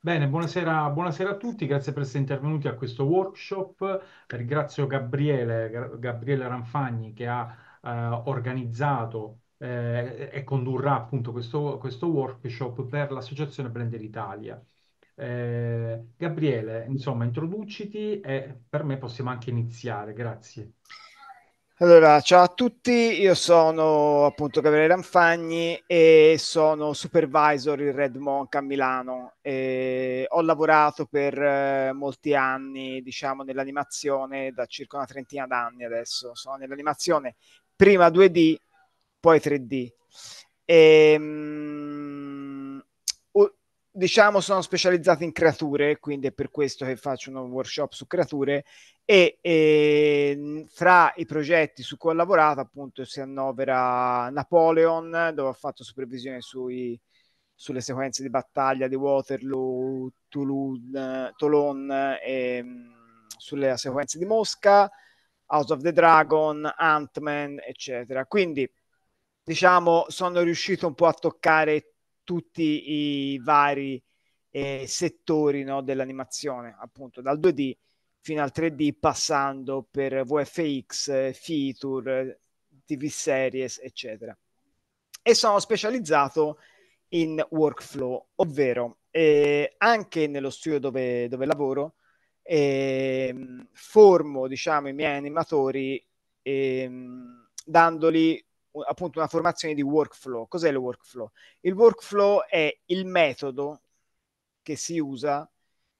Bene, buonasera, buonasera, a tutti, grazie per essere intervenuti a questo workshop. Ringrazio Gabriele, Gabriele Ranfagni che ha eh, organizzato eh, e condurrà appunto questo, questo workshop per l'Associazione Blender Italia. Eh, Gabriele, insomma, introduciti e per me possiamo anche iniziare, grazie. Allora, ciao a tutti, io sono appunto Gabriele Ranfagni e sono supervisor in Red Monk a Milano. E ho lavorato per eh, molti anni, diciamo, nell'animazione da circa una trentina d'anni adesso. Sono nell'animazione prima 2D, poi 3D. E, mh, diciamo sono specializzato in creature, quindi è per questo che faccio un workshop su creature e, e, fra i progetti su cui ho lavorato appunto si annovera Napoleon, dove ho fatto supervisione sui, sulle sequenze di battaglia di Waterloo, Toulon, Toulon e ehm, sulle sequenze di Mosca, House of the Dragon, Ant-Man, eccetera. Quindi diciamo sono riuscito un po' a toccare tutti i vari eh, settori no, dell'animazione, appunto dal 2D fino al 3D, passando per VFX, feature, TV series, eccetera. E sono specializzato in workflow, ovvero eh, anche nello studio dove, dove lavoro eh, formo diciamo, i miei animatori eh, dandoli appunto una formazione di workflow. Cos'è il workflow? Il workflow è il metodo che si usa,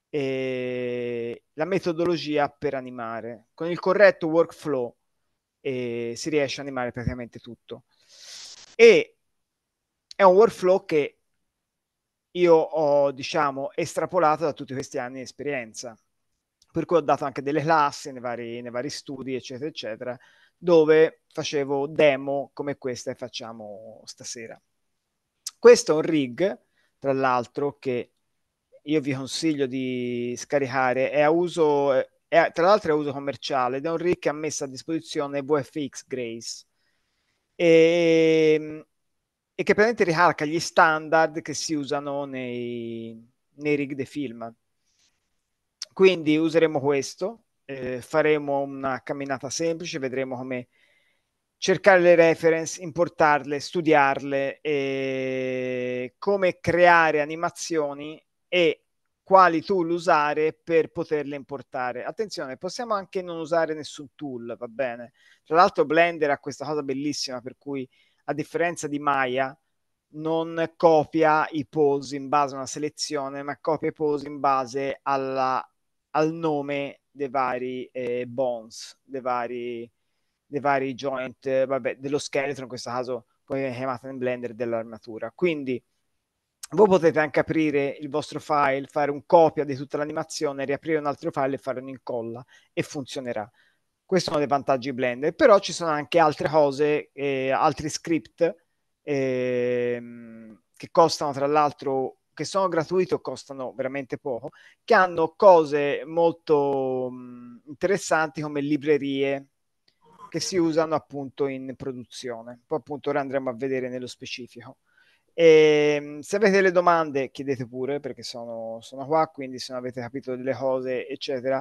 eh, la metodologia per animare. Con il corretto workflow eh, si riesce a animare praticamente tutto. E è un workflow che io ho, diciamo, estrapolato da tutti questi anni di esperienza. Per cui ho dato anche delle classi nei vari, nei vari studi, eccetera, eccetera dove facevo demo come questa e facciamo stasera. Questo è un rig, tra l'altro, che io vi consiglio di scaricare, è a uso, è, tra l'altro è a uso commerciale, ed è un rig che ha messo a disposizione VFX Grace. E, ehm, e che praticamente ricalca gli standard che si usano nei, nei rig dei film. Quindi useremo questo, eh, faremo una camminata semplice, vedremo come cercare le reference, importarle, studiarle, e eh, come creare animazioni e quali tool usare per poterle importare. Attenzione, possiamo anche non usare nessun tool, va bene? Tra l'altro Blender ha questa cosa bellissima per cui a differenza di Maya non copia i pose in base a una selezione, ma copia i pose in base alla al nome dei vari eh, bones, dei vari, dei vari joint, eh, vabbè, dello scheletro in questo caso poi viene chiamato in Blender dell'armatura. Quindi voi potete anche aprire il vostro file, fare un copia di tutta l'animazione, riaprire un altro file e fare un incolla e funzionerà. Questi sono dei vantaggi di Blender, però ci sono anche altre cose, eh, altri script ehm, che costano tra l'altro che sono gratuiti o costano veramente poco, che hanno cose molto mh, interessanti come librerie che si usano appunto in produzione. Poi appunto ora andremo a vedere nello specifico. E, ehm, se avete delle domande chiedete pure perché sono, sono qua, quindi se non avete capito delle cose eccetera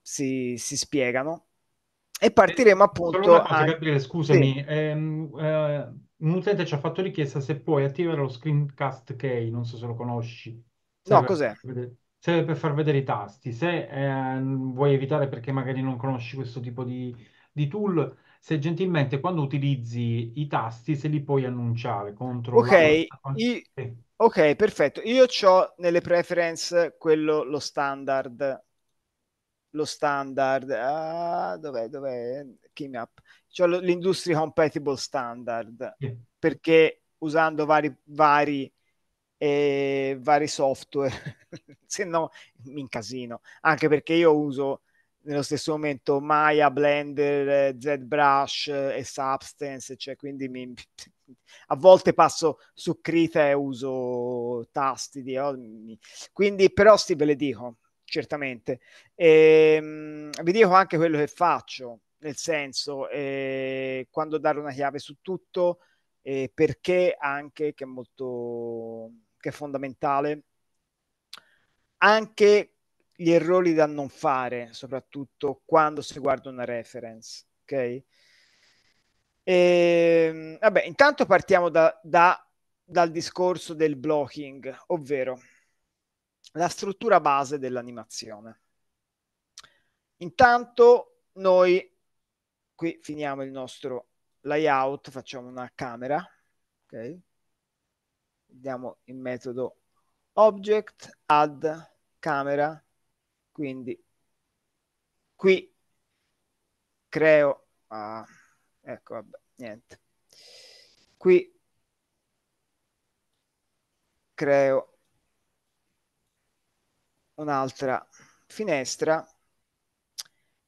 si, si spiegano. E partiremo eh, appunto... Cosa, a... Gabriele, scusami, sì. ehm, eh, un utente ci ha fatto richiesta se puoi attivare lo screencast key, non so se lo conosci. Serve no, cos'è? Per serve per far vedere i tasti. Se eh, vuoi evitare perché magari non conosci questo tipo di, di, tool, se gentilmente quando utilizzi i tasti, se li puoi annunciare contro... Ok, I... ok, perfetto. Io ho nelle preference quello, lo standard lo standard, ah, dov'è, dov'è, Keymap, cioè l'industry compatible standard, yeah. perché usando vari, vari, eh, vari software, se no mi incasino, anche perché io uso nello stesso momento Maya, Blender, eh, ZBrush eh, e Substance, cioè quindi mi, a volte passo su Krita e uso tasti, di, oh, quindi però sì ve le dico, certamente. E, ehm, vi dico anche quello che faccio, nel senso, eh, quando dare una chiave su tutto, eh, perché anche, che è molto, che è fondamentale, anche gli errori da non fare, soprattutto quando si guarda una reference, ok? E, ehm, vabbè, intanto partiamo da, da, dal discorso del blocking, ovvero la struttura base dell'animazione. Intanto noi qui finiamo il nostro layout, facciamo una camera, ok? Vediamo il metodo object, add, camera, quindi qui creo, ah, ecco vabbè, niente, qui creo un'altra finestra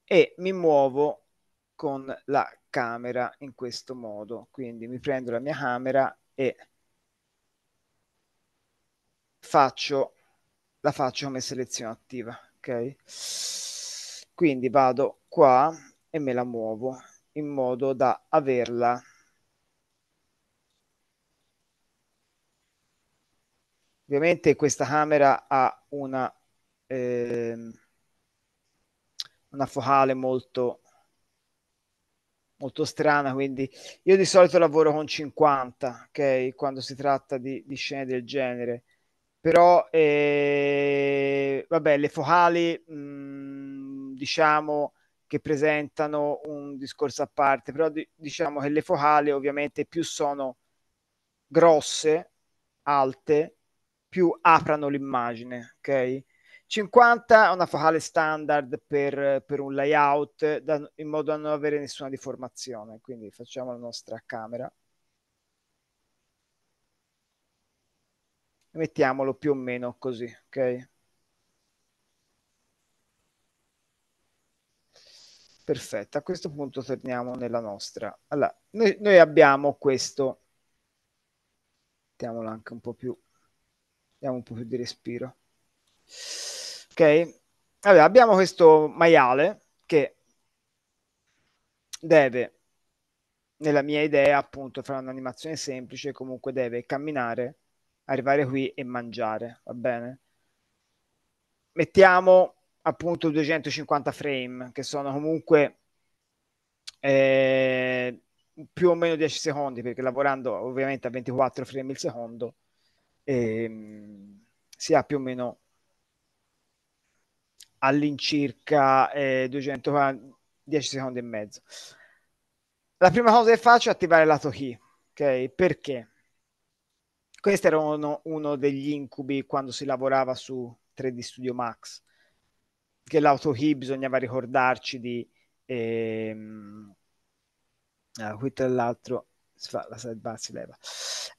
e mi muovo con la camera in questo modo. Quindi mi prendo la mia camera e faccio la faccio come selezione attiva, ok? Quindi vado qua e me la muovo in modo da averla Ovviamente questa camera ha una eh, una focale molto, molto strana, quindi io di solito lavoro con 50, ok, quando si tratta di, di scene del genere, però eh, vabbè, le focali mh, mm, diciamo che presentano un discorso a parte, però di, diciamo che le focali ovviamente più sono grosse, alte, più aprono l'immagine, ok? 50 è una focale standard per, per un layout da, in modo da non avere nessuna deformazione, quindi facciamo la nostra camera. E mettiamolo più o meno così, ok? Perfetto, a questo punto torniamo nella nostra. Allora, noi, noi abbiamo questo. Mettiamolo anche un po' più, diamo un po' più di respiro. Ok? Allora, abbiamo questo maiale che deve, nella mia idea, appunto, fare un'animazione semplice, comunque deve camminare, arrivare qui e mangiare, va bene? Mettiamo appunto 250 frame, che sono comunque eh, più o meno 10 secondi, perché lavorando ovviamente a 24 frame il secondo, eh, si ha più o meno all'incirca eh, 210 ah, secondi e mezzo. La prima cosa che faccio è attivare il lato key, ok? Perché? Questo era uno, uno degli incubi quando si lavorava su 3D Studio Max, che l'auto key bisognava ricordarci di... Ehm, ah, qui tra l'altro si fa, la sidebar si leva.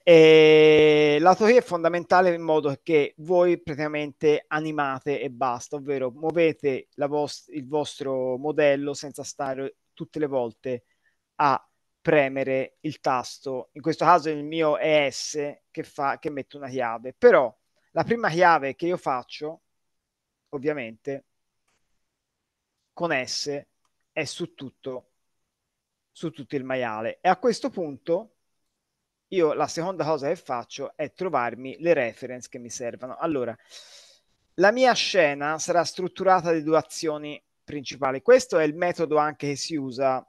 E ehm, la teoria è fondamentale in modo che voi praticamente animate e basta, ovvero muovete vost- il vostro modello senza stare tutte le volte a premere il tasto. In questo caso il mio ES che, fa, che metto una chiave, però la prima chiave che io faccio, ovviamente, con S è su tutto su tutto il maiale. E a questo punto io la seconda cosa che faccio è trovarmi le reference che mi servono. Allora, la mia scena sarà strutturata di due azioni principali. Questo è il metodo anche che si usa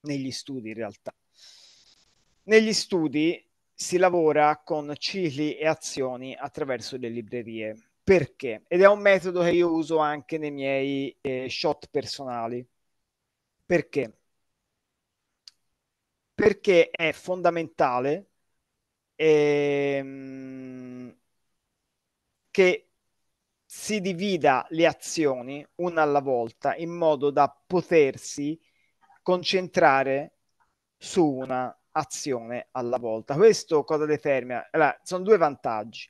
negli studi in realtà. Negli studi si lavora con cicli e azioni attraverso le librerie. Perché? Ed è un metodo che io uso anche nei miei eh, shot personali. Perché? perché è fondamentale ehm, che si divida le azioni una alla volta in modo da potersi concentrare su una azione alla volta. Questo cosa determina? Allora, sono due vantaggi.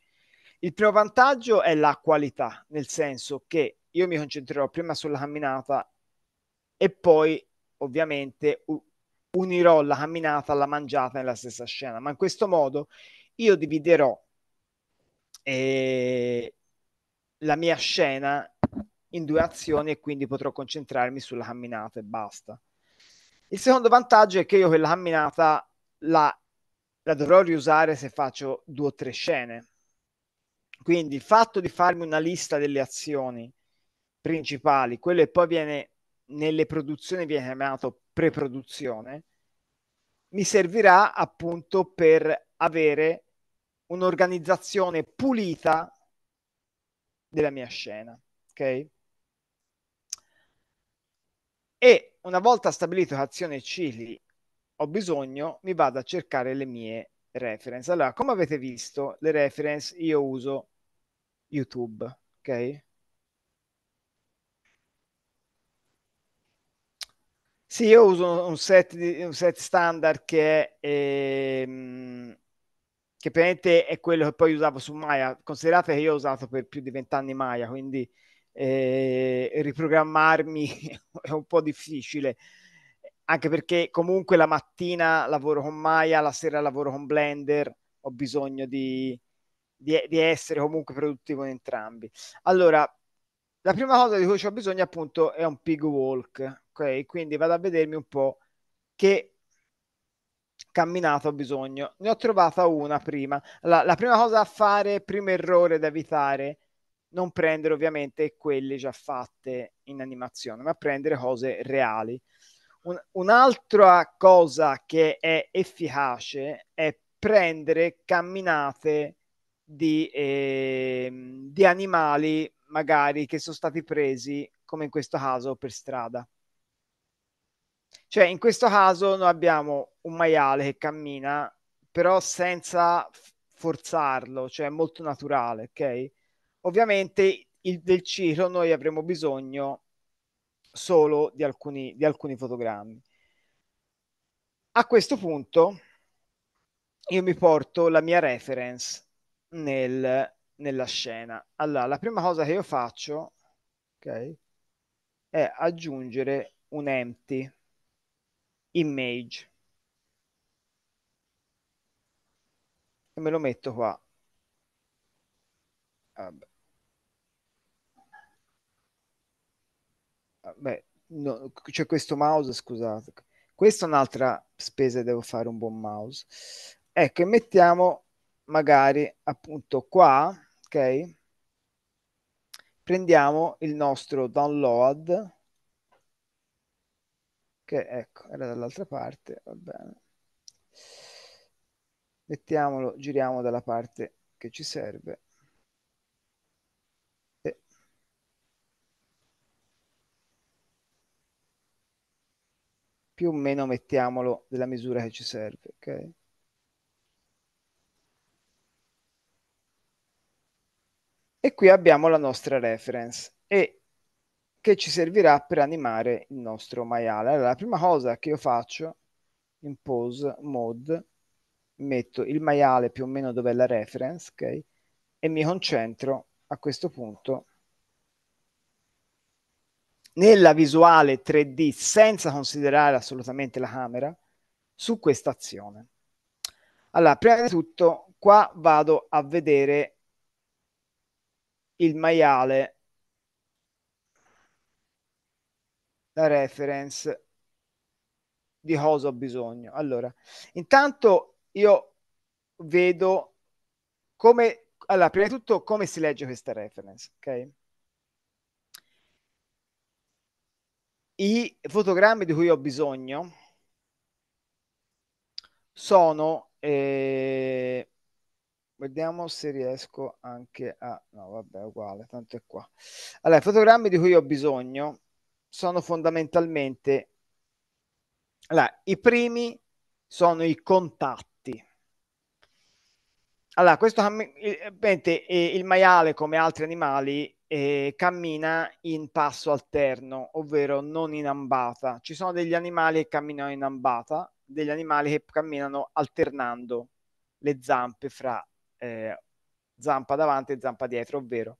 Il primo vantaggio è la qualità, nel senso che io mi concentrerò prima sulla camminata e poi ovviamente u- unirò la camminata alla mangiata nella stessa scena, ma in questo modo io dividerò eh, la mia scena in due azioni e quindi potrò concentrarmi sulla camminata e basta. Il secondo vantaggio è che io quella camminata la, la dovrò riusare se faccio due o tre scene. Quindi il fatto di farmi una lista delle azioni principali, quello che poi viene nelle produzioni viene chiamato preproduzione, mi servirà appunto per avere un'organizzazione pulita della mia scena. Ok? E una volta stabilito che azione Cili ho bisogno, mi vado a cercare le mie reference. Allora, come avete visto, le reference io uso YouTube, ok? Sì, io uso un set, un set standard che, ehm, che praticamente è quello che poi usavo su Maya. Considerate che io ho usato per più di vent'anni Maya, quindi eh, riprogrammarmi è un po' difficile, anche perché comunque la mattina lavoro con Maya, la sera lavoro con Blender, ho bisogno di, di, di essere comunque produttivo in entrambi. Allora, la prima cosa di cui ho bisogno appunto è un pig walk quindi vado a vedermi un po' che camminata ho bisogno. Ne ho trovata una prima. La, la prima cosa da fare, primo errore da evitare, non prendere ovviamente quelle già fatte in animazione, ma prendere cose reali. Un, un'altra cosa che è efficace è prendere camminate di, eh, di animali magari che sono stati presi, come in questo caso, per strada. Cioè, in questo caso noi abbiamo un maiale che cammina, però senza forzarlo, cioè molto naturale, ok? Ovviamente il, del ciclo noi avremo bisogno solo di alcuni, di alcuni fotogrammi. A questo punto io mi porto la mia reference nel, nella scena. Allora, la prima cosa che io faccio, ok, è aggiungere un empty image e me lo metto qua vabbè ah, ah, vabbè no, c'è questo mouse scusate questa è un'altra spesa devo fare un buon mouse ecco e mettiamo magari appunto qua ok prendiamo il nostro download che ecco, era dall'altra parte, va bene. Mettiamolo, giriamo dalla parte che ci serve. E... Più o meno mettiamolo della misura che ci serve, ok? E qui abbiamo la nostra reference e che ci servirà per animare il nostro maiale. Allora, la prima cosa che io faccio in pose mode metto il maiale più o meno dove è la reference, ok? E mi concentro a questo punto nella visuale 3D senza considerare assolutamente la camera su questa azione. Allora, prima di tutto qua vado a vedere il maiale la reference di cosa ho bisogno. Allora, intanto io vedo come, allora, prima di tutto come si legge questa reference, ok? I fotogrammi di cui ho bisogno sono, eh, vediamo se riesco anche a, no vabbè uguale, tanto è qua. Allora, i fotogrammi di cui ho bisogno sono fondamentalmente allora, i primi sono i contatti. Allora, questo eh, il maiale, come altri animali, eh, cammina in passo alterno, ovvero non in ambata. Ci sono degli animali che camminano in ambata, degli animali che camminano alternando le zampe fra eh, zampa davanti e zampa dietro, ovvero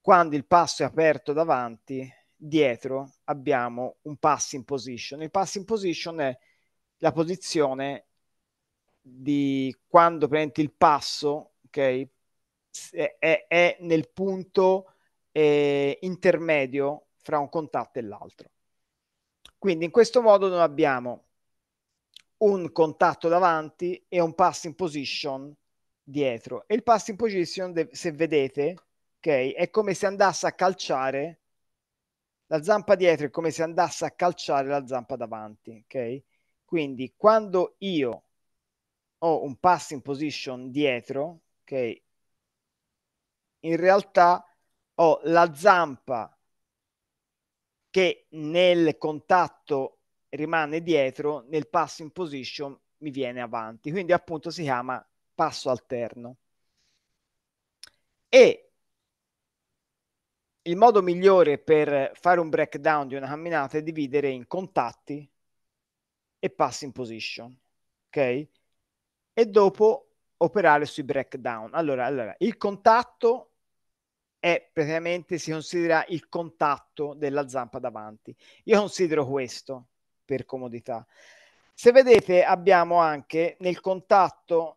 quando il passo è aperto davanti dietro abbiamo un passing position. Il passing position è la posizione di quando prendi il passo, ok? È, è, è nel punto eh, intermedio fra un contatto e l'altro. Quindi in questo modo noi abbiamo un contatto davanti e un passing position dietro. E il passing position, se vedete, ok, è come se andasse a calciare la zampa dietro è come se andasse a calciare la zampa davanti, ok? Quindi quando io ho un passing position dietro, ok? In realtà ho la zampa che nel contatto rimane dietro, nel passing position mi viene avanti, quindi appunto si chiama passo alterno. E il modo migliore per fare un breakdown di una camminata è dividere in contatti e passi in position, ok? E dopo operare sui breakdown. Allora, allora il contatto è praticamente si considera il contatto della zampa davanti. Io considero questo per comodità. Se vedete abbiamo anche nel contatto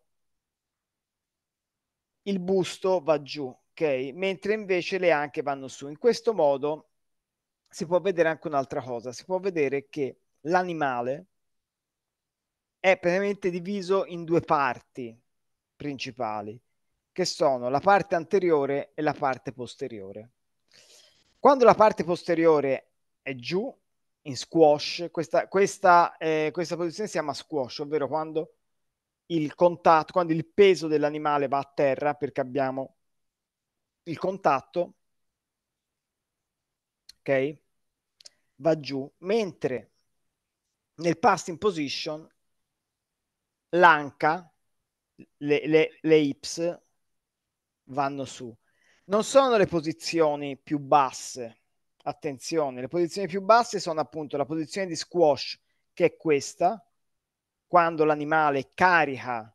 il busto va giù, ok? Mentre invece le anche vanno su. In questo modo si può vedere anche un'altra cosa, si può vedere che l'animale è praticamente diviso in due parti principali, che sono la parte anteriore e la parte posteriore. Quando la parte posteriore è giù, in squash, questa, questa, eh, questa posizione si chiama squash, ovvero quando il contatto, quando il peso dell'animale va a terra, perché abbiamo il contatto, ok? Va giù, mentre nel passing position l'anca, le, le, le hips vanno su. Non sono le posizioni più basse, attenzione, le posizioni più basse sono appunto la posizione di squash, che è questa, quando l'animale carica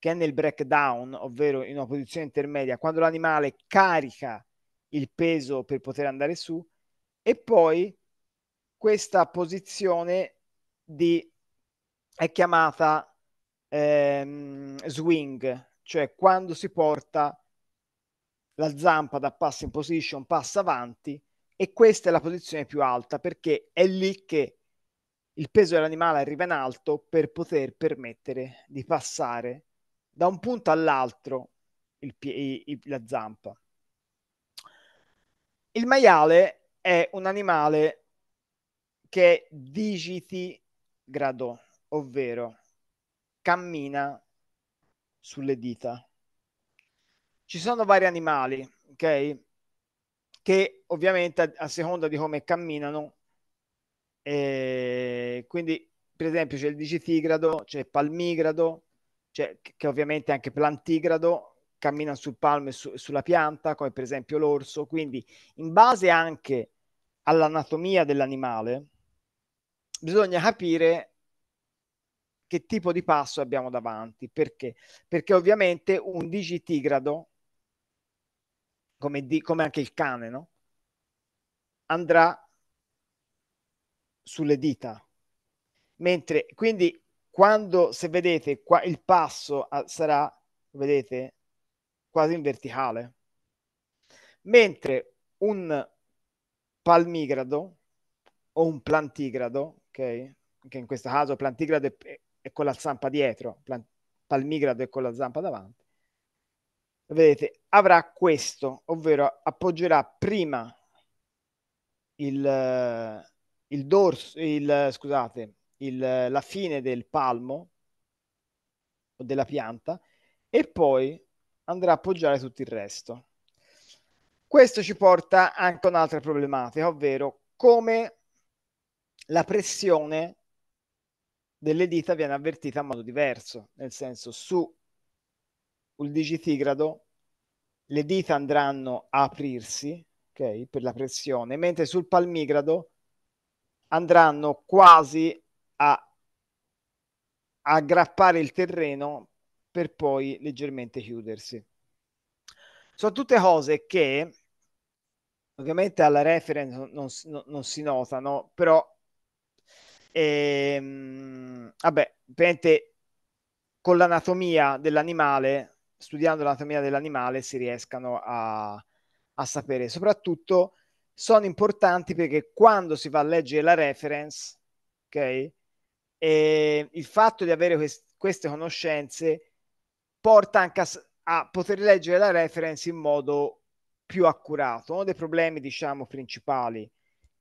che è nel breakdown, ovvero in una posizione intermedia, quando l'animale carica il peso per poter andare su, e poi questa posizione di, è chiamata ehm, swing, cioè quando si porta la zampa da pass in position, passa avanti, e questa è la posizione più alta perché è lì che il peso dell'animale arriva in alto per poter permettere di passare da un punto all'altro il pie- la zampa. Il maiale è un animale che è digitigrado, ovvero cammina sulle dita. Ci sono vari animali, ok? Che ovviamente a, a seconda di come camminano, eh, quindi per esempio c'è il digitigrado, c'è il palmigrado, cioè, che ovviamente anche plantigrado camminano sul palmo e su, sulla pianta, come per esempio l'orso, quindi in base anche all'anatomia dell'animale bisogna capire che tipo di passo abbiamo davanti, perché? Perché ovviamente un digitigrado, come, di, come anche il cane, no? andrà sulle dita. Mentre quindi quando se vedete qua il passo ah, sarà vedete quasi in verticale mentre un palmigrado o un plantigrado ok che in questo caso plantigrado è, è con la zampa dietro plant- palmigrado è con la zampa davanti vedete avrà questo ovvero appoggerà prima il, il dorso il scusate il, la fine del palmo o della pianta e poi andrà a appoggiare tutto il resto. Questo ci porta anche a un'altra problematica, ovvero come la pressione delle dita viene avvertita in modo diverso, nel senso su il digitigrado le dita andranno a aprirsi okay, per la pressione, mentre sul palmigrado andranno quasi a aggrappare il terreno per poi leggermente chiudersi. Sono tutte cose che ovviamente alla reference non, non, non si notano, però ehm, vabbè, ovviamente con l'anatomia dell'animale, studiando l'anatomia dell'animale, si riescano a, a sapere. Soprattutto sono importanti perché quando si va a leggere la reference, ok? E il fatto di avere quest- queste conoscenze porta anche a, a poter leggere la reference in modo più accurato. Uno dei problemi, diciamo, principali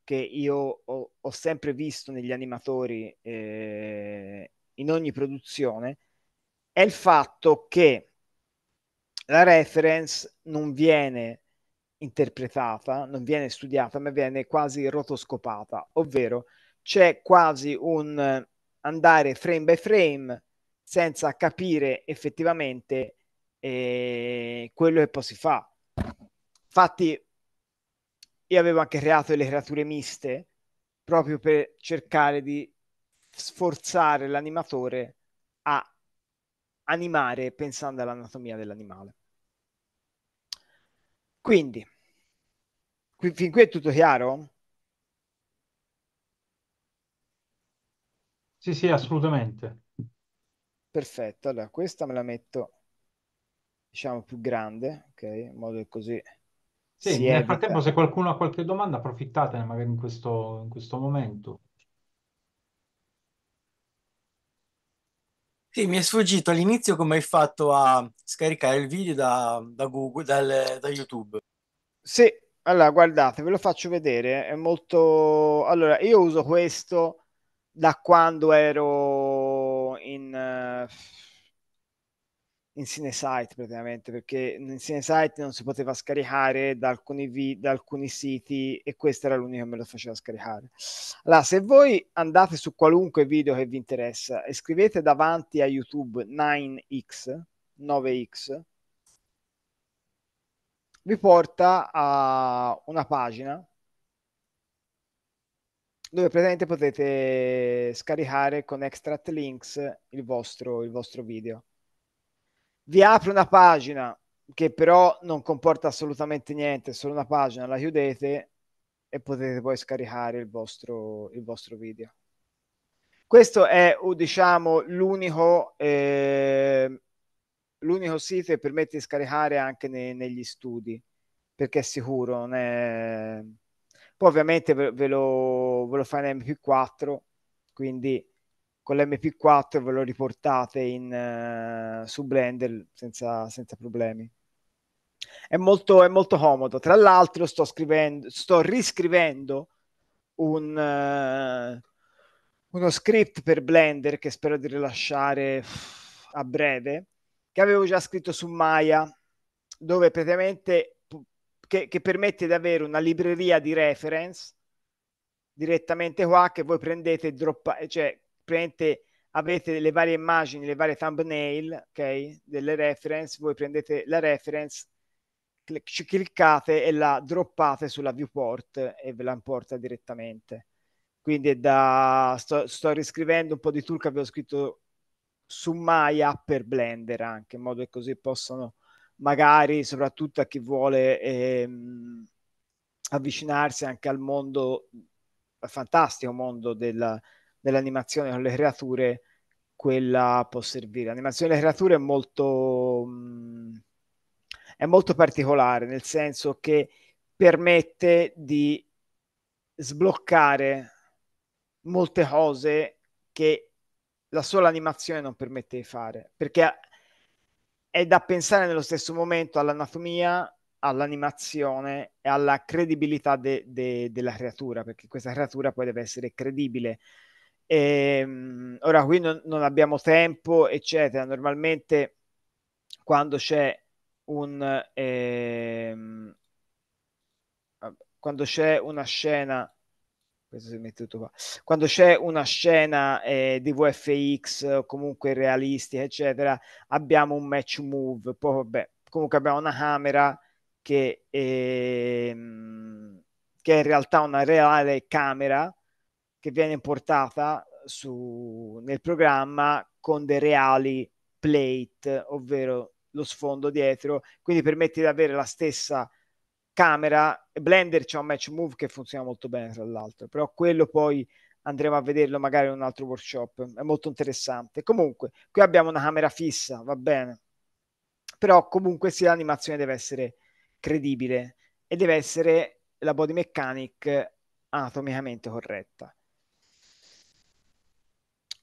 che io ho, ho sempre visto negli animatori eh, in ogni produzione è il fatto che la reference non viene interpretata, non viene studiata, ma viene quasi rotoscopata, ovvero c'è quasi un andare frame by frame senza capire effettivamente eh, quello che poi si fa. Infatti, io avevo anche creato delle creature miste proprio per cercare di sforzare l'animatore a animare pensando all'anatomia dell'animale. Quindi, qui, fin qui è tutto chiaro? Sì, sì, assolutamente. Perfetto, allora questa me la metto, diciamo, più grande, ok? In modo che così... Sì, si nel evita. frattempo se qualcuno ha qualche domanda approfittatene magari in questo, in questo momento. Sì, mi è sfuggito all'inizio come hai fatto a scaricare il video da, da Google, dal, da YouTube. Sì, allora guardate, ve lo faccio vedere, è molto... Allora, io uso questo da quando ero in, eh, in CineSite praticamente, perché in CineSite non si poteva scaricare da alcuni, vi, da alcuni siti e questo era l'unico che me lo faceva scaricare. Allora, se voi andate su qualunque video che vi interessa e scrivete davanti a YouTube 9x, 9x, vi porta a una pagina dove praticamente potete scaricare con extract links il vostro, il vostro video. Vi apre una pagina che però non comporta assolutamente niente, solo una pagina, la chiudete e potete poi scaricare il vostro, il vostro video. Questo è diciamo, l'unico, eh, l'unico sito che permette di scaricare anche ne, negli studi, perché è sicuro, non è poi ovviamente ve, lo, ve lo fa in MP4, quindi con l'MP4 ve lo riportate in, uh, su Blender senza, senza problemi. È molto, è molto, comodo. Tra l'altro sto, scrivendo, sto riscrivendo un, uh, uno script per Blender che spero di rilasciare a breve, che avevo già scritto su Maya, dove praticamente che, che permette di avere una libreria di reference direttamente qua che voi prendete e droppate, cioè prendete avete le varie immagini, le varie thumbnail, ok? Delle reference, voi prendete la reference, ci cliccate e la droppate sulla viewport e ve la importa direttamente. Quindi è da... sto, sto riscrivendo un po' di tool che avevo scritto su Maya per Blender anche, in modo che così possono magari soprattutto a chi vuole ehm, avvicinarsi anche al mondo, al fantastico mondo della, dell'animazione con le creature, quella può servire. L'animazione delle creature è molto, mh, mm, è molto particolare, nel senso che permette di sbloccare molte cose che la sola animazione non permette di fare, perché è da pensare nello stesso momento all'anatomia, all'animazione e alla credibilità de- de- della creatura, perché questa creatura poi deve essere credibile. E, ehm, ora qui non, non, abbiamo tempo, eccetera. Normalmente quando c'è un... Ehm, quando c'è una scena questo si mette tutto qua. Quando c'è una scena eh, di VFX o comunque realistica, eccetera, abbiamo un match move. Poi, vabbè, comunque abbiamo una camera che, eh, che è in realtà una reale camera che viene portata su, nel programma con dei reali plate, ovvero lo sfondo dietro, quindi permette di avere la stessa camera. Blender c'è un match move che funziona molto bene, tra l'altro, però quello poi andremo a vederlo magari in un altro workshop, è molto interessante. Comunque, qui abbiamo una camera fissa, va bene, però comunque sì, l'animazione deve essere credibile e deve essere la body mechanic anatomicamente corretta.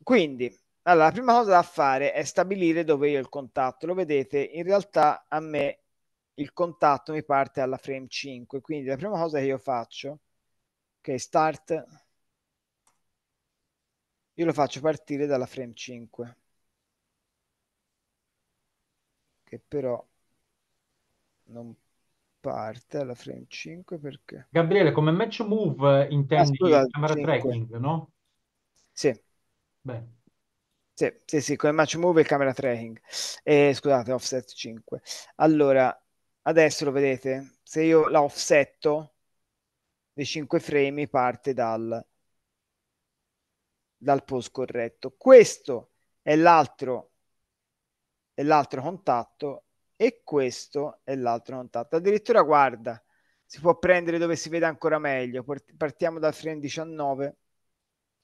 Quindi, allora, la prima cosa da fare è stabilire dove io ho il contatto. Lo vedete, in realtà a me il contatto mi parte alla frame 5. Quindi la prima cosa che io faccio, è start, io lo faccio partire dalla frame 5. Che però non parte alla frame 5 perché... Gabriele, come match move intendi ah, il camera 5. tracking, no? Sì. Bene. Sì, sì, sì, come match move e camera tracking. Eh, scusate, offset 5. Allora, Adesso lo vedete, se io la offsetto dei 5 frame parte dal, dal post corretto. Questo è l'altro, è l'altro contatto e questo è l'altro contatto. Addirittura guarda, si può prendere dove si vede ancora meglio. Partiamo dal frame 19,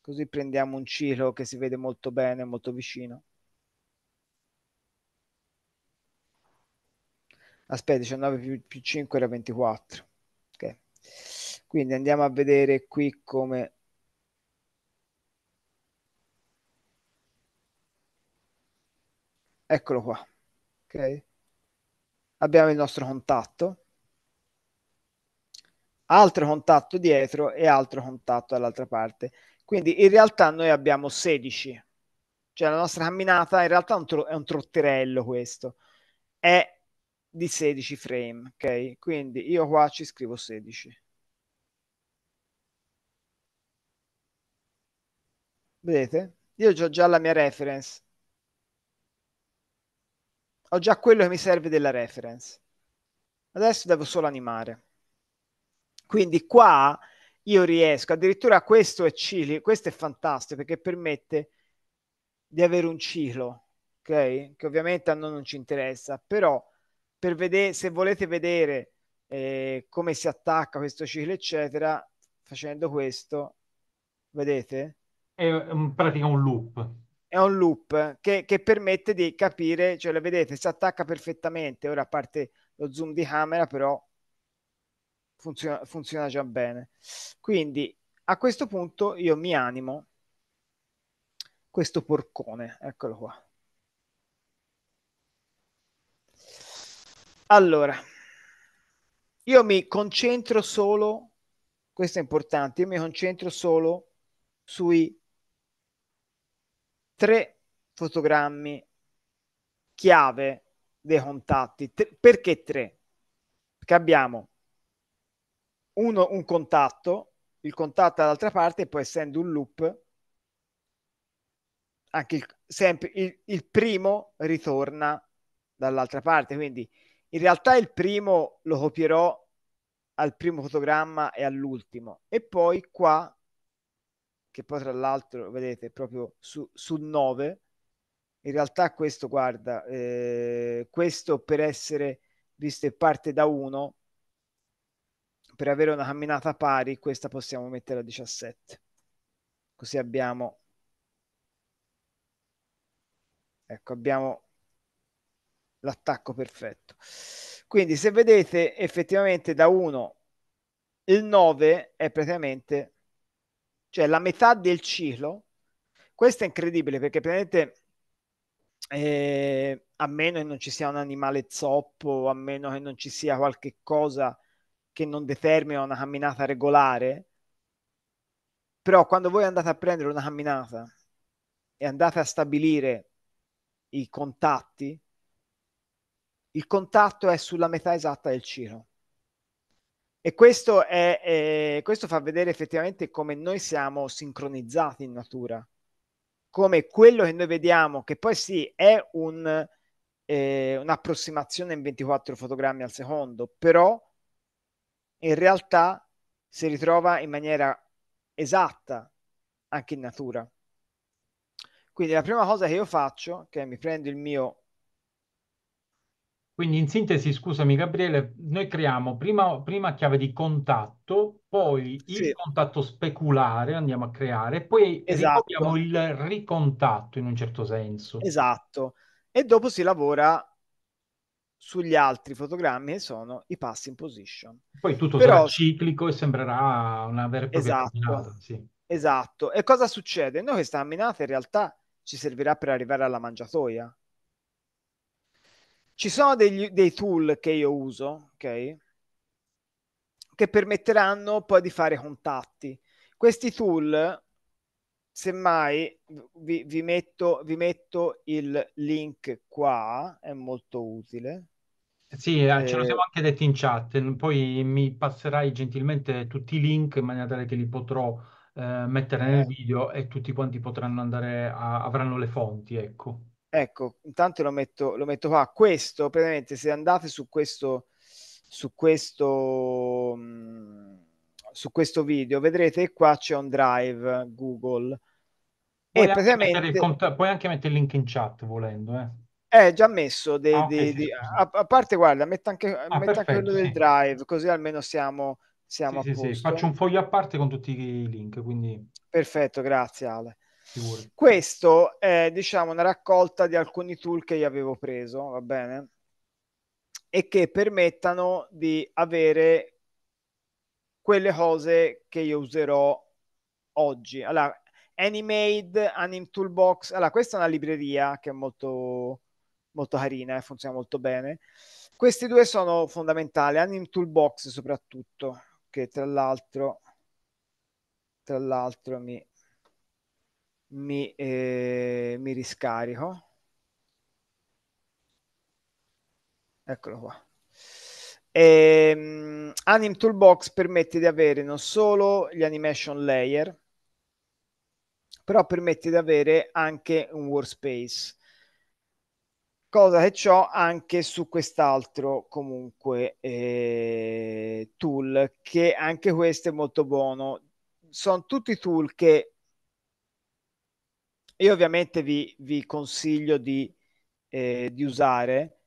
così prendiamo un ciclo che si vede molto bene, molto vicino. aspetta 19 più, più 5 era 24 ok quindi andiamo a vedere qui come eccolo qua ok abbiamo il nostro contatto altro contatto dietro e altro contatto dall'altra parte quindi in realtà noi abbiamo 16 cioè la nostra camminata in realtà è un, tro- è un trotterello questo è di 16 frame, ok? Quindi io qua ci scrivo 16. Vedete? Io ho già la mia reference. Ho già quello che mi serve della reference. Adesso devo solo animare. Quindi qua io riesco, addirittura questo è ciclo, questo è fantastico perché permette di avere un ciclo, ok? Che ovviamente a noi non ci interessa, però per vedere se volete vedere eh, come si attacca questo ciclo, eccetera, facendo questo, vedete? È in pratica un loop. È un loop che, che permette di capire, cioè lo vedete, si attacca perfettamente. Ora, a parte lo zoom di camera, però funziona, funziona già bene. Quindi a questo punto io mi animo questo porcone, eccolo qua. Allora, io mi concentro solo, questo è importante, io mi concentro solo sui tre fotogrammi chiave dei contatti. Tre, perché tre? Perché abbiamo uno, un contatto, il contatto dall'altra parte, e poi essendo un loop, anche il, sempre il, il primo ritorna dall'altra parte, quindi in realtà il primo lo copierò al primo fotogramma e all'ultimo. E poi qua, che poi tra l'altro vedete proprio su, su 9, in realtà questo guarda, eh, questo per essere, visto che parte da 1, per avere una camminata pari, questa possiamo mettere a 17. Così abbiamo, ecco, abbiamo l'attacco perfetto. Quindi se vedete effettivamente da 1 il 9 è praticamente cioè la metà del ciclo. Questo è incredibile perché praticamente eh, a meno che non ci sia un animale zoppo, a meno che non ci sia qualche cosa che non determina una camminata regolare, però quando voi andate a prendere una camminata e andate a stabilire i contatti, il contatto è sulla metà esatta del Ciro. E questo, è, eh, questo fa vedere effettivamente come noi siamo sincronizzati in natura, come quello che noi vediamo, che poi sì, è un, eh, un'approssimazione in 24 fotogrammi al secondo, però in realtà si ritrova in maniera esatta anche in natura. Quindi la prima cosa che io faccio, che mi prendo il mio quindi in sintesi, scusami Gabriele, noi creiamo prima, prima chiave di contatto, poi il contatto speculare andiamo a creare, poi esatto. il ricontatto in un certo senso. Esatto. E dopo si lavora sugli altri fotogrammi che sono i passi in position. Poi tutto Però... sarà ciclico e sembrerà una vera e propria esatto. camminata. Sì. Esatto. E cosa succede? Noi questa camminata in realtà ci servirà per arrivare alla mangiatoia ci sono degli, dei tool che io uso, ok? Che permetteranno poi di fare contatti. Questi tool, semmai vi, vi, metto, vi metto il link qua, è molto utile. Sì, eh, ce lo eh, siamo anche detti in chat, poi mi passerai gentilmente tutti i link in maniera tale che li potrò eh, mettere nel eh. video e tutti quanti potranno andare a, avranno le fonti, ecco. Ecco, intanto lo metto, lo metto qua. Questo, praticamente, se andate su questo, su questo, mm, su questo video, vedrete qua c'è un drive Google. Puoi, e anche praticamente... cont- puoi anche mettere il link in chat volendo, eh. Eh, già messo dei, ah, okay, dei sì, a, a, parte, guarda, metto anche, ah, metto perfetto, anche quello sì. del drive, così almeno siamo, siamo sì, a posto. Faccio un foglio a parte con tutti i link, quindi... Perfetto, grazie Ale. Questo è, diciamo, una raccolta di alcuni tool che io avevo preso, va bene? E che permettano di avere quelle cose che io userò oggi. Allora, Animade, Anim Toolbox, allora questa è una libreria che è molto, molto carina e eh, funziona molto bene. Questi due sono fondamentali, Anim Toolbox soprattutto, che tra l'altro, tra l'altro mi mi, eh, mi riscarico. Eccolo qua. E, ehm, Anim Toolbox permette di avere non solo gli animation layer, però permette di avere anche un workspace. Cosa che ho anche su quest'altro comunque eh, tool, che anche questo è molto buono. Sono tutti tool che io ovviamente vi, vi consiglio di, eh, di, usare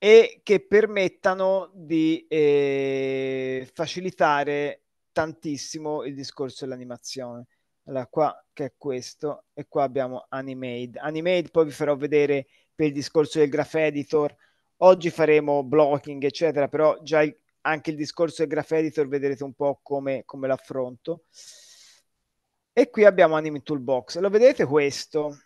e che permettano di eh, facilitare tantissimo il discorso dell'animazione. Allora, qua che è questo, e qua abbiamo Animate. Animate, poi vi farò vedere per il discorso del graph editor. Oggi faremo blocking, eccetera, però già il, anche il discorso del graph editor vedrete un po' come, come l'affronto. E qui abbiamo Anime Toolbox. Lo vedete questo?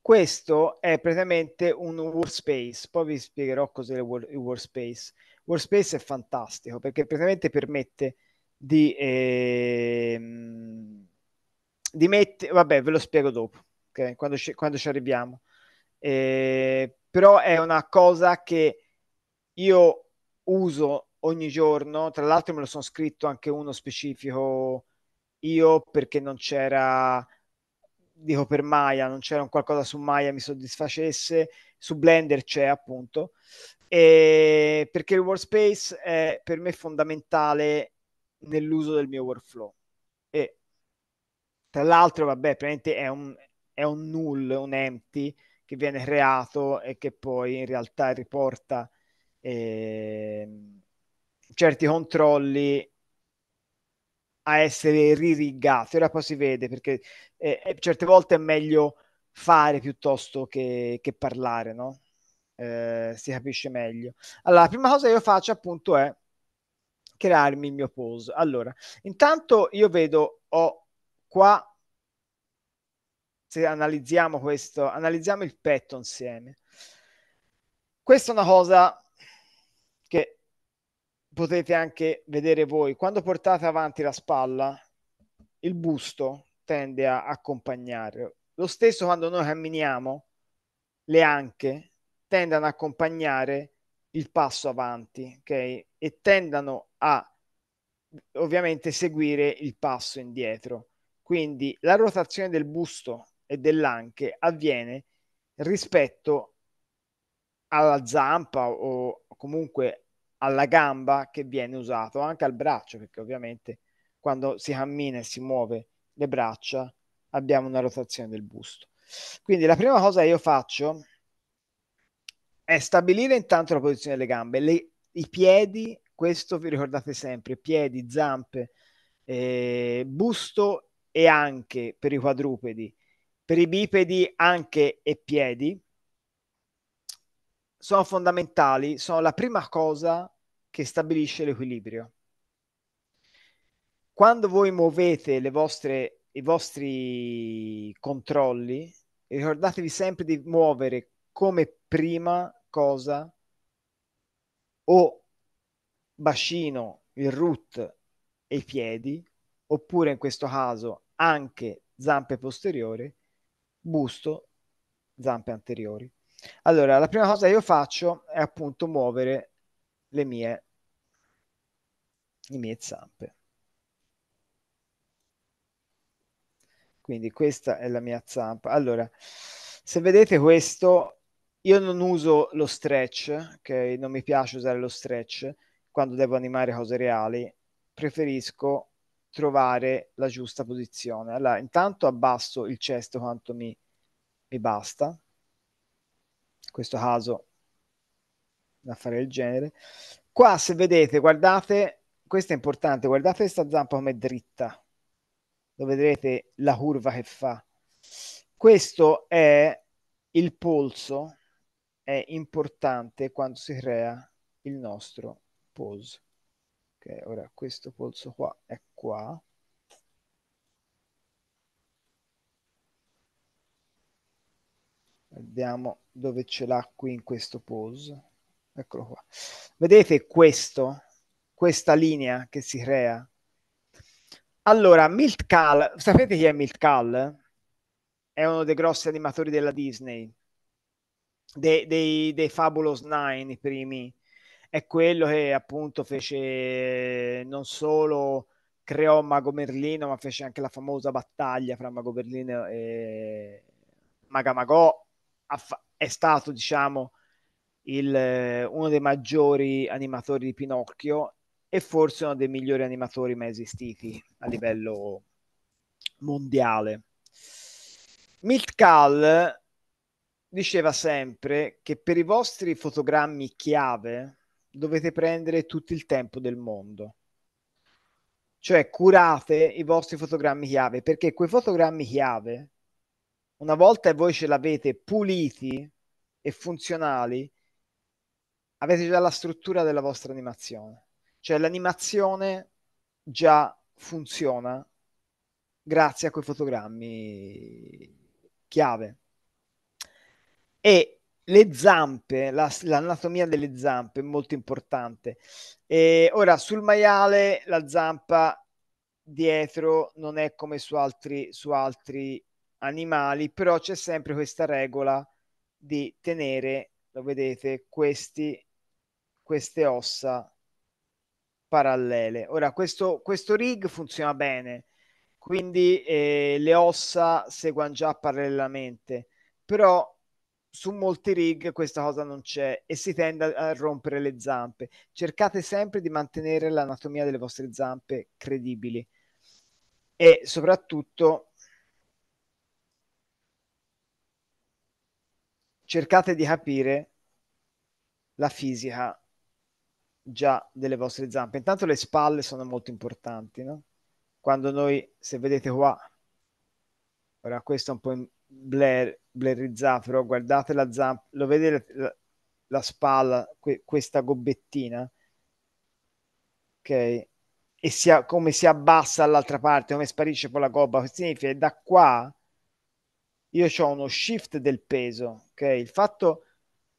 Questo è praticamente un workspace, poi vi spiegherò cos'è il, workspace. workspace è fantastico perché praticamente permette di, eh, di mettere... Vabbè, ve lo spiego dopo, okay? quando, ci, quando, ci, arriviamo. Eh, però è una cosa che io uso ogni giorno, tra l'altro me lo sono scritto anche uno specifico io perché non c'era, dico per Maya, non c'era un qualcosa su Maya mi soddisfacesse, su Blender c'è appunto, e perché il workspace è per me fondamentale nell'uso del mio workflow. E tra l'altro, vabbè, praticamente è un, è un null, un empty che viene creato e che poi in realtà riporta eh, certi controlli a essere ririgate. Ora poi si vede perché eh, eh, certe volte è meglio fare piuttosto che, che parlare, no? Eh, si capisce meglio. Allora, la prima cosa che io faccio appunto è crearmi il mio pose. Allora, intanto io vedo, ho qua, se analizziamo questo, analizziamo il petto insieme. Questa è una cosa potete anche vedere voi, quando portate avanti la spalla, il busto tende a accompagnare. Lo stesso quando noi camminiamo, le anche tendono ad accompagnare il passo avanti, ok? E tendono a ovviamente seguire il passo indietro. Quindi la rotazione del busto e dell'anche avviene rispetto alla zampa o comunque alla gamba che viene usato, anche al braccio, perché ovviamente quando si cammina e si muove le braccia abbiamo una rotazione del busto. Quindi la prima cosa che io faccio è stabilire intanto la posizione delle gambe, le, i piedi, questo vi ricordate sempre, piedi, zampe, eh, busto e anche per i quadrupedi, per i bipedi anche e piedi sono fondamentali, sono la prima cosa che stabilisce l'equilibrio. Quando voi muovete le vostre, i vostri controlli, ricordatevi sempre di muovere come prima cosa o bacino, il root e i piedi, oppure in questo caso anche zampe posteriori, busto, zampe anteriori. Allora, la prima cosa che io faccio è appunto muovere le mie le mie zampe. Quindi questa è la mia zampa. Allora, se vedete questo, io non uso lo stretch, ok? Non mi piace usare lo stretch quando devo animare cose reali, preferisco trovare la giusta posizione. Allora, intanto abbasso il cesto quanto mi, mi basta, in questo caso da fare il genere. Qua se vedete, guardate, questo è importante, guardate questa zampa come è dritta, lo vedrete la curva che fa. Questo è il polso, è importante quando si crea il nostro polso. Ok, ora questo polso qua è qua. Vediamo dove ce l'ha qui in questo pose. Eccolo qua. Vedete questo? questa linea che si crea. Allora, Milt Kahl, sapete chi è Milt Kahl? È uno dei grossi animatori della Disney, dei, dei, dei Fabulous Nine, i primi. È quello che appunto fece non solo creò Mago Merlino, ma fece anche la famosa battaglia fra Mago Merlino e Magamagò. È stato, diciamo, il, uno dei maggiori animatori di Pinocchio e forse uno dei migliori animatori mai esistiti a livello mondiale. Mitchell diceva sempre che per i vostri fotogrammi chiave dovete prendere tutto il tempo del mondo. Cioè curate i vostri fotogrammi chiave perché quei fotogrammi chiave, una volta voi ce l'avete puliti e funzionali, avete già la struttura della vostra animazione cioè l'animazione già funziona grazie a quei fotogrammi chiave. E le zampe, la, l'anatomia delle zampe è molto importante. E ora, sul maiale la zampa dietro non è come su altri, su altri animali, però c'è sempre questa regola di tenere, lo vedete, questi, queste ossa parallele. Ora, questo, questo rig funziona bene, quindi eh, le ossa seguono già parallelamente, però su molti rig questa cosa non c'è e si tende a rompere le zampe. Cercate sempre di mantenere l'anatomia delle vostre zampe credibili e soprattutto cercate di capire la fisica già delle vostre zampe. Intanto le spalle sono molto importanti, no? Quando noi, se vedete qua, ora questo è un po' blair, blairizzato, però guardate la zampa, lo vedete la, la spalla, que, questa gobbettina, ok? E si, come si abbassa all'altra parte, come sparisce poi la gobba, questo significa che da qua io ho uno shift del peso, ok? Il fatto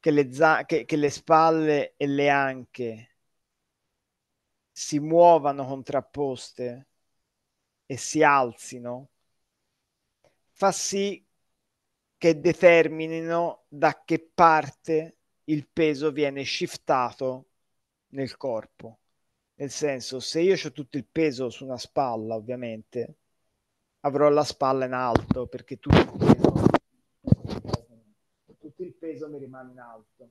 che le, za- che, che le spalle e le anche si muovano contrapposte e si alzino fa sì che determinino da che parte il peso viene shiftato nel corpo. Nel senso, se io ho tutto il peso su una spalla, ovviamente, avrò la spalla in alto perché tutto il peso, tutto il peso mi rimane in alto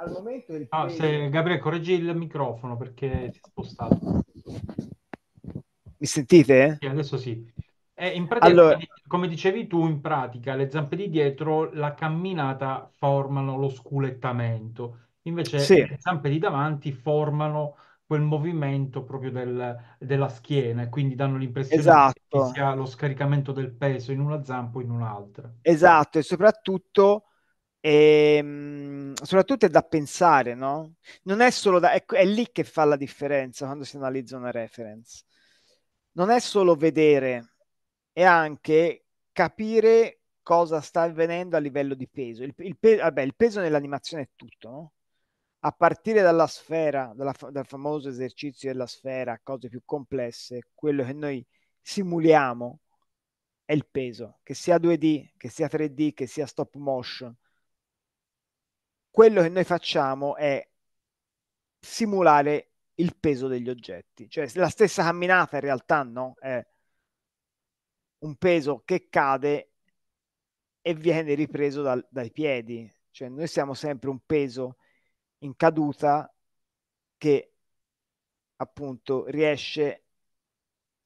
al momento il ah, se, Gabriele correggi il microfono perché si è spostato mi sentite? Sì, adesso sì eh, in pratica, allora... come dicevi tu, in pratica le zampe di dietro, la camminata formano lo sculettamento, invece sì. le zampe di davanti formano quel movimento proprio del, della schiena e quindi danno l'impressione esatto. che sia lo scaricamento del peso in una zampa o in un'altra. Esatto, e soprattutto e, ehm, soprattutto è da pensare, no? Non è solo da... È, è lì che fa la differenza quando si analizza una reference. Non è solo vedere, è anche capire cosa sta avvenendo a livello di peso. Il, il, pe- vabbè, il peso nell'animazione è tutto, no? A partire dalla sfera, dalla, dal famoso esercizio della sfera, cose più complesse, quello che noi simuliamo è il peso, che sia 2D, che sia 3D, che sia stop motion quello che noi facciamo è simulare il peso degli oggetti, cioè la stessa camminata in realtà no, è un peso che cade e viene ripreso dal, dai piedi, cioè noi siamo sempre un peso in caduta che appunto riesce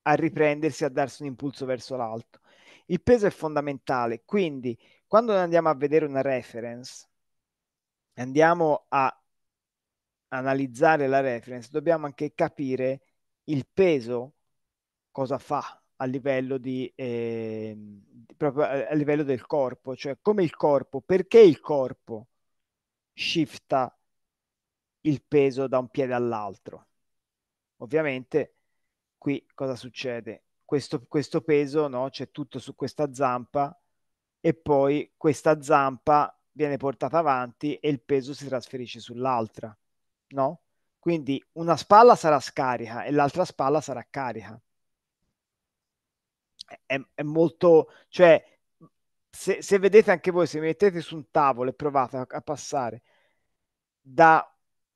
a riprendersi, a darsi un impulso verso l'alto. Il peso è fondamentale, quindi quando andiamo a vedere una reference, andiamo a analizzare la reference, dobbiamo anche capire il peso, cosa fa a livello, di, ehm, eh, proprio a livello del corpo, cioè come il corpo, perché il corpo shifta il peso da un piede all'altro. Ovviamente qui cosa succede? Questo, questo peso no? c'è tutto su questa zampa e poi questa zampa viene portata avanti e il peso si trasferisce sull'altra, no? Quindi una spalla sarà scarica e l'altra spalla sarà carica. È, è molto, cioè, se, se, vedete anche voi, se mettete su un tavolo e provate a, a passare da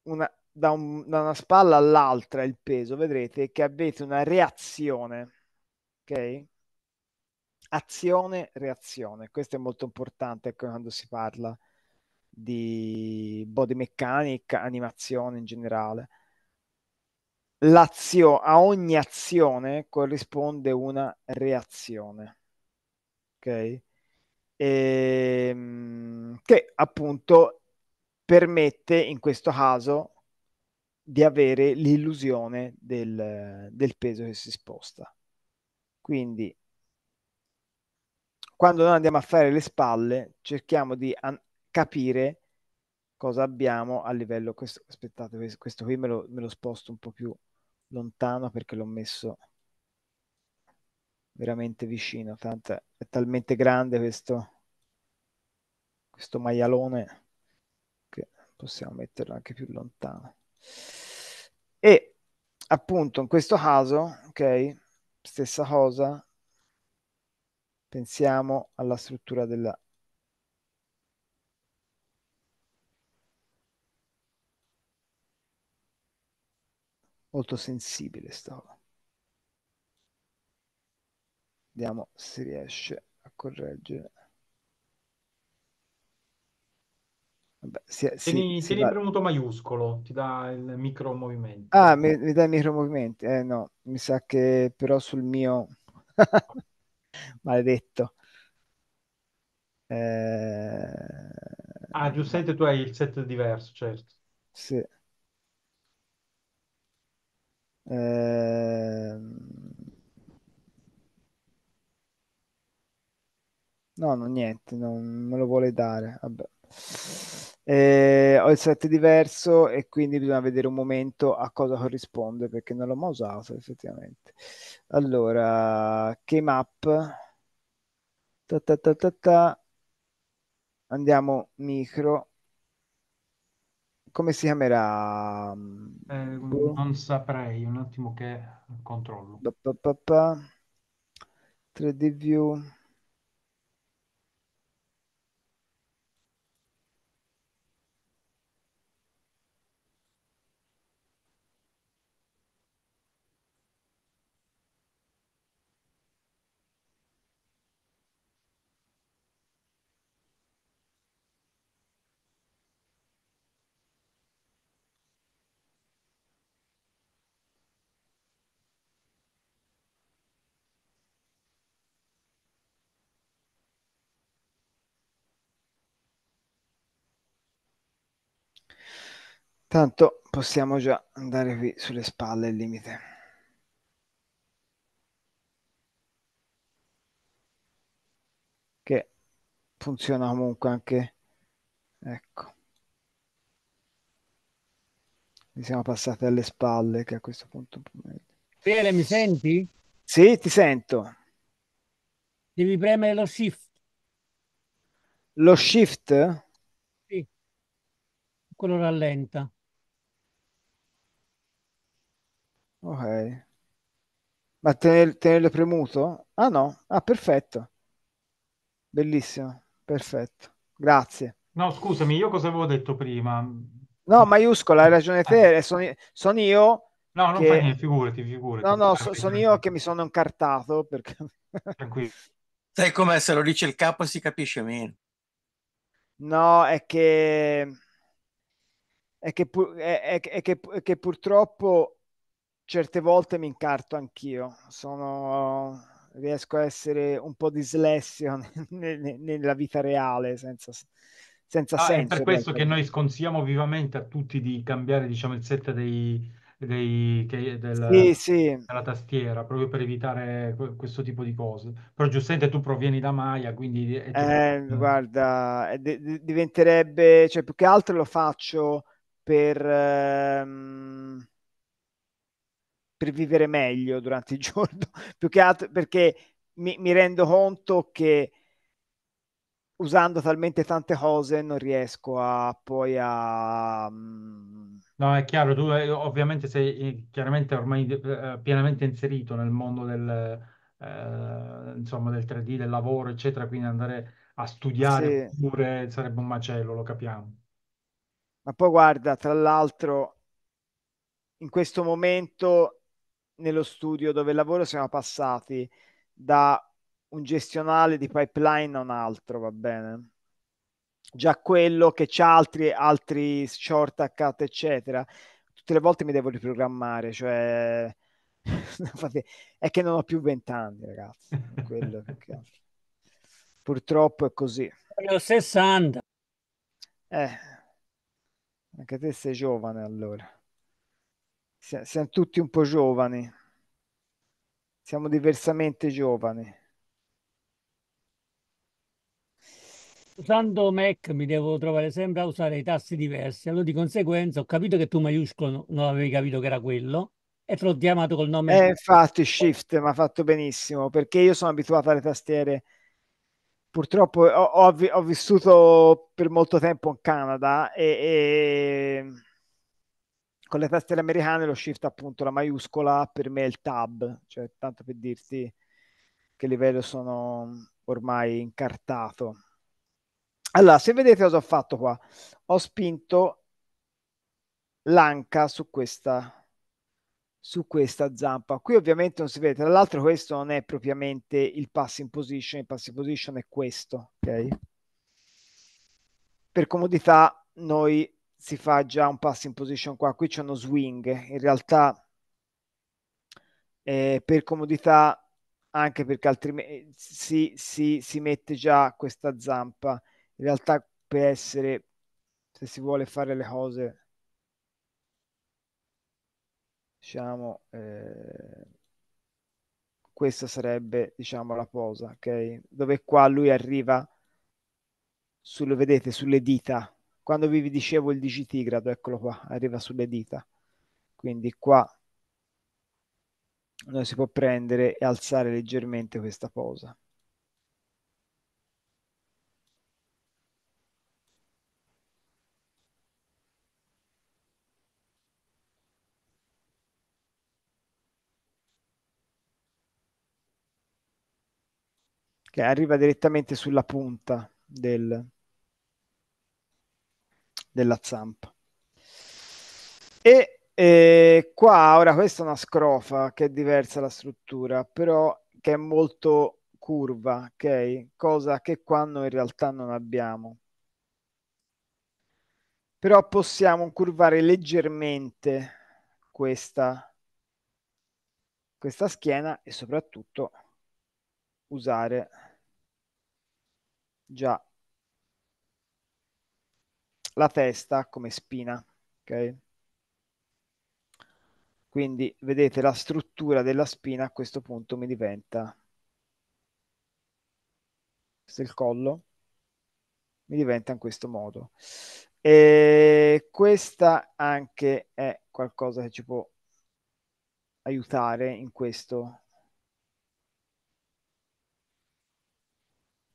una, da, un, da una spalla all'altra il peso, vedrete che avete una reazione, ok? azione-reazione. Questo è molto importante quando si parla di body mechanic, animazione in generale. L'azio- a ogni azione corrisponde una reazione. Ok? E, ehm, che appunto permette in questo caso di avere l'illusione del, del peso che si sposta. Quindi quando noi andiamo a fare le spalle, cerchiamo di an- capire cosa abbiamo a livello. Questo, aspettate, questo qui me lo, me lo sposto un po' più lontano perché l'ho messo veramente vicino. Tanto è talmente grande questo, questo maialone che possiamo metterlo anche più lontano. E appunto in questo caso, ok, stessa cosa, pensiamo alla struttura della molto sensibile stava vediamo se riesce a correggere Vabbè, si, si, tieni, si tieni va... premuto maiuscolo ti dà il micro movimento ah mi, mi dà i micro movimenti eh no mi sa che però sul mio Maledetto. Eh... Ah, giustamente tu hai il set diverso, certo. Sì. Eh... No, no, niente, non me lo vuole dare. Vabbè. Eh, ho il set diverso e quindi bisogna vedere un momento a cosa corrisponde perché non l'ho mai usato effettivamente. Allora, K-Map. Ta, ta, ta, ta, ta. Andiamo micro. Come si chiamerà? Eh, boh. non saprei, un attimo che controllo. Pa, pa, pa, 3D view. Tanto possiamo già andare qui sulle spalle il limite. Che funziona comunque anche, ecco. Mi siamo passati alle spalle che a questo punto... Bene, mi senti? Sì, ti sento. Devi premere lo shift. Lo shift? Sì. Quello rallenta. Ok. Ma tenere tenerle premuto? Ah no, ah perfetto. Bellissimo, perfetto. Grazie. No, scusami, io cosa avevo detto prima? No, maiuscola, hai ragione te, ah. sono, io No, non che... niente, figurati, figurati. No, no, so, sono io che mi sono incartato perché... Tranquillo. Sai com'è, se lo dice il capo si capisce meno. No, è che... È che, pu... è, è, è che, che purtroppo certe volte mi incarto anch'io, sono riesco a essere un po' dislessio nella vita reale senza, senza ah, senso. È per questo che noi sconsigliamo vivamente a tutti di cambiare diciamo, il set dei, dei, che, del, sì, sì. della tastiera proprio per evitare questo tipo di cose. Però giustamente tu provieni da Maya, quindi... Eh, guarda, d- diventerebbe... Cioè, più che altro lo faccio per... Ehm per vivere meglio durante il giorno, più che altro perché mi, mi rendo conto che usando talmente tante cose non riesco a poi a... Mm, no, è chiaro, tu eh, ovviamente sei eh, chiaramente ormai eh, pienamente inserito nel mondo del, eh, insomma, del 3D, del lavoro, eccetera, quindi andare a studiare sì. pure sarebbe un macello, lo capiamo. Ma poi guarda, tra l'altro, in questo momento nello studio dove lavoro siamo passati da un gestionale di pipeline a un altro, va bene? Già quello che c'ha altri, altri short eccetera. Tutte le volte mi devo riprogrammare, cioè... è che non ho più vent'anni, ragazzi. Quello che... Purtroppo è così. Ho 60. Eh, anche te sei giovane allora siamo tutti un po' giovani, siamo diversamente giovani. Usando Mac mi devo trovare sempre a usare i tasti diversi, allora di conseguenza ho capito che tu maiuscolo non avevi capito che era quello e te l'ho chiamato col nome. Eh, infatti Shift mi ha fatto benissimo perché io sono abituato alle tastiere. Purtroppo ho, ho, ho vissuto per molto tempo in Canada e, e con le tastiere americane lo shift appunto la maiuscola per me è il tab, cioè tanto per dirti che livello sono ormai incartato. Allora, se vedete cosa ho fatto qua, ho spinto l'anca su questa, su questa zampa. Qui ovviamente non si vede, tra l'altro questo non è propriamente il passing position, il passing position è questo, ok? Per comodità noi si fa già un passing position qua, qui c'è uno swing, in realtà eh, per comodità anche perché altrimenti si, si, si, mette già questa zampa. In realtà, per essere, se si vuole fare le cose, diciamo, eh, questa sarebbe, diciamo, la posa, ok? Dove qua lui arriva, sul, vedete, sulle dita, quando vi dicevo il digitigrado, eccolo qua, arriva sulle dita. Quindi qua noi si può prendere e alzare leggermente questa posa. che arriva direttamente sulla punta del, della zampa. E eh, qua, ora, questa è una scrofa che è diversa la struttura, però che è molto curva, ok? Cosa che qua noi in realtà non abbiamo. Però possiamo curvare leggermente questa, questa schiena e soprattutto usare già la testa come spina, ok? Quindi vedete la struttura della spina a questo punto mi diventa questo è il collo mi diventa in questo modo. E questa anche è qualcosa che ci può aiutare in questo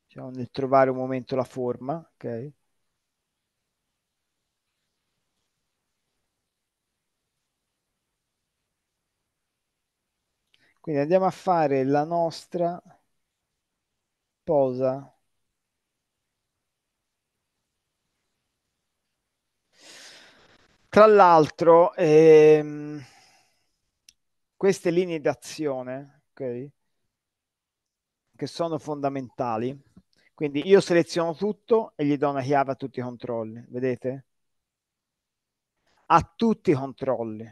diciamo, nel trovare un momento la forma, ok? Quindi andiamo a fare la nostra posa. Tra l'altro, ehm, queste linee d'azione, okay, che sono fondamentali, quindi io seleziono tutto e gli do una chiave a tutti i controlli, vedete? A tutti i controlli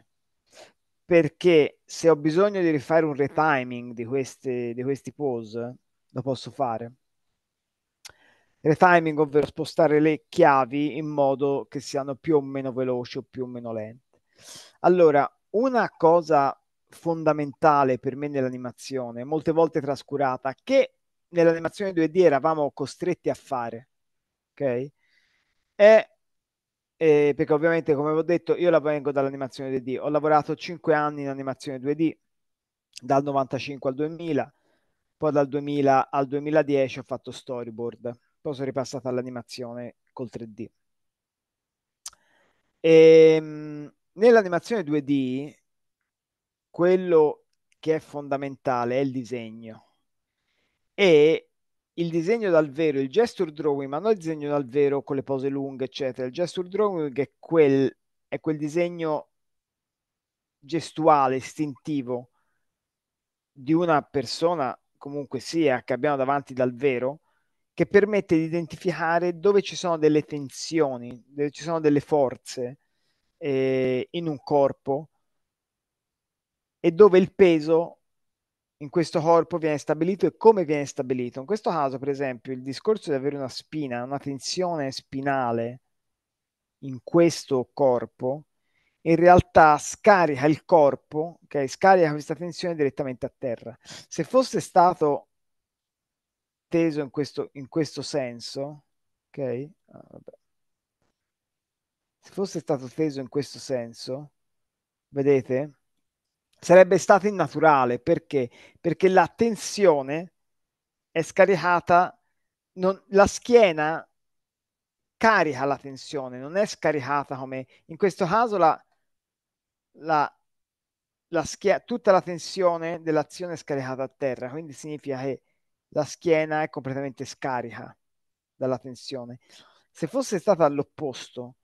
perché se ho bisogno di rifare un retiming di, queste, di questi pause, lo posso fare. Retiming, ovvero spostare le chiavi in modo che siano più o meno veloci o più o meno lente. Allora, una cosa fondamentale per me nell'animazione, molte volte trascurata, che nell'animazione 2D eravamo costretti a fare, ok? È eh, perché ovviamente come ho detto io la vengo dall'animazione 2D, ho lavorato 5 anni in animazione 2D dal 95 al 2000, poi dal 2000 al 2010 ho fatto storyboard, poi sono ripassata all'animazione col 3D. E, ehm, nell'animazione 2D quello che è fondamentale è il disegno e il disegno dal vero, il gesture drawing, ma non il disegno dal vero con le pose lunghe, eccetera. Il gesture drawing è quel, è quel disegno gestuale, istintivo di una persona, comunque sia, che abbiamo davanti dal vero, che permette di identificare dove ci sono delle tensioni, dove ci sono delle forze eh, in un corpo e dove il peso in questo corpo viene stabilito e come viene stabilito. In questo caso, per esempio, il discorso di avere una spina, una tensione spinale in questo corpo, in realtà scarica il corpo, okay? scarica questa tensione direttamente a terra. Se fosse stato teso in questo, in questo senso, ok? Ah, Se fosse stato teso in questo senso, vedete? sarebbe stato innaturale perché? Perché la tensione è scaricata, non, la schiena carica la tensione, non è scaricata come in questo caso la, la, la schia- tutta la tensione dell'azione è scaricata a terra, quindi significa che la schiena è completamente scarica dalla tensione. Se fosse stata all'opposto,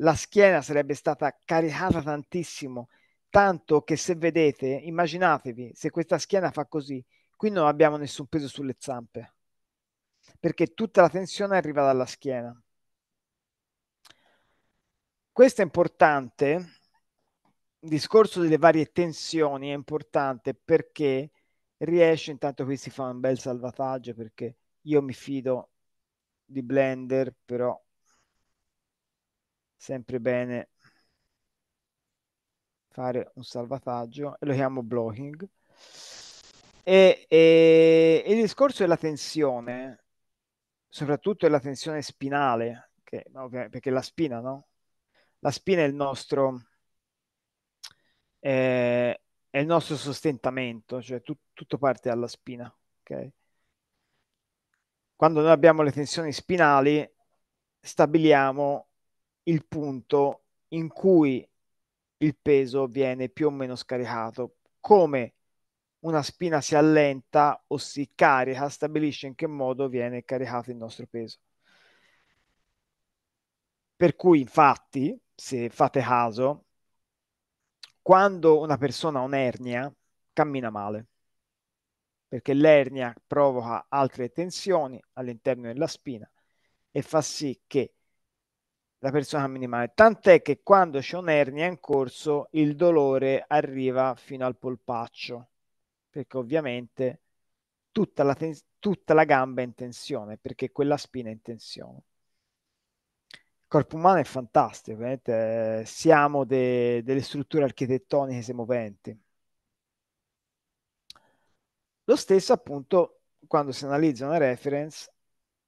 la schiena sarebbe stata caricata tantissimo Tanto che se vedete, immaginatevi se questa schiena fa così, qui non abbiamo nessun peso sulle zampe, perché tutta la tensione arriva dalla schiena. Questo è importante, il discorso delle varie tensioni è importante perché riesce, intanto qui si fa un bel salvataggio perché io mi fido di Blender, però sempre bene fare un salvataggio e lo chiamo blocking. E, e, il discorso della tensione, soprattutto la tensione spinale, che, no, perché la spina, no? La spina è il nostro, eh, è il nostro sostentamento, cioè tu, tutto parte dalla spina. ok? Quando noi abbiamo le tensioni spinali, stabiliamo il punto in cui il peso viene più o meno scaricato. Come una spina si allenta o si carica, stabilisce in che modo viene caricato il nostro peso. Per cui, infatti, se fate caso, quando una persona ha un'ernia, cammina male, perché l'ernia provoca altre tensioni all'interno della spina e fa sì che la persona minimale. Tant'è che quando c'è un'ernia in corso, il dolore arriva fino al polpaccio, perché ovviamente tutta la, ten- tutta la gamba è in tensione, perché quella spina è in tensione. Il corpo umano è fantastico, eh, siamo de- delle strutture architettoniche semoventi. Lo stesso appunto quando si analizza una reference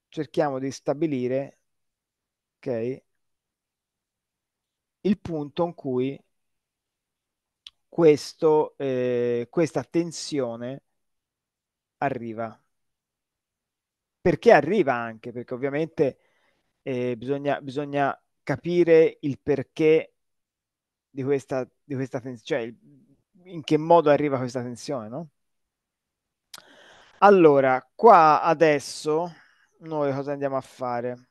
cerchiamo di stabilire okay, il punto in cui questo, eh, questa tensione arriva. Perché arriva anche? Perché ovviamente eh, bisogna, bisogna capire il perché di questa, di questa tensione, cioè in che modo arriva questa tensione, no? Allora, qua adesso noi cosa andiamo a fare?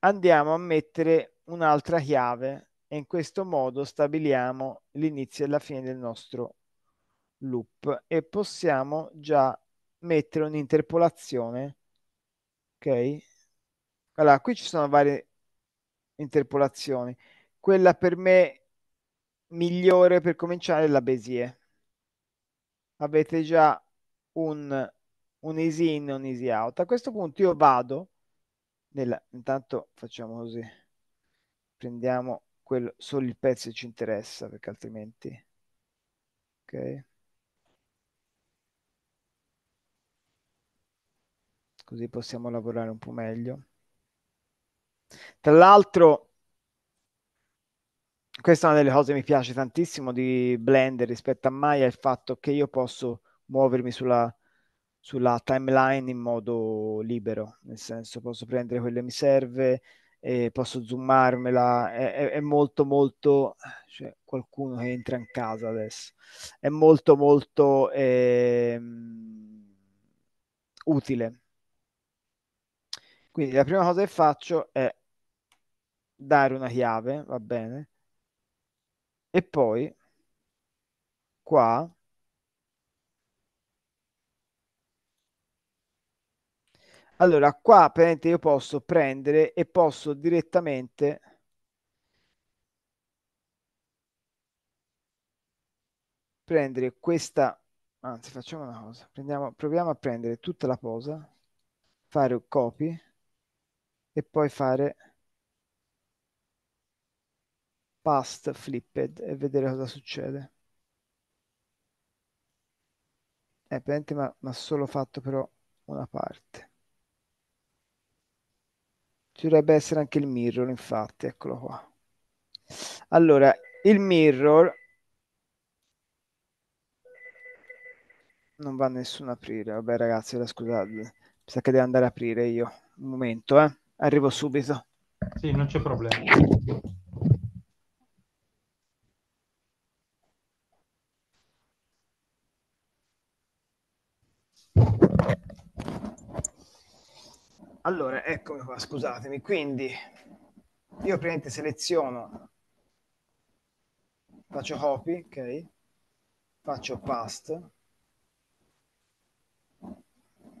andiamo a mettere un'altra chiave e in questo modo stabiliamo l'inizio e la fine del nostro loop e possiamo già mettere un'interpolazione ok allora qui ci sono varie interpolazioni quella per me migliore per cominciare è la Bézier avete già un, un easy in e un easy out a questo punto io vado nella, intanto facciamo così, prendiamo quello, solo il pezzo che ci interessa perché altrimenti, ok? Così possiamo lavorare un po' meglio. Tra l'altro, questa è una delle cose che mi piace tantissimo di Blender rispetto a Maya, il fatto che io posso muovermi sulla sulla timeline in modo libero, nel senso posso prendere quello che mi serve, eh, posso zoomarmela, è, è, è molto molto, cioè, qualcuno che entra in casa adesso, è molto molto eh, utile. Quindi la prima cosa che faccio è dare una chiave, va bene, e poi qua Allora, qua praticamente io posso prendere e posso direttamente... prendere questa anzi facciamo una cosa Prendiamo, proviamo a prendere tutta la posa fare un copy e poi fare past flipped e vedere cosa succede eh, ma ha solo fatto però una parte ci dovrebbe essere anche il mirror, infatti, eccolo qua. Allora, il mirror non va nessuno a aprire. Vabbè, ragazzi, ora scusate, mi sa che devo andare a aprire io. Un momento, eh. Arrivo subito. Sì, non c'è problema. Allora, eccomi qua, scusatemi. Quindi io praticamente seleziono, faccio copy, ok? Faccio past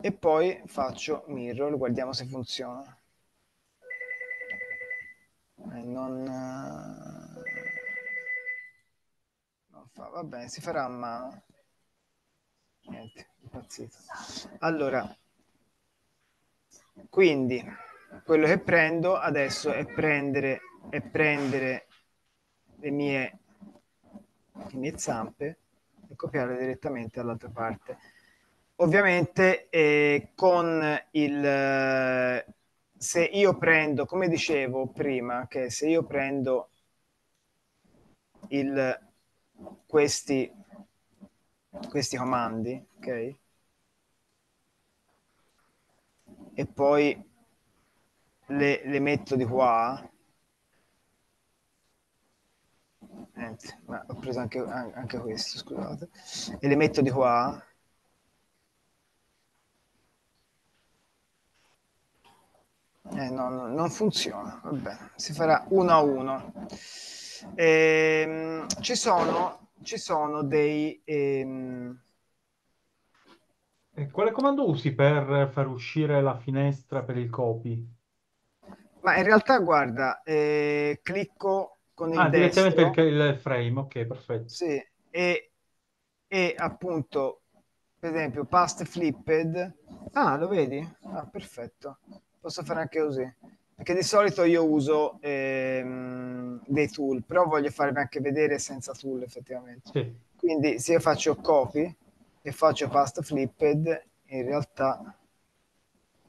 e poi faccio mirror, guardiamo se funziona. Eh, non, eh, non fa, va bene, si farà a mano. Niente, impazzito. Allora, quindi quello che prendo adesso è prendere, è prendere le, mie, le mie zampe e copiarle direttamente dall'altra parte. Ovviamente eh, con il se io prendo, come dicevo prima, che se io prendo il, questi, questi comandi, ok? e poi le, le metto di qua Niente, ma ho preso anche, anche questo scusate e le metto di qua Eh, no, no, non funziona, vabbè, si farà uno a uno. Ehm, ci, sono, ci sono dei... Ehm, e eh, quale comando usi per far uscire la finestra per il copy? Ma in realtà, guarda, eh, clicco con il ah, destro. direttamente il, il frame, ok, perfetto. Sì, e, e appunto, per esempio, past flipped. Ah, lo vedi? Ah, perfetto. Posso fare anche così. Perché di solito io uso ehm, dei tool, però voglio farvi anche vedere senza tool effettivamente. Sì. Quindi se io faccio copy, e faccio pasta flipped in realtà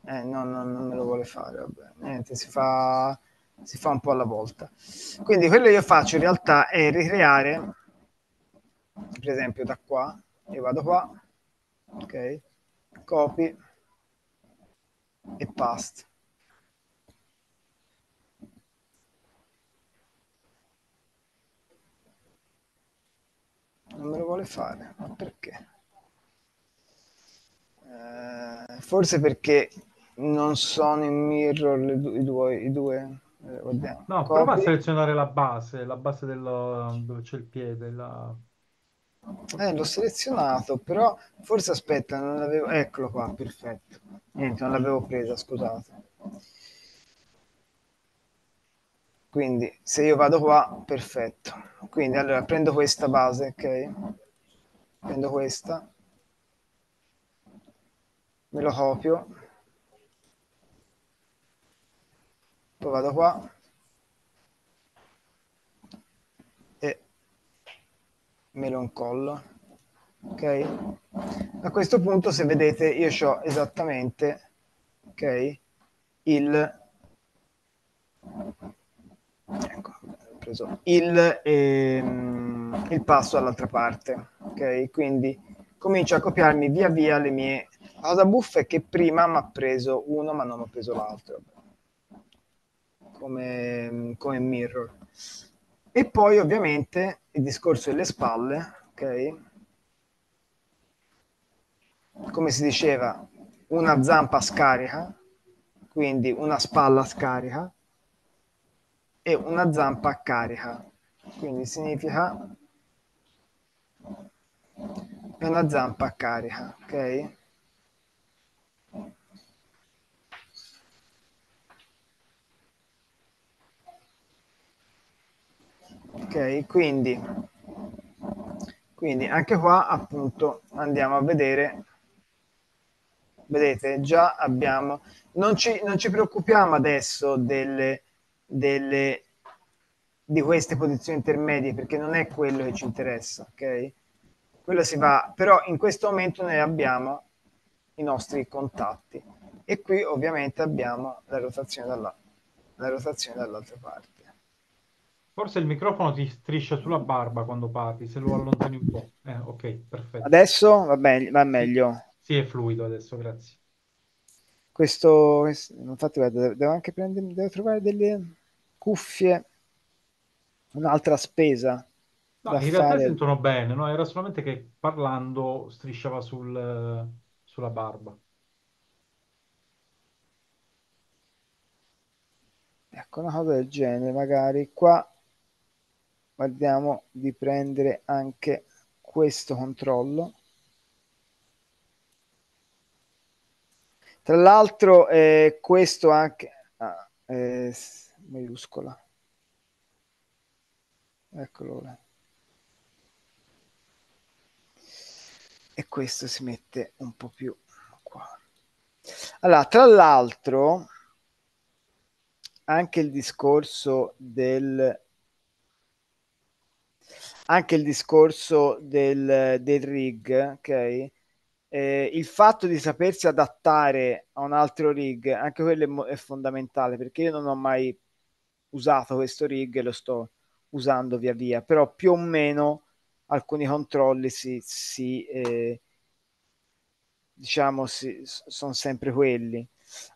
eh, no, no, non me lo vuole fare vabbè. niente si fa si fa un po' alla volta quindi quello che io faccio in realtà è ricreare per esempio da qua io vado qua ok copy e pasta non me lo vuole fare ma perché eh, forse perché non sono in mirror du- i due. I due eh, no, Copy. prova a selezionare la base, la base dello, dove c'è il piede. La... Eh, l'ho selezionato, però forse aspetta, non l'avevo... Eccolo qua, perfetto. Niente, non l'avevo presa, scusate. Quindi se io vado qua, perfetto. Quindi allora prendo questa base, ok? Prendo questa, me lo copio, lo vado qua e me lo incollo. Ok? A questo punto, se vedete, io ho esattamente okay, il ecco, ho preso il, ehm, il passo all'altra parte. Ok? Quindi comincio a copiarmi via via le mie la cosa buffa è che prima mi ha preso uno, ma non ho preso l'altro. Come, come mirror. E poi, ovviamente, il discorso delle spalle, ok? Come si diceva, una zampa scarica, quindi una spalla scarica e una zampa carica. Quindi significa una zampa carica, ok? ok quindi, quindi anche qua appunto andiamo a vedere vedete già abbiamo non ci, non ci preoccupiamo adesso delle, delle, di queste posizioni intermedie perché non è quello che ci interessa ok quello si va però in questo momento noi abbiamo i nostri contatti e qui ovviamente abbiamo la rotazione dall'altra la rotazione dall'altra parte Forse il microfono ti striscia sulla barba quando parli, se lo allontani un po'. Eh, ok, perfetto. Adesso va, be- va meglio. Sì, è fluido adesso, grazie. Questo, infatti, guarda, devo anche prendere, devo trovare delle cuffie, un'altra spesa. No, in fare. realtà sentono bene, no? Era solamente che parlando strisciava sul, sulla barba. Ecco, una cosa del genere, magari qua guardiamo di prendere anche questo controllo tra l'altro eh, questo anche ah, eh, maiuscola eccolo là e questo si mette un po' più qua allora tra l'altro anche il discorso del anche il discorso del, del rig, ok? Eh, il fatto di sapersi adattare a un altro rig, anche quello è, mo- è, fondamentale perché io non ho mai usato questo rig e lo sto usando via via, però più o meno alcuni controlli si, si eh, diciamo, si, sono sempre quelli.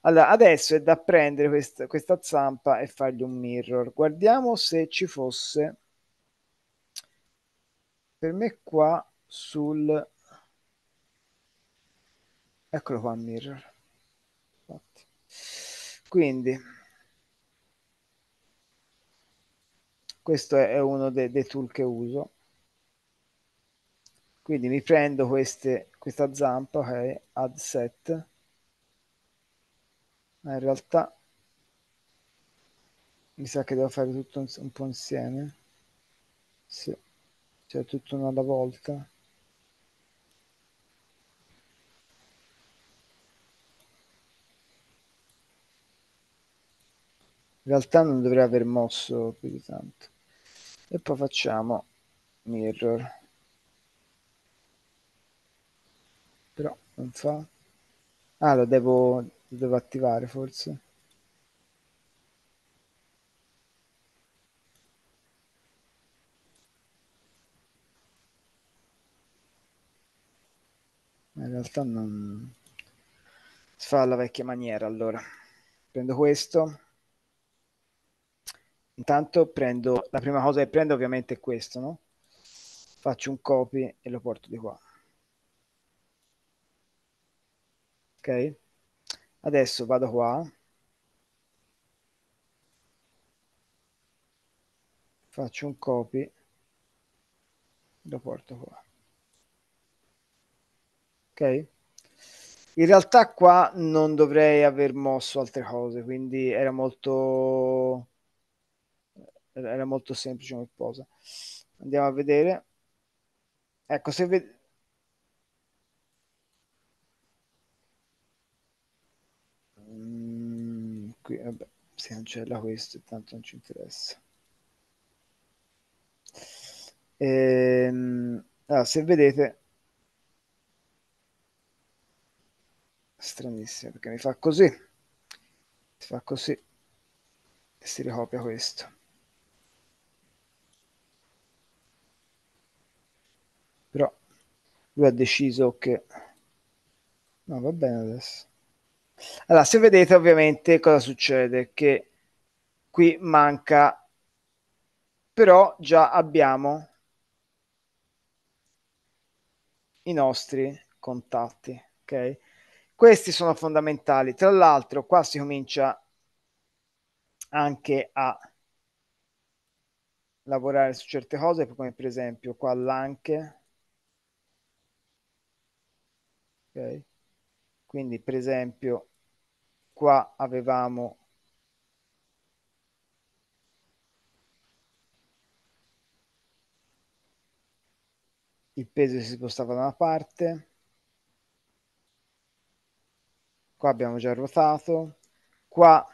Allora, adesso è da prendere quest- questa zampa e fargli un mirror. Guardiamo se ci fosse per me qua sul eccolo qua mirror Infatti. quindi questo è uno dei, dei tool che uso quindi mi prendo queste, questa zampa che okay, add set ma in realtà mi sa che devo fare tutto un, un po' insieme sì cioè tutto una alla volta. In realtà non dovrei aver mosso più di tanto. E poi facciamo mirror. Però non fa. Ah, lo devo, lo devo attivare forse. in realtà non si fa alla vecchia maniera allora prendo questo intanto prendo la prima cosa che prendo ovviamente è questo no? faccio un copy e lo porto di qua ok adesso vado qua faccio un copy lo porto qua ok? In realtà qua non dovrei aver mosso altre cose, quindi era molto, era molto semplice come cosa. Andiamo a vedere. Ecco, se vedete... Mm, qui, vabbè, si cancella questo, tanto non ci interessa. Ehm, allora, ah, se vedete stranissimo perché mi fa così si fa così e si ricopia questo però lui ha deciso che no va bene adesso allora se vedete ovviamente cosa succede che qui manca però già abbiamo i nostri contatti ok questi sono fondamentali. Tra l'altro, qua si comincia anche a lavorare su certe cose, come per esempio qua l'anche. Okay. Quindi, per esempio, qua avevamo il peso si spostava da una parte qua abbiamo già ruotato, qua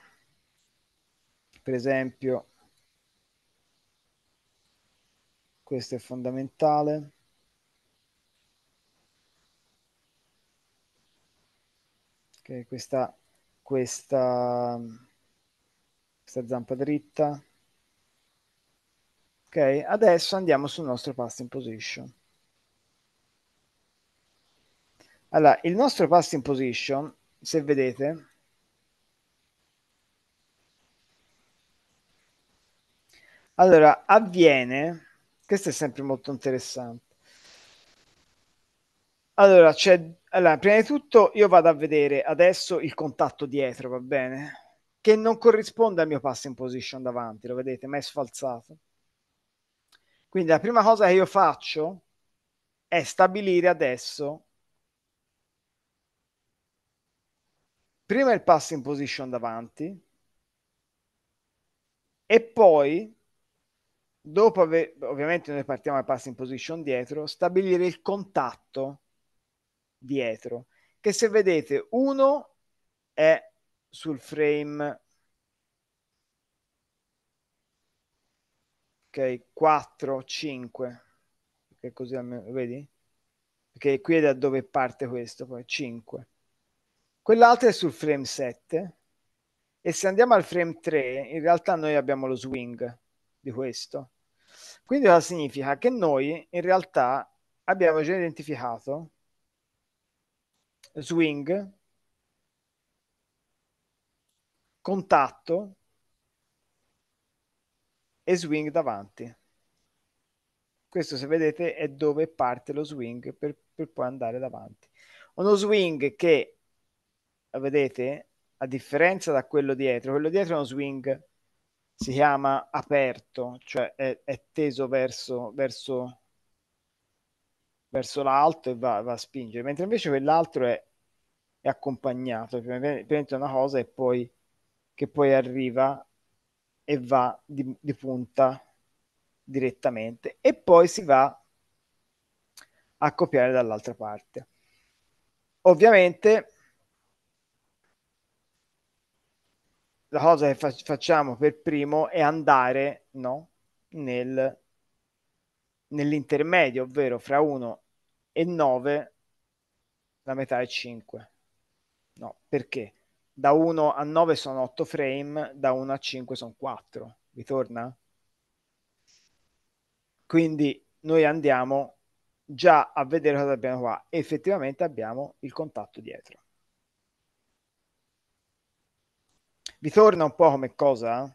per esempio questo è fondamentale. Okay, questa, questa, questa zampa dritta. Ok, adesso andiamo sul nostro passing position. Allora, il nostro passing position se vedete, allora avviene, questo è sempre molto interessante. Allora, c'è, allora, prima di tutto io vado a vedere adesso il contatto dietro, va bene? Che non corrisponde al mio passing position davanti, lo vedete, ma è sfalsato. Quindi la prima cosa che io faccio è stabilire adesso prima il pass in position davanti e poi dopo ave- ovviamente noi partiamo dal pass in position dietro stabilire il contatto dietro che se vedete uno è sul frame ok 4 5 perché così almeno vedi perché qui è da dove parte questo poi 5 Quell'altra è sul frame 7 e se andiamo al frame 3, in realtà noi abbiamo lo swing di questo. Quindi cosa significa? Che noi in realtà abbiamo già identificato swing, contatto e swing davanti. Questo se vedete è dove parte lo swing per, per poi andare davanti. Uno swing che vedete, a differenza da quello dietro, quello dietro è uno swing, si chiama aperto, cioè è, è teso verso, verso, verso l'alto e va, va, a spingere, mentre invece quell'altro è, è accompagnato, prima una cosa e poi, che poi arriva e va di, di punta direttamente e poi si va a copiare dall'altra parte. Ovviamente la cosa che fa- facciamo per primo è andare no, nel, nell'intermedio, ovvero fra 1 e 9 la metà è 5. No, perché? Da 1 a 9 sono 8 frame, da 1 a 5 sono 4. Ritorna? Quindi noi andiamo già a vedere cosa abbiamo qua. Effettivamente abbiamo il contatto dietro. vi torna un po' come cosa?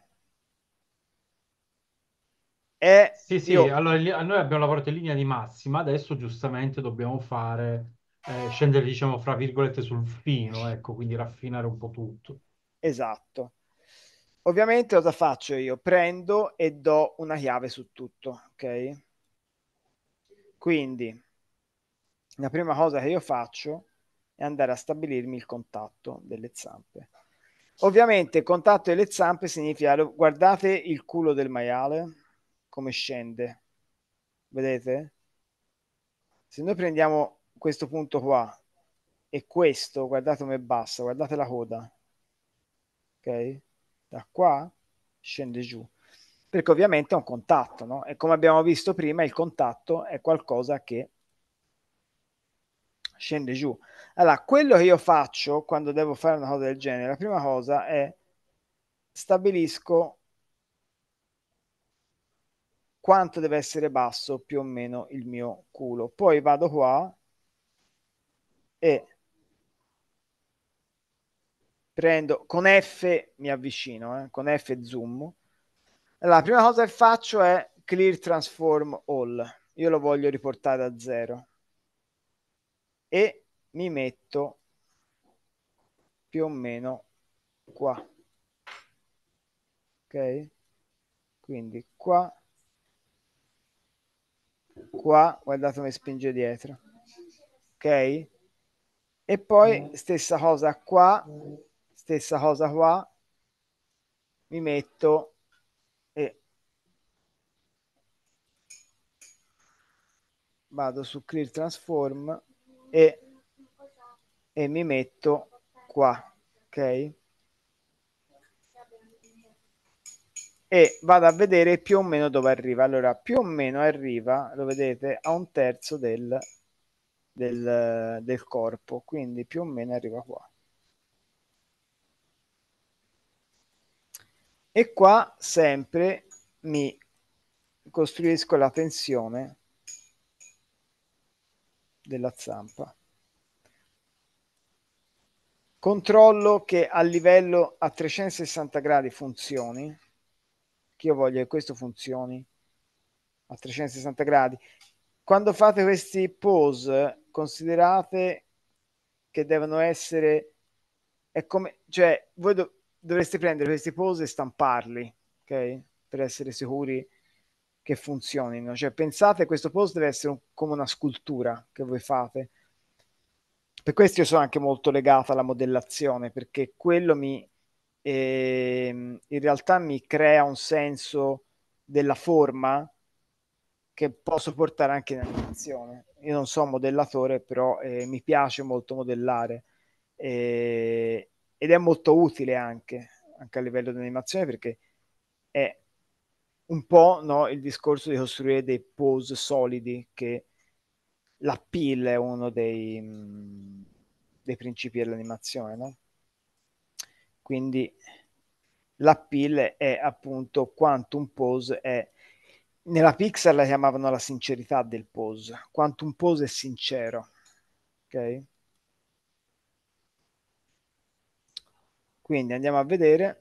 È sì, sì, io... allora noi abbiamo lavorato in linea di massima, adesso giustamente dobbiamo fare, eh, scendere diciamo fra virgolette sul fino, ecco, quindi raffinare un po' tutto. Esatto. Ovviamente cosa faccio io? Prendo e do una chiave su tutto, ok? Quindi la prima cosa che io faccio è andare a stabilirmi il contatto delle zampe. Ovviamente contatto delle zampe significa guardate il culo del maiale come scende. Vedete? Se noi prendiamo questo punto qua e questo, guardate come è bassa, guardate la coda. Ok? Da qua scende giù. Perché ovviamente è un contatto, no? E come abbiamo visto prima, il contatto è qualcosa che scende giù. Allora, quello che io faccio quando devo fare una cosa del genere, la prima cosa è stabilisco quanto deve essere basso più o meno il mio culo. Poi vado qua e prendo con F mi avvicino, eh, con F zoom. La prima cosa che faccio è clear transform all. Io lo voglio riportare a zero e mi metto più o meno qua ok quindi qua qua guardate mi spinge dietro ok e poi mm. stessa cosa qua stessa cosa qua mi metto e vado su clear transform e, e mi metto qua, ok? E vado a vedere più o meno dove arriva. Allora, più o meno arriva, lo vedete, a un terzo del, del, del corpo, quindi più o meno arriva qua. E qua sempre mi costruisco la tensione della zampa. Controllo che a livello a 360 gradi funzioni, che io voglio che questo funzioni a 360 gradi. Quando fate questi pose, considerate che devono essere, è come, cioè voi do, dovreste prendere questi pose e stamparli, ok? Per essere sicuri che funzionino. Cioè, pensate, questo post deve essere un, come una scultura che voi fate. Per questo io sono anche molto legata alla modellazione, perché quello mi, eh, in realtà mi crea un senso della forma che posso portare anche in animazione. Io non sono modellatore, però eh, mi piace molto modellare eh, ed è molto utile anche, anche a livello di animazione perché è un po' no, il discorso di costruire dei pose solidi che l'appeal è uno dei, mm, dei principi dell'animazione, no? Quindi l'appeal è appunto quanto un pose è nella Pixar la chiamavano la sincerità del pose, quanto un pose è sincero, ok? Quindi andiamo a vedere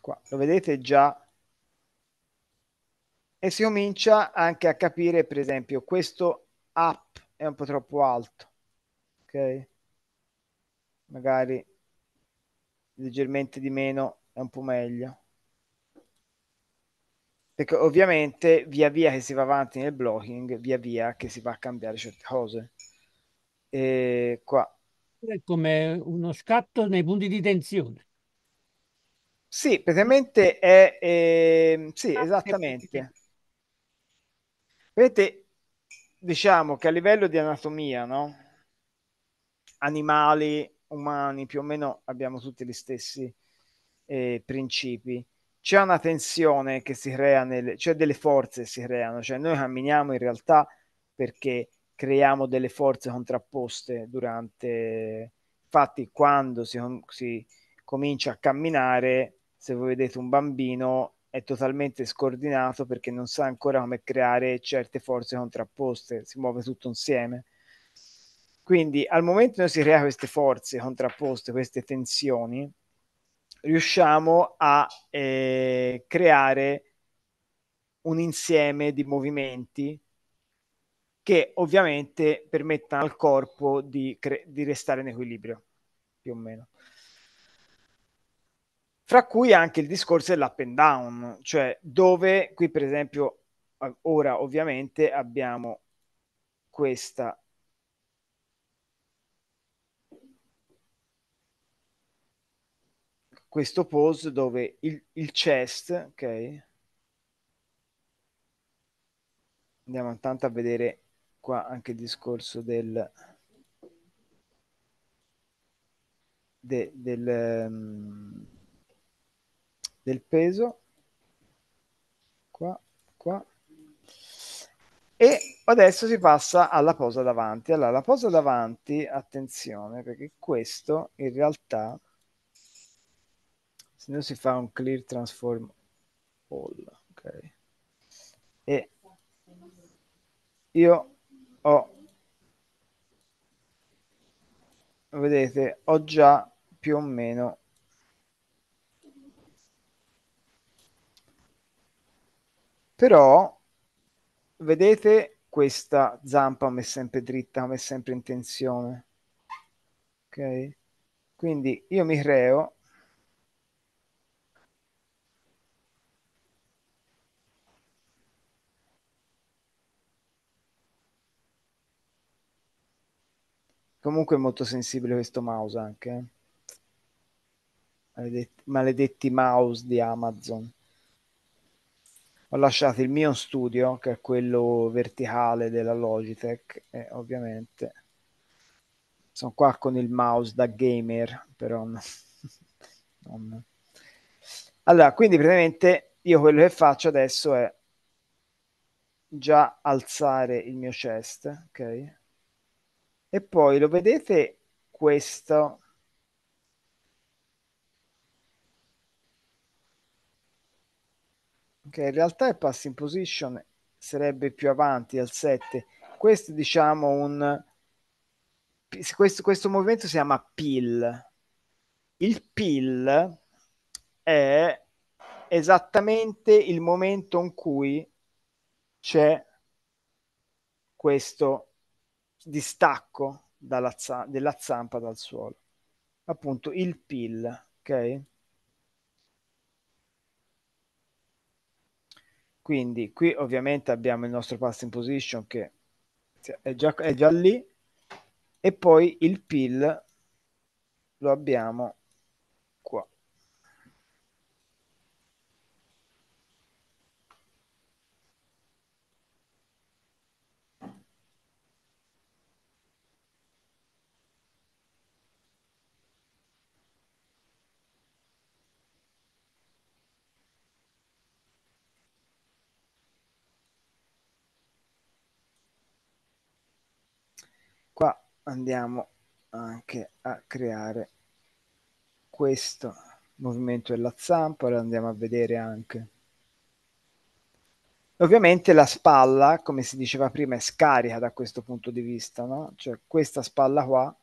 qua lo vedete già e si comincia anche a capire per esempio questo app è un po' troppo alto ok magari leggermente di meno è un po' meglio perché ovviamente via via che si va avanti nel blocking via via che si va a cambiare certe cose e qua è come uno scatto nei punti di tensione sì, praticamente è... Eh, sì, ah, esattamente. Vedete, diciamo che a livello di anatomia, no? Animali, umani, più o meno abbiamo tutti gli stessi eh, principi. C'è una tensione che si crea, nelle, cioè delle forze si creano, cioè noi camminiamo in realtà perché creiamo delle forze contrapposte durante... Infatti quando si, si comincia a camminare se voi vedete un bambino è totalmente scordinato perché non sa ancora come creare certe forze contrapposte, si muove tutto insieme. Quindi al momento in cui si crea queste forze contrapposte, queste tensioni, riusciamo a eh, creare un insieme di movimenti che ovviamente permettano al corpo di, cre- di restare in equilibrio, più o meno fra cui anche il discorso dell'up and down, cioè dove qui per esempio ora ovviamente abbiamo questa questo pose dove il, il chest, ok? Andiamo intanto a vedere qua anche il discorso del de, del um, del peso qua, qua e adesso si passa alla posa davanti. Allora, la posa davanti, attenzione, perché questo in realtà, se no si fa un clear transform all, ok? E io ho, vedete, ho già più o meno Però vedete questa zampa messa sempre dritta, messa sempre in tensione. Ok? Quindi io mi creo Comunque è molto sensibile questo mouse anche. Eh? Maledetti, maledetti mouse di Amazon ho lasciato il mio studio, che è quello verticale della Logitech, e ovviamente sono qua con il mouse da gamer, però non... Allora, quindi praticamente io quello che faccio adesso è già alzare il mio chest, ok? E poi lo vedete questo che in realtà il passing position sarebbe più avanti al 7. Questo diciamo un questo, questo movimento si chiama PIL. Il PIL è esattamente il momento in cui c'è questo distacco dalla, della zampa dal suolo. Appunto il PIL, ok? Quindi qui ovviamente abbiamo il nostro passing position che cioè, è già, è già lì e poi il PIL lo abbiamo qua. andiamo anche a creare questo movimento della zampa, lo andiamo a vedere anche. Ovviamente la spalla, come si diceva prima, è scarica da questo punto di vista, no? Cioè questa spalla qua,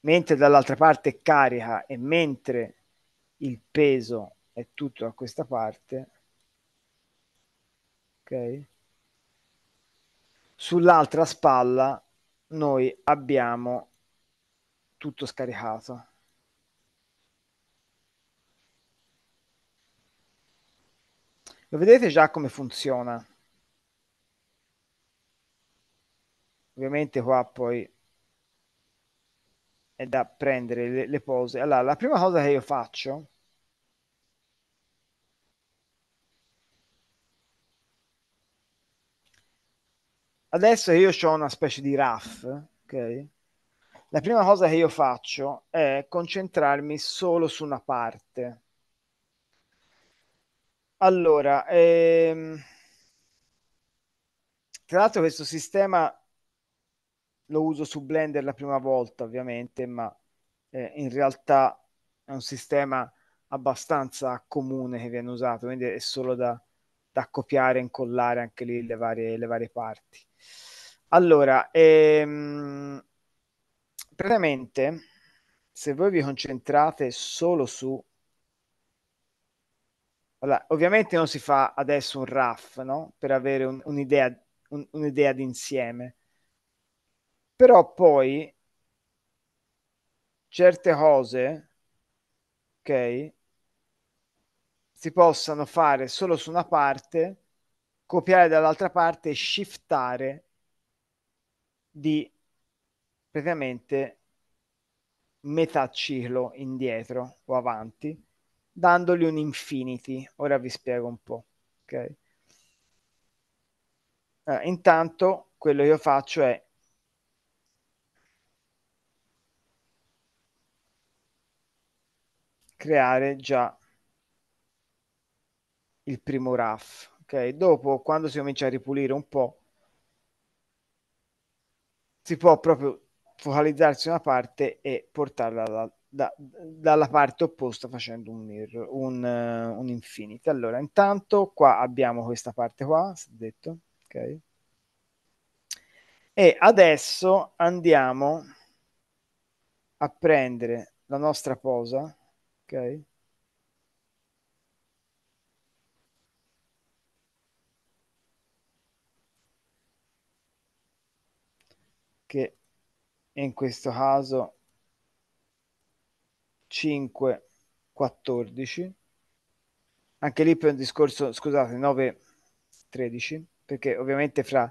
mentre dall'altra parte è carica e mentre il peso è tutto da questa parte, ok? Sull'altra spalla noi abbiamo tutto scaricato. Lo vedete già come funziona. Ovviamente qua poi è da prendere le, le pose. Allora, la prima cosa che io faccio Adesso io ho una specie di RAF, ok? La prima cosa che io faccio è concentrarmi solo su una parte. Allora, ehm, tra l'altro questo sistema lo uso su Blender la prima volta, ovviamente, ma eh, in realtà è un sistema abbastanza comune che viene usato, quindi è solo da da copiare e incollare anche lì le varie, le varie parti. Allora, ehm, praticamente se voi vi concentrate solo su allora, ovviamente non si fa adesso un RAF no? per avere un, un'idea, un, un'idea d'insieme, però poi certe cose, ok, si possano fare solo su una parte, copiare dall'altra parte e shiftare di praticamente metà ciclo indietro o avanti, dandogli un infinity. Ora vi spiego un po'. Okay? Uh, intanto quello che io faccio è creare già il primo RAF. ok? Dopo, quando si comincia a ripulire un po', si può proprio focalizzarsi una parte e portarla da, da, dalla parte opposta facendo un, mirror, un, uh, un infinite. Allora, intanto qua abbiamo questa parte qua, detto, ok? E adesso andiamo a prendere la nostra posa, ok? e in questo caso 5, 14. Anche lì per un discorso, scusate, 9, 13, perché ovviamente fra,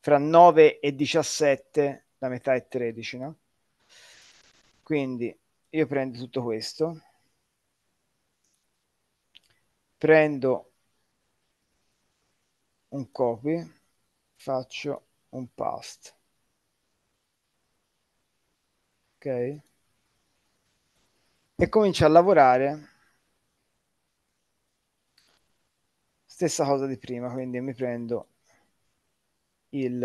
fra 9 e 17 la metà è 13, no? Quindi io prendo tutto questo, prendo un copy, faccio un past ok? E comincia a lavorare. Stessa cosa di prima, quindi mi prendo il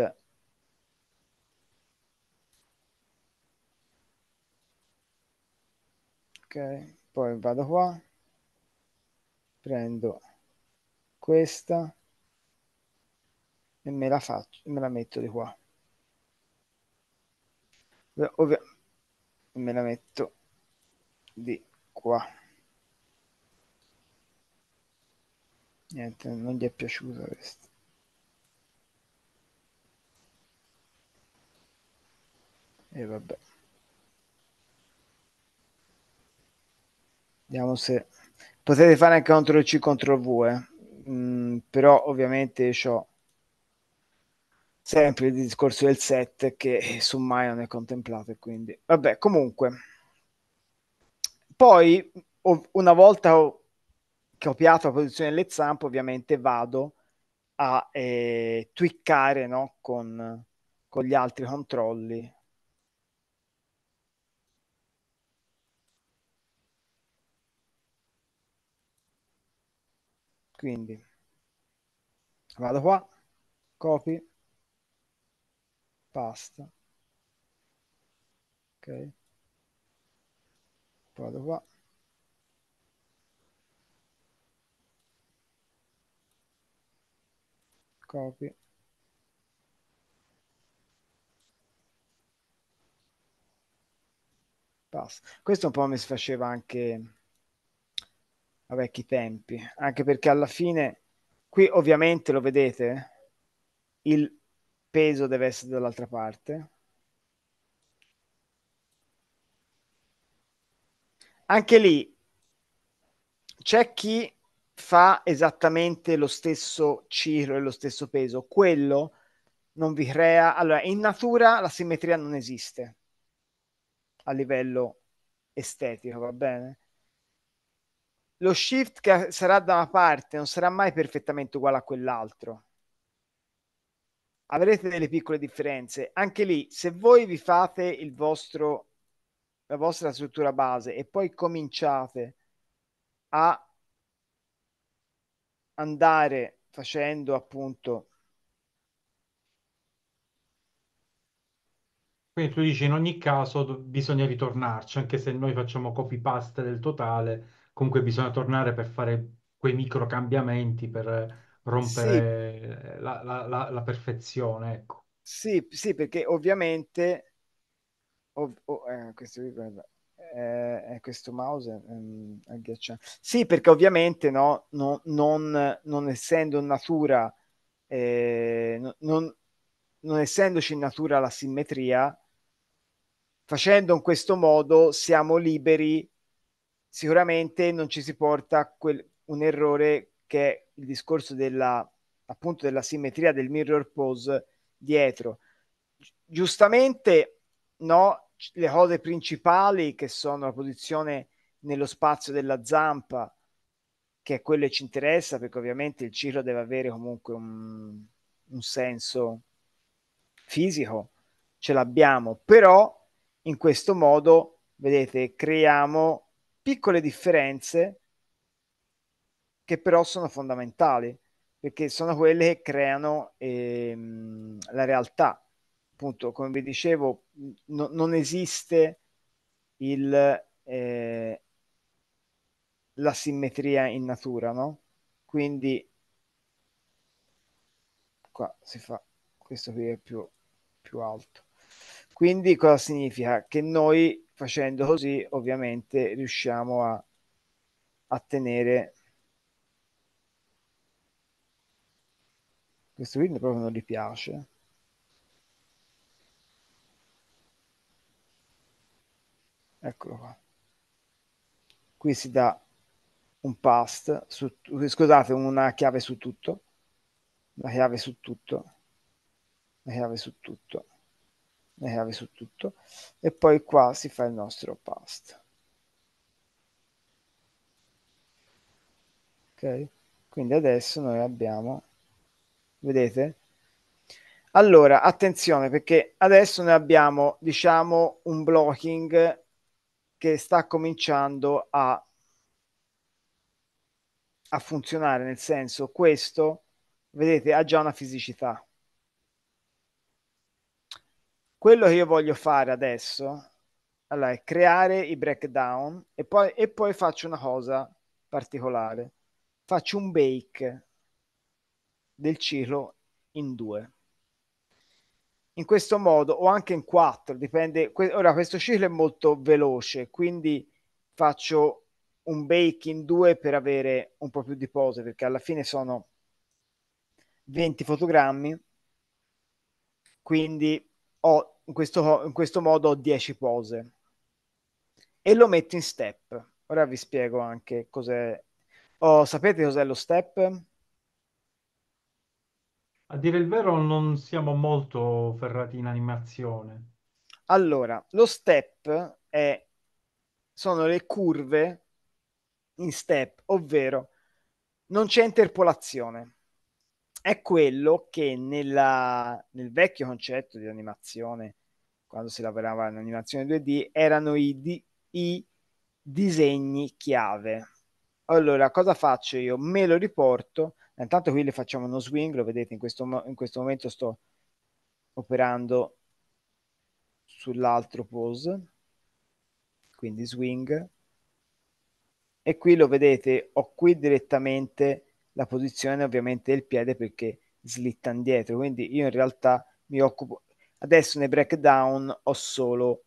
ok, poi vado qua, prendo questa e me la faccio, me la metto di qua. Ovviamente me la metto di qua niente non gli è piaciuta questa e vabbè vediamo se potete fare anche ctrl c ctrl v eh. mm, però ovviamente ciò sempre il discorso del set che eh, su sommai non è contemplato e quindi vabbè comunque poi una volta ho, che ho piato la posizione delle zampe ovviamente vado a eh, twiccare no? con, con gli altri controlli quindi vado qua copy pasta ok vado qua copy pasta questo un po' mi sfaceva anche a vecchi tempi anche perché alla fine qui ovviamente lo vedete il peso deve essere dall'altra parte. Anche lì c'è chi fa esattamente lo stesso giro e lo stesso peso. Quello non vi crea... Allora, in natura la simmetria non esiste a livello estetico, va bene? Lo shift che sarà da una parte non sarà mai perfettamente uguale a quell'altro avrete delle piccole differenze. Anche lì, se voi vi fate il vostro, la vostra struttura base e poi cominciate a andare facendo appunto... Quindi tu dici in ogni caso bisogna ritornarci, anche se noi facciamo copy paste del totale, comunque bisogna tornare per fare quei micro cambiamenti, per rompere sì. la, la, la, la, perfezione, ecco. Sì, sì, perché ovviamente... Ov- oh, eh, questo, eh, eh, questo, mouse è ehm, Sì, perché ovviamente no, no non, non, essendo in natura, eh, non, non essendoci in natura la simmetria, facendo in questo modo siamo liberi, sicuramente non ci si porta quel, un errore che è il discorso della, appunto della simmetria del mirror pose dietro. Giustamente, no, le cose principali che sono la posizione nello spazio della zampa, che è quello che ci interessa, perché ovviamente il ciclo deve avere comunque un, un senso fisico, ce l'abbiamo, però in questo modo, vedete, creiamo piccole differenze che però sono fondamentali perché sono quelle che creano ehm, la realtà. Appunto, come vi dicevo, no, non esiste il, eh, la simmetria in natura, no? Quindi qua si fa questo qui è più, più alto. Quindi cosa significa? Che noi facendo così ovviamente riusciamo a, a tenere Questo film proprio non gli piace. Eccolo qua. Qui si dà un past, su, scusate, una chiave su tutto, La chiave su tutto, La chiave su tutto, La chiave su tutto, e poi qua si fa il nostro past. Ok? Quindi adesso noi abbiamo vedete? Allora, attenzione perché adesso noi abbiamo, diciamo, un blocking che sta cominciando a, a funzionare, nel senso questo, vedete, ha già una fisicità. Quello che io voglio fare adesso allora, è creare i breakdown e poi, e poi faccio una cosa particolare. Faccio un bake del ciclo in due. In questo modo, o anche in quattro, dipende. Ora, questo ciclo è molto veloce, quindi faccio un bake in due per avere un po' più di pose, perché alla fine sono 20 fotogrammi, quindi ho, in, questo, in questo modo ho 10 pose. E lo metto in step. Ora vi spiego anche cos'è. Oh, sapete cos'è lo step? A dire il vero, non siamo molto ferrati in animazione. Allora, lo step è, sono le curve in step, ovvero non c'è interpolazione. È quello che nella, nel vecchio concetto di animazione, quando si lavorava in animazione 2D, erano i, di, i disegni chiave. Allora, cosa faccio io? Me lo riporto Intanto qui le facciamo uno swing, lo vedete in questo, in questo momento sto operando sull'altro pose, quindi swing, e qui lo vedete, ho qui direttamente la posizione ovviamente del piede perché slitta indietro, quindi io in realtà mi occupo, adesso nei breakdown ho solo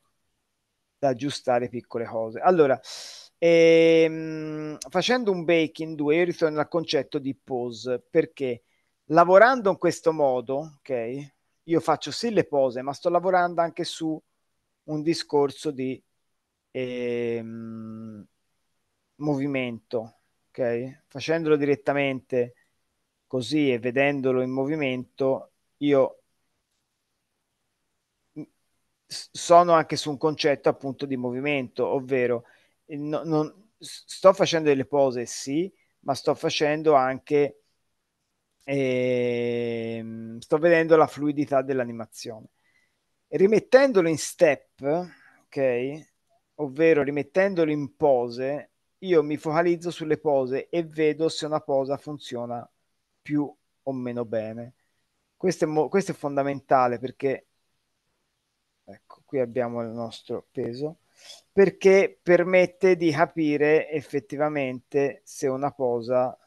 da aggiustare piccole cose. Allora, e, ehm, mh, facendo un bake in due, io ritorno al concetto di pause perché lavorando in questo modo, ok, io faccio sì le pose, ma sto lavorando anche su un discorso di eh, mh, movimento, ok, facendolo direttamente così e vedendolo in movimento, io sono anche su un concetto appunto di movimento, ovvero no, non, sto facendo delle pose, sì, ma sto facendo anche, eh, sto vedendo la fluidità dell'animazione. Rimettendolo in step, ok, ovvero rimettendolo in pose, io mi focalizzo sulle pose e vedo se una posa funziona più o meno bene. Questo è, mo- questo è fondamentale perché, ecco, qui abbiamo il nostro peso perché permette di capire effettivamente se una cosa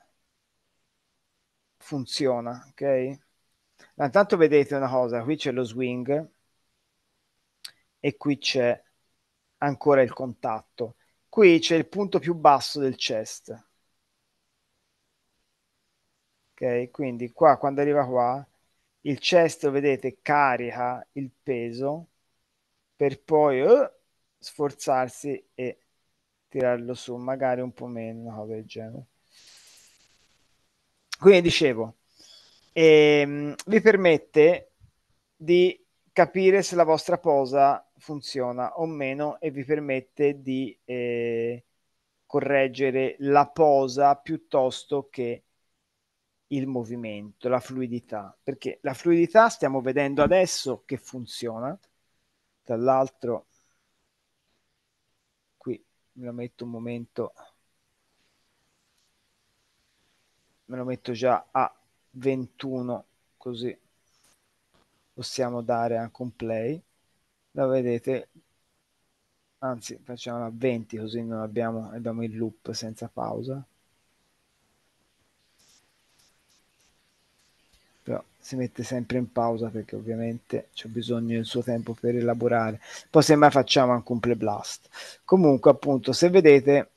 funziona, ok? Intanto vedete una cosa, qui c'è lo swing e qui c'è ancora il contatto. Qui c'è il punto più basso del chest. Ok, quindi qua quando arriva qua il chest, vedete, carica il peso per poi uh, sforzarsi e tirarlo su, magari un po' meno, una cosa del genere. Quindi dicevo, ehm, vi permette di capire se la vostra posa funziona o meno e vi permette di eh, correggere la posa piuttosto che il movimento, la fluidità, perché la fluidità stiamo vedendo adesso che funziona, tra l'altro me lo metto un momento me lo metto già a 21 così possiamo dare anche un play la vedete anzi facciamo a 20 così non abbiamo, abbiamo il loop senza pausa si mette sempre in pausa perché ovviamente c'è bisogno del suo tempo per elaborare. Poi semmai facciamo anche un play blast. Comunque, appunto, se vedete,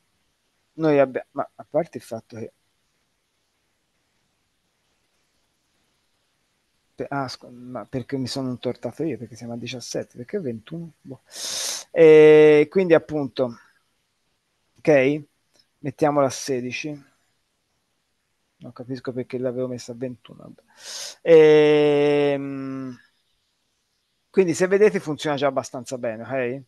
noi abbiamo... Ma a parte il fatto che... Ah, scu- ma perché mi sono intortato io? Perché siamo a 17, perché 21? Boh. E quindi appunto, ok, mettiamola a 16 non capisco perché l'avevo messa a 21. E, ehm, quindi se vedete funziona già abbastanza bene, ok?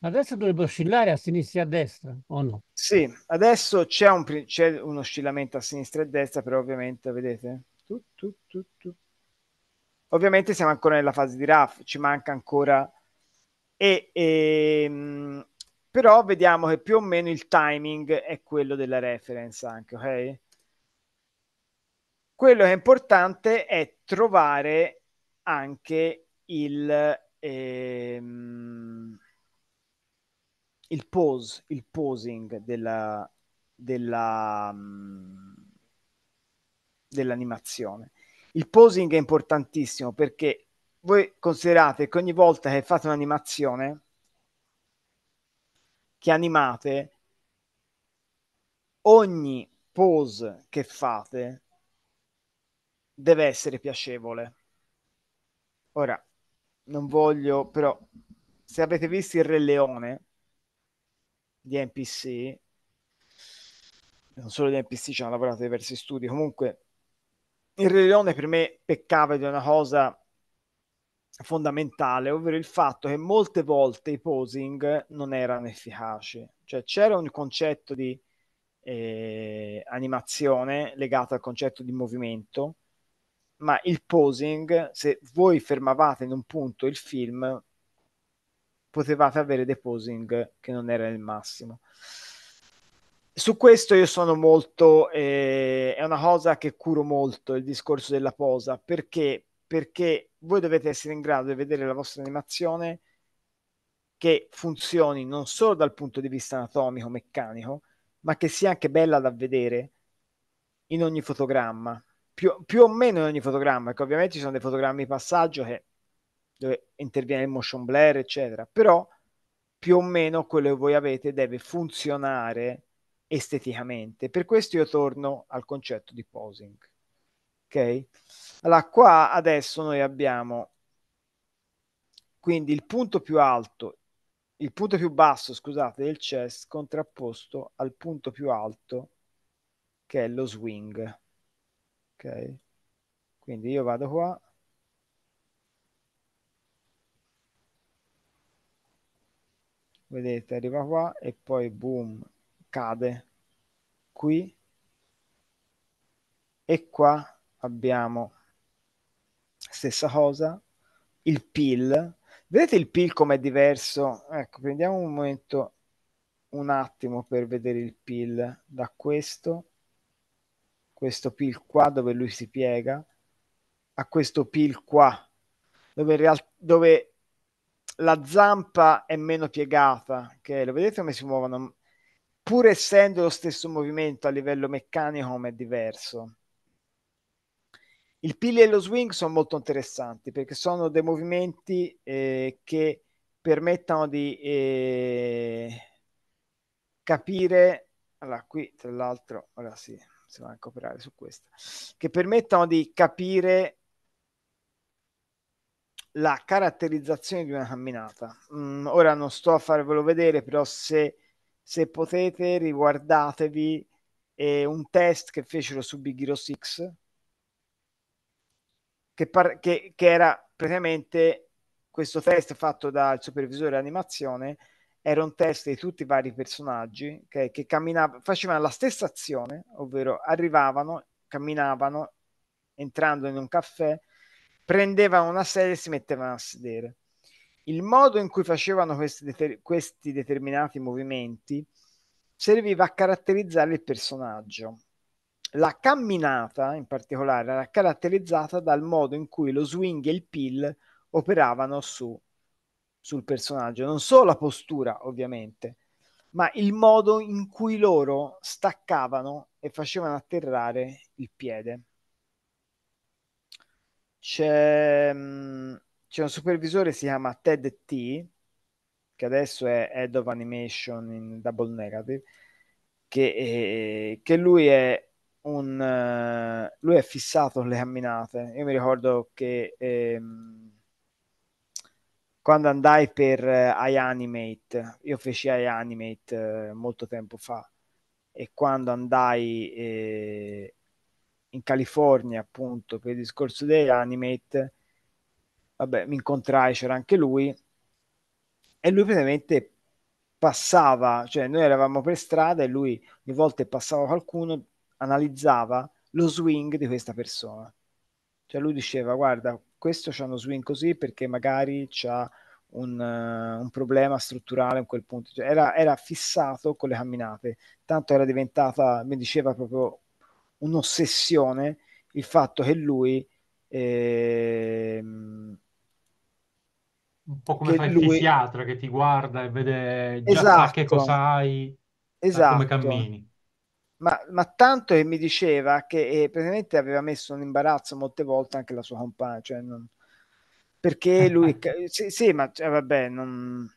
Adesso dovrebbe oscillare a sinistra e a destra, o no? Sì, adesso c'è un, c'è un oscillamento a sinistra e a destra, però ovviamente, vedete? Tu, tu, tu, ovviamente siamo ancora nella fase di RAF, ci manca ancora... E, e, ehm, però vediamo che più o meno il timing è quello della reference anche, ok? Quello che è importante è trovare anche il, ehm, il pose, il posing della, della, mm, dell'animazione. Il posing è importantissimo perché voi considerate che ogni volta che fate un'animazione che animate, ogni pose che fate deve essere piacevole. Ora, non voglio, però, se avete visto il Re Leone di NPC, non solo di NPC ci hanno lavorato diversi studi, comunque il Re Leone per me peccava di una cosa fondamentale, ovvero il fatto che molte volte i posing non erano efficaci, cioè c'era un concetto di eh, animazione legato al concetto di movimento, ma il posing, se voi fermavate in un punto il film, potevate avere dei posing che non erano il massimo. Su questo io sono molto, eh, è una cosa che curo molto il discorso della posa, perché perché voi dovete essere in grado di vedere la vostra animazione che funzioni non solo dal punto di vista anatomico, meccanico, ma che sia anche bella da vedere in ogni fotogramma, più, più o meno in ogni fotogramma, perché ovviamente ci sono dei fotogrammi di passaggio che, dove interviene il motion blur, eccetera, però più o meno quello che voi avete deve funzionare esteticamente. Per questo io torno al concetto di posing ok? Allora qua adesso noi abbiamo quindi il punto più alto, il punto più basso, scusate, del chest contrapposto al punto più alto che è lo swing, ok? Quindi io vado qua vedete arriva qua e poi boom cade qui e qua abbiamo stessa cosa, il PIL. Vedete il PIL come è diverso? Ecco, prendiamo un momento, un attimo per vedere il PIL da questo, questo PIL qua dove lui si piega, a questo PIL qua, dove, real- dove la zampa è meno piegata, che okay? lo vedete come si muovono? Pur essendo lo stesso movimento a livello meccanico, come è diverso il pili e lo swing sono molto interessanti perché sono dei movimenti eh, che permettono di eh, capire. Allora, qui tra l'altro, ora sì, si va a cooperare su questo. Che permettono di capire la caratterizzazione di una camminata. Mm, ora non sto a farvelo vedere, però se, se potete, riguardatevi eh, un test che fecero su Big Hero 6 che, par- che, che era praticamente questo test fatto dal supervisore animazione era un test di tutti i vari personaggi okay, che camminavano, facevano la stessa azione, ovvero arrivavano, camminavano, entrando in un caffè, prendevano una sedia e si mettevano a sedere. Il modo in cui facevano questi, deter- questi determinati movimenti serviva a caratterizzare il personaggio la camminata in particolare era caratterizzata dal modo in cui lo swing e il pill operavano su, sul personaggio, non solo la postura ovviamente, ma il modo in cui loro staccavano e facevano atterrare il piede. C'è, mm, c'è un supervisore, si chiama Ted T, che adesso è Head of Animation in Double Negative, che, eh, che lui è un... Eh, lui è fissato le camminate. Io mi ricordo che ehm, quando andai per eh, iAnimate, io feci iAnimate eh, molto tempo fa, e quando andai eh, in California appunto per il discorso dei Animate, vabbè, mi incontrai, c'era anche lui, e lui praticamente passava, cioè noi eravamo per strada e lui ogni volta passava qualcuno analizzava lo swing di questa persona. Cioè lui diceva, guarda, questo c'ha uno swing così perché magari c'ha un, uh, un problema strutturale in quel punto. Cioè era, era, fissato con le camminate, tanto era diventata, mi diceva proprio, un'ossessione il fatto che lui... Ehm, un po' come fa il lui... che ti guarda e vede già esatto. che cosa hai, esatto. come cammini ma, ma tanto che mi diceva che eh, praticamente aveva messo un imbarazzo molte volte anche la sua compagna, cioè non... perché eh, lui... Eh. sì, sì, ma cioè, vabbè, non...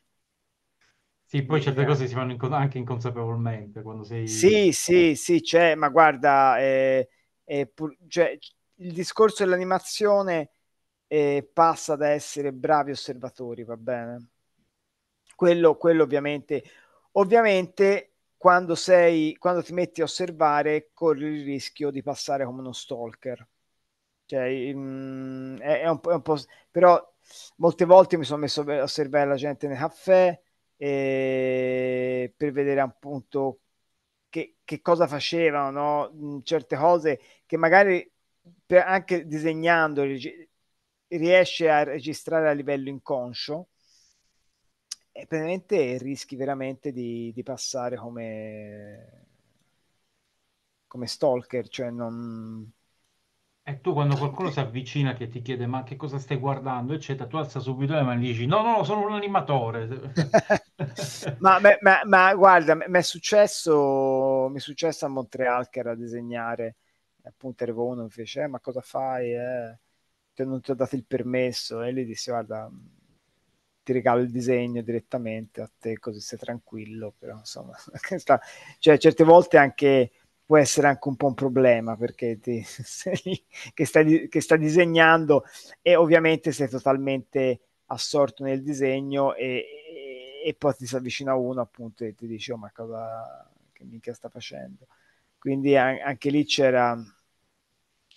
Sì, poi certe cose si fanno inco- anche inconsapevolmente quando sei... Sì, sì, sì, c'è, cioè, ma guarda, eh, eh, pur, cioè, il discorso dell'animazione eh, passa da essere bravi osservatori, va bene? Quello, quello ovviamente. Ovviamente quando, sei, quando ti metti a osservare corri il rischio di passare come uno stalker. Cioè, mh, mm, è, è, un è, un po', però molte volte mi sono messo a osservare la gente nei caffè e, per vedere appunto che, che cosa facevano, no? Mm, certe cose che magari per, anche disegnando riesce a registrare a livello inconscio e veramente rischi veramente di, di passare come, come stalker, cioè non... E tu quando qualcuno si avvicina che ti chiede ma che cosa stai guardando, eccetera, tu alza subito le mani e dici no, no, sono un animatore. ma, ma, ma, ma, guarda, mi è successo, mi è successo a Montreal che era a disegnare, appunto arrivò uno e mi fece eh, ma cosa fai? Eh? non ti ho dato il permesso e lì disse guarda ti regalo il disegno direttamente a te così sei tranquillo, però insomma, cioè certe volte anche può essere anche un po' un problema perché ti, sei, che, stai, che stai disegnando e ovviamente sei totalmente assorto nel disegno e, e, e poi ti si avvicina uno appunto e ti dice oh ma cosa che minchia sta facendo quindi anche lì c'era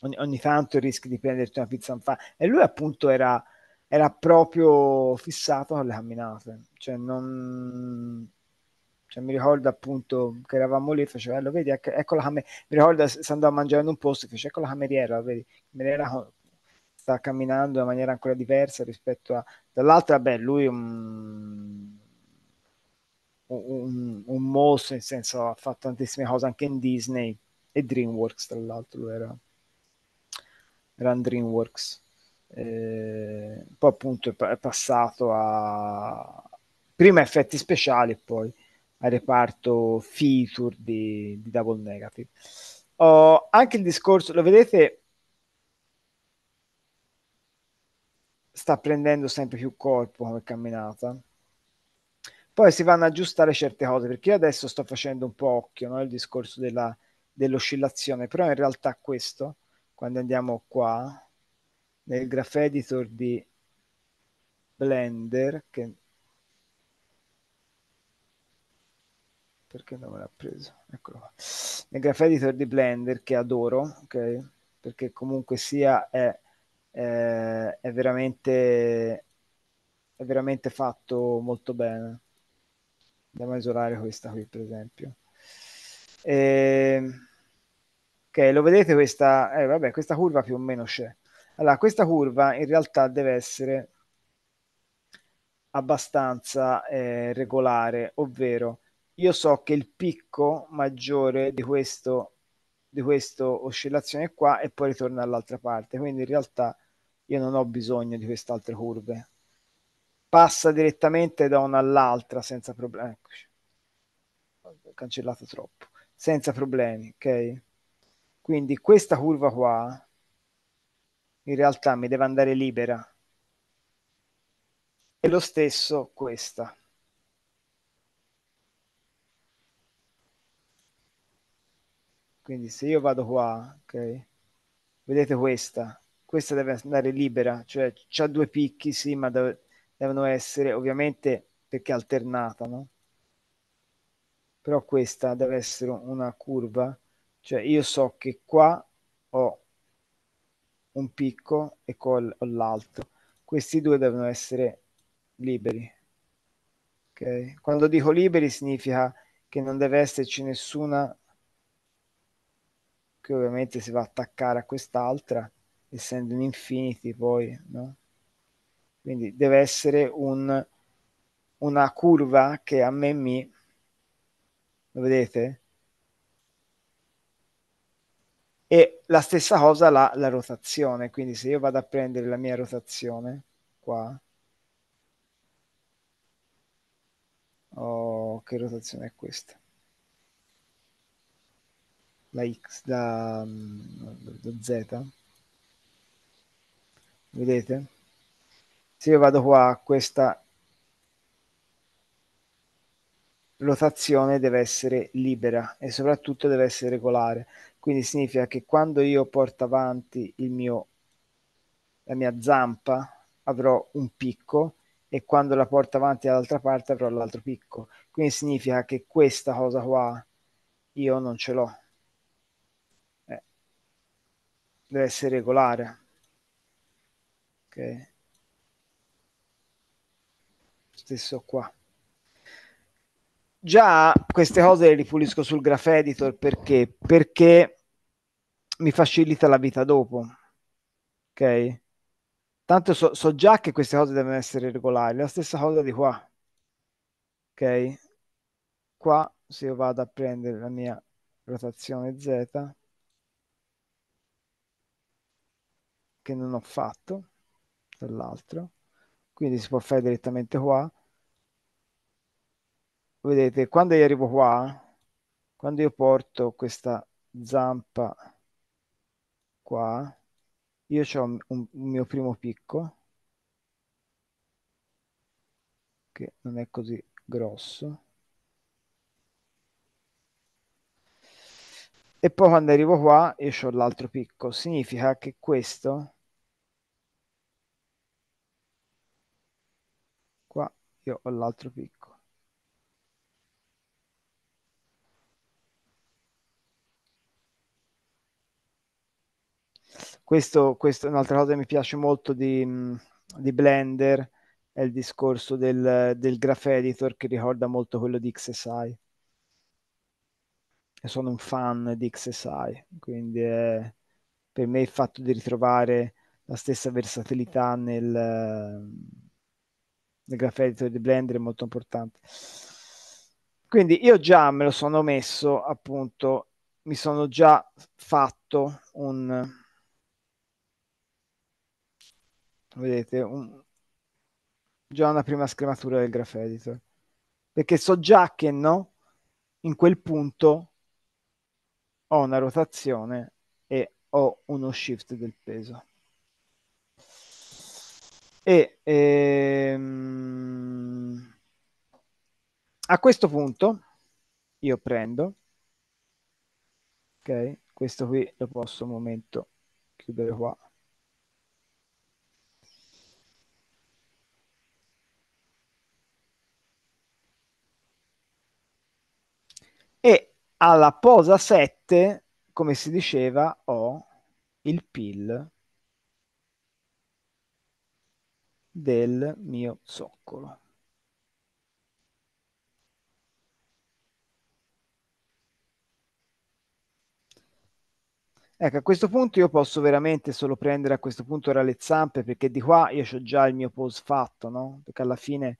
ogni, ogni tanto il rischio di prenderti una pizza in fa e lui appunto era era proprio fissato alle camminate. Cioè, non... Cioè, mi ricordo appunto che eravamo lì, faceva, lo vedi, ecco, ecco la cameriera. Mi ricordo se andavo a mangiare in un posto, faceva, ecco la cameriera, vedi, la cameriera sta camminando in maniera ancora diversa rispetto a... Dall'altra, beh, lui... Um... Un, un, mostro, nel senso ha fatto tantissime cose anche in Disney e DreamWorks, tra l'altro lui era, era un DreamWorks eh, poi appunto è passato a prima effetti speciali e poi al reparto feature di, di Double Negative. Oh, anche il discorso, lo vedete, sta prendendo sempre più corpo come camminata. Poi si vanno ad aggiustare certe cose, perché io adesso sto facendo un po' occhio no? il discorso della, dell'oscillazione, però in realtà questo, quando andiamo qua, nel graph editor di Blender che perché non me l'ha preso eccolo qua nel graph editor di Blender che adoro ok perché comunque sia è, è, è veramente è veramente fatto molto bene andiamo a isolare questa qui per esempio e, ehm, ok lo vedete questa eh, vabbè questa curva più o meno c'è allora, questa curva in realtà deve essere abbastanza eh, regolare, ovvero io so che il picco maggiore di questo di questa oscillazione qua e poi ritorna all'altra parte, quindi in realtà io non ho bisogno di queste altre curve. Passa direttamente da una all'altra senza problemi. Eccoci. Ho cancellato troppo. Senza problemi, ok? Quindi questa curva qua in realtà mi deve andare libera. E lo stesso questa. Quindi se io vado qua, ok? Vedete questa? Questa deve andare libera, cioè c'ha due picchi, sì, ma deve, devono essere ovviamente perché alternata, no? Però questa deve essere una curva, cioè io so che qua ho un picco e col l'altro. Questi due devono essere liberi. Okay? Quando dico liberi significa che non deve esserci nessuna che ovviamente si va a attaccare a quest'altra, essendo un infinity poi, no? Quindi deve essere un, una curva che a me mi... Lo vedete? E la stessa cosa la, la rotazione, quindi se io vado a prendere la mia rotazione qua, Oh, che rotazione è questa? La X da, da, Z. Vedete? Se io vado qua questa rotazione deve essere libera e soprattutto deve essere regolare. Quindi significa che quando io porto avanti mio, la mia zampa avrò un picco e quando la porto avanti dall'altra parte avrò l'altro picco. Quindi significa che questa cosa qua io non ce l'ho. Eh. Deve essere regolare. Ok. Stesso qua già queste cose le ripulisco sul graph editor perché? Perché mi facilita la vita dopo. Ok? Tanto so, so già che queste cose devono essere regolari. La stessa cosa di qua. Ok? Qua se io vado a prendere la mia rotazione Z che non ho fatto, tra l'altro. Quindi si può fare direttamente qua vedete quando io arrivo qua quando io porto questa zampa qua io ho un, un, mio primo picco che non è così grosso e poi quando arrivo qua io ho l'altro picco significa che questo qua io ho l'altro picco Questo, questo, un'altra cosa che mi piace molto di, mm, di Blender è il discorso del, del graph editor che ricorda molto quello di XSI. E sono un fan di XSI, quindi è, per me il fatto di ritrovare la stessa versatilità nel, mm, nel graph editor di Blender è molto importante. Quindi io già me lo sono messo, appunto, mi sono già fatto un, vedete, un... già una prima scrematura del graph editor. Perché so già che no, in quel punto ho una rotazione e ho uno shift del peso. E ehm, a questo punto io prendo, ok, questo qui lo posso un momento chiudere qua. E alla posa 7, come si diceva, ho il PIL del mio zoccolo. Ecco, a questo punto io posso veramente solo prendere a questo punto ora le zampe perché di qua io ho già il mio pose fatto, no? Perché alla fine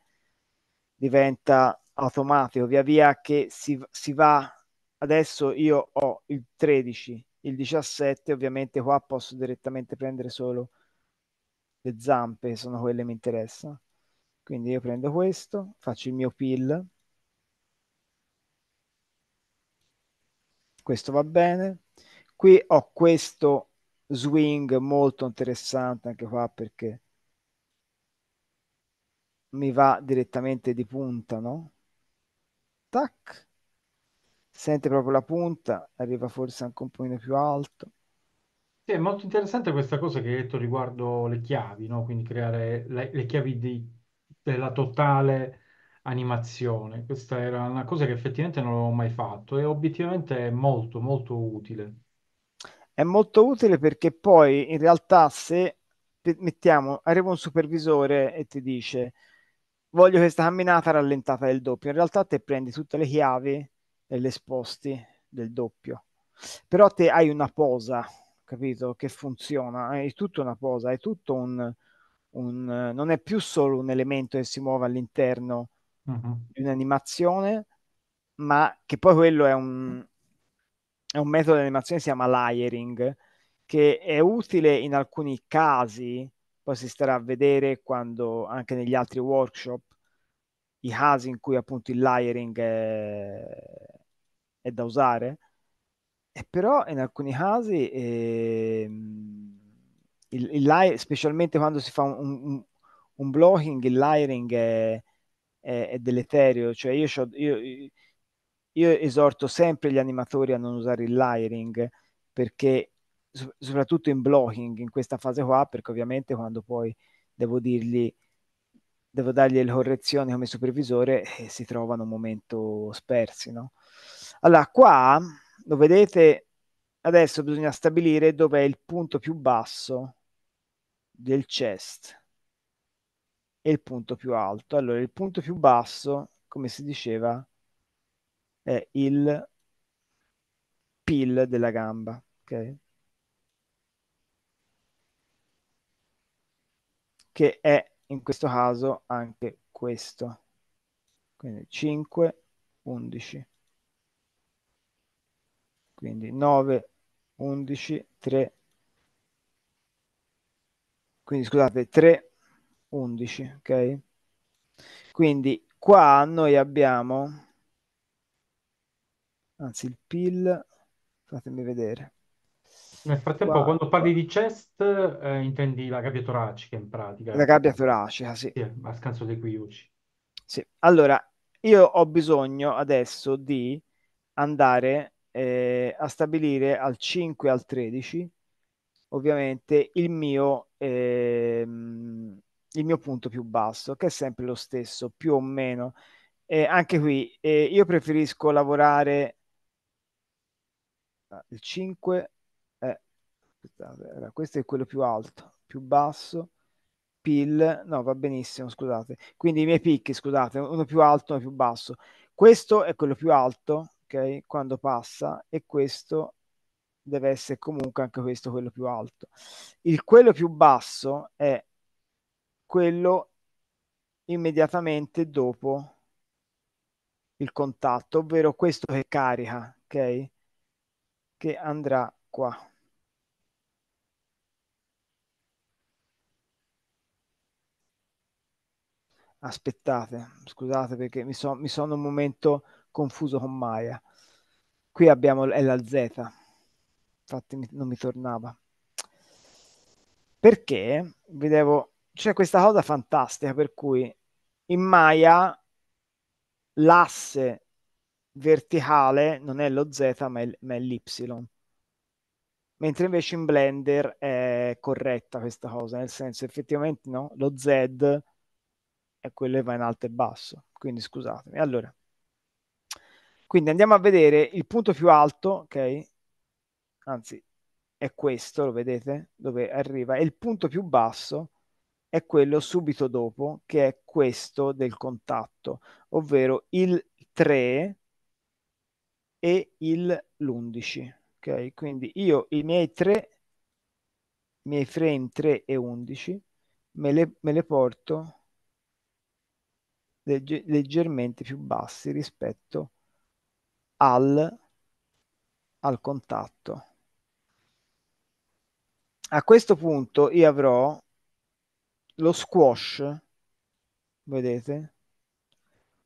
diventa automatico, via via che si, si va, adesso io ho il 13, il 17, ovviamente qua posso direttamente prendere solo le zampe, sono quelle che mi interessano. Quindi io prendo questo, faccio il mio pill. Questo va bene. Qui ho questo swing molto interessante anche qua perché mi va direttamente di punta, no? tac. Sente proprio la punta, arriva forse anche un pochino più alto. Sì, è molto interessante questa cosa che hai detto riguardo le chiavi, no? Quindi creare le, le chiavi di, della totale animazione. Questa era una cosa che effettivamente non avevo mai fatto e obiettivamente è molto, molto utile. È molto utile perché poi in realtà se mettiamo, arriva un supervisore e ti dice voglio questa camminata rallentata del doppio. In realtà te prendi tutte le chiavi e le sposti del doppio. Però te hai una posa, capito, che funziona. È tutto una posa, è tutto un... un non è più solo un elemento che si muove all'interno uh-huh. di un'animazione, ma che poi quello è un, è un metodo di animazione che si chiama layering, che è utile in alcuni casi poi si starà a vedere quando anche negli altri workshop i casi in cui appunto il layering è, è da usare e però in alcuni casi eh, il, il layer, specialmente quando si fa un, un, un blocking il layering è, è, è deleterio cioè io, io, io esorto sempre gli animatori a non usare il layering perché soprattutto in blocking in questa fase qua, perché ovviamente quando poi devo dirgli devo dargli le correzioni come supervisore e eh, si trovano un momento spersi, no? Allora, qua lo vedete adesso bisogna stabilire dov'è il punto più basso del chest e il punto più alto. Allora, il punto più basso, come si diceva, è il pill della gamba, ok? che è in questo caso anche questo. Quindi 5, 11. Quindi 9, 11, 3. Quindi scusate, 3, 11, ok? Quindi qua noi abbiamo, anzi il PIL, fatemi vedere. Nel frattempo, Qua- quando parli di chest, eh, intendi la gabbia toracica in pratica, La gabbia toracica, sì. Sì, a scanso dei quiuci. Sì. Allora, io ho bisogno adesso di andare eh, a stabilire al 5 e al 13, ovviamente, il mio, ehm, il mio punto più basso, che è sempre lo stesso, più o meno. Eh, anche qui eh, io preferisco lavorare ah, il 5 Aspettate, allora, questo è quello più alto, più basso. PIL, no, va benissimo, scusate. Quindi i miei picchi, scusate, uno più alto, uno più basso. Questo è quello più alto, ok? Quando passa e questo deve essere comunque anche questo quello più alto. Il quello più basso è quello immediatamente dopo il contatto, ovvero questo che carica, ok? Che andrà qua. aspettate, scusate perché mi, so, mi sono un momento confuso con Maya. Qui abbiamo è la Z, infatti non mi tornava. Perché vedevo, c'è questa cosa fantastica per cui in Maya l'asse verticale non è lo Z ma è, ma è l'Y mentre invece in Blender è corretta questa cosa, nel senso effettivamente no, lo Z e quello va in alto e basso. Quindi scusatemi. Allora, quindi andiamo a vedere il punto più alto, ok? Anzi, è questo, lo vedete? Dove arriva. E il punto più basso è quello subito dopo, che è questo del contatto, ovvero il 3 e il l'11. Ok? Quindi io i miei 3, i miei frame 3 e 11, me le, me le porto legge, leggermente più bassi rispetto al, al contatto. A questo punto io avrò lo squash, vedete?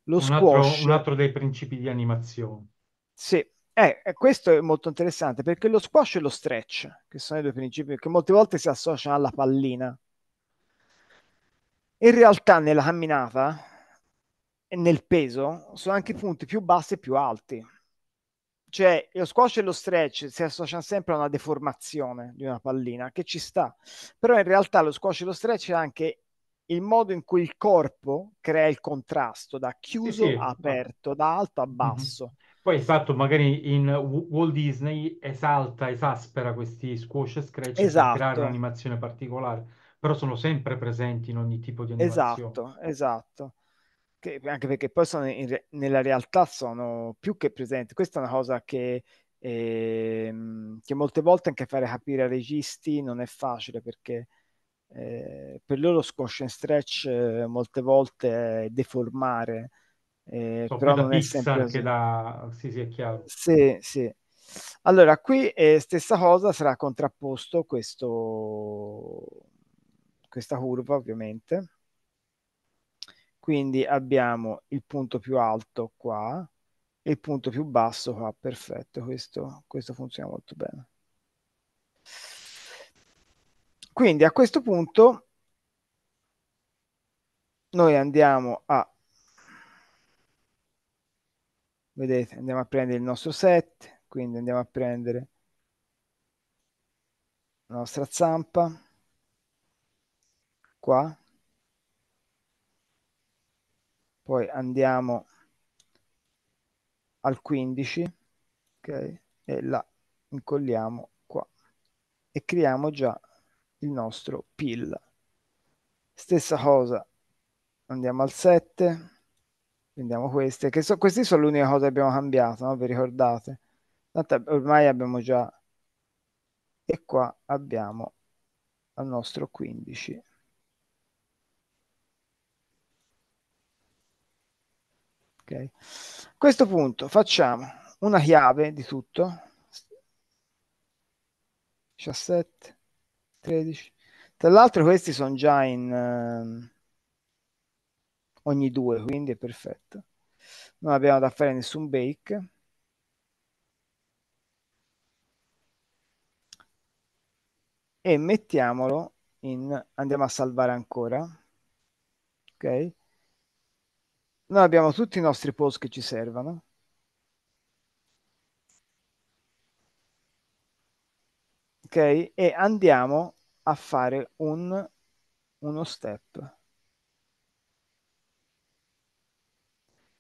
Lo squash. Un altro, un altro dei principi di animazione. Sì, eh, questo è molto interessante perché lo squash e lo stretch, che sono i due principi che molte volte si associano alla pallina. In realtà nella camminata nel peso sono anche i punti più bassi e più alti. Cioè, lo squash e lo stretch si associano sempre a una deformazione di una pallina, che ci sta. Però in realtà lo squash e lo stretch è anche il modo in cui il corpo crea il contrasto da chiuso sì, sì. a aperto, da alto a mhm. basso. Mm-hmm. Poi esatto, magari in Walt Disney esalta, esaspera questi squash e scratch esatto. per creare un'animazione particolare, però sono sempre presenti in ogni tipo di animazione. Esatto, esatto che, anche perché poi sono in, nella realtà sono più che presenti. Questa è una cosa che, eh, che molte volte anche fare capire ai registi non è facile perché eh, per loro squash and stretch eh, molte volte è deformare, eh, però non è sempre anche Da... Sì, sì, è chiaro. Sì, sì. Allora, qui eh, stessa cosa sarà contrapposto questo, questa curva, ovviamente quindi abbiamo il punto più alto qua e il punto più basso qua, perfetto, questo, questo funziona molto bene. Quindi a questo punto noi andiamo a vedete andiamo a prendere il nostro set quindi andiamo a prendere la nostra zampa qua poi andiamo al 15 ok e la incolliamo qua e creiamo già il nostro pill stessa cosa andiamo al 7 prendiamo queste che so, queste sono l'unica cosa che abbiamo cambiato no? vi ricordate Tanto ormai abbiamo già e qua abbiamo al nostro 15 Okay. A questo punto facciamo una chiave di tutto. 17, 13. Tra l'altro questi sono già in ehm, ogni due, quindi è perfetto. Non abbiamo da fare nessun bake. E mettiamolo in... andiamo a salvare ancora. Ok noi abbiamo tutti i nostri post che ci servono. Ok? E andiamo a fare un, uno step.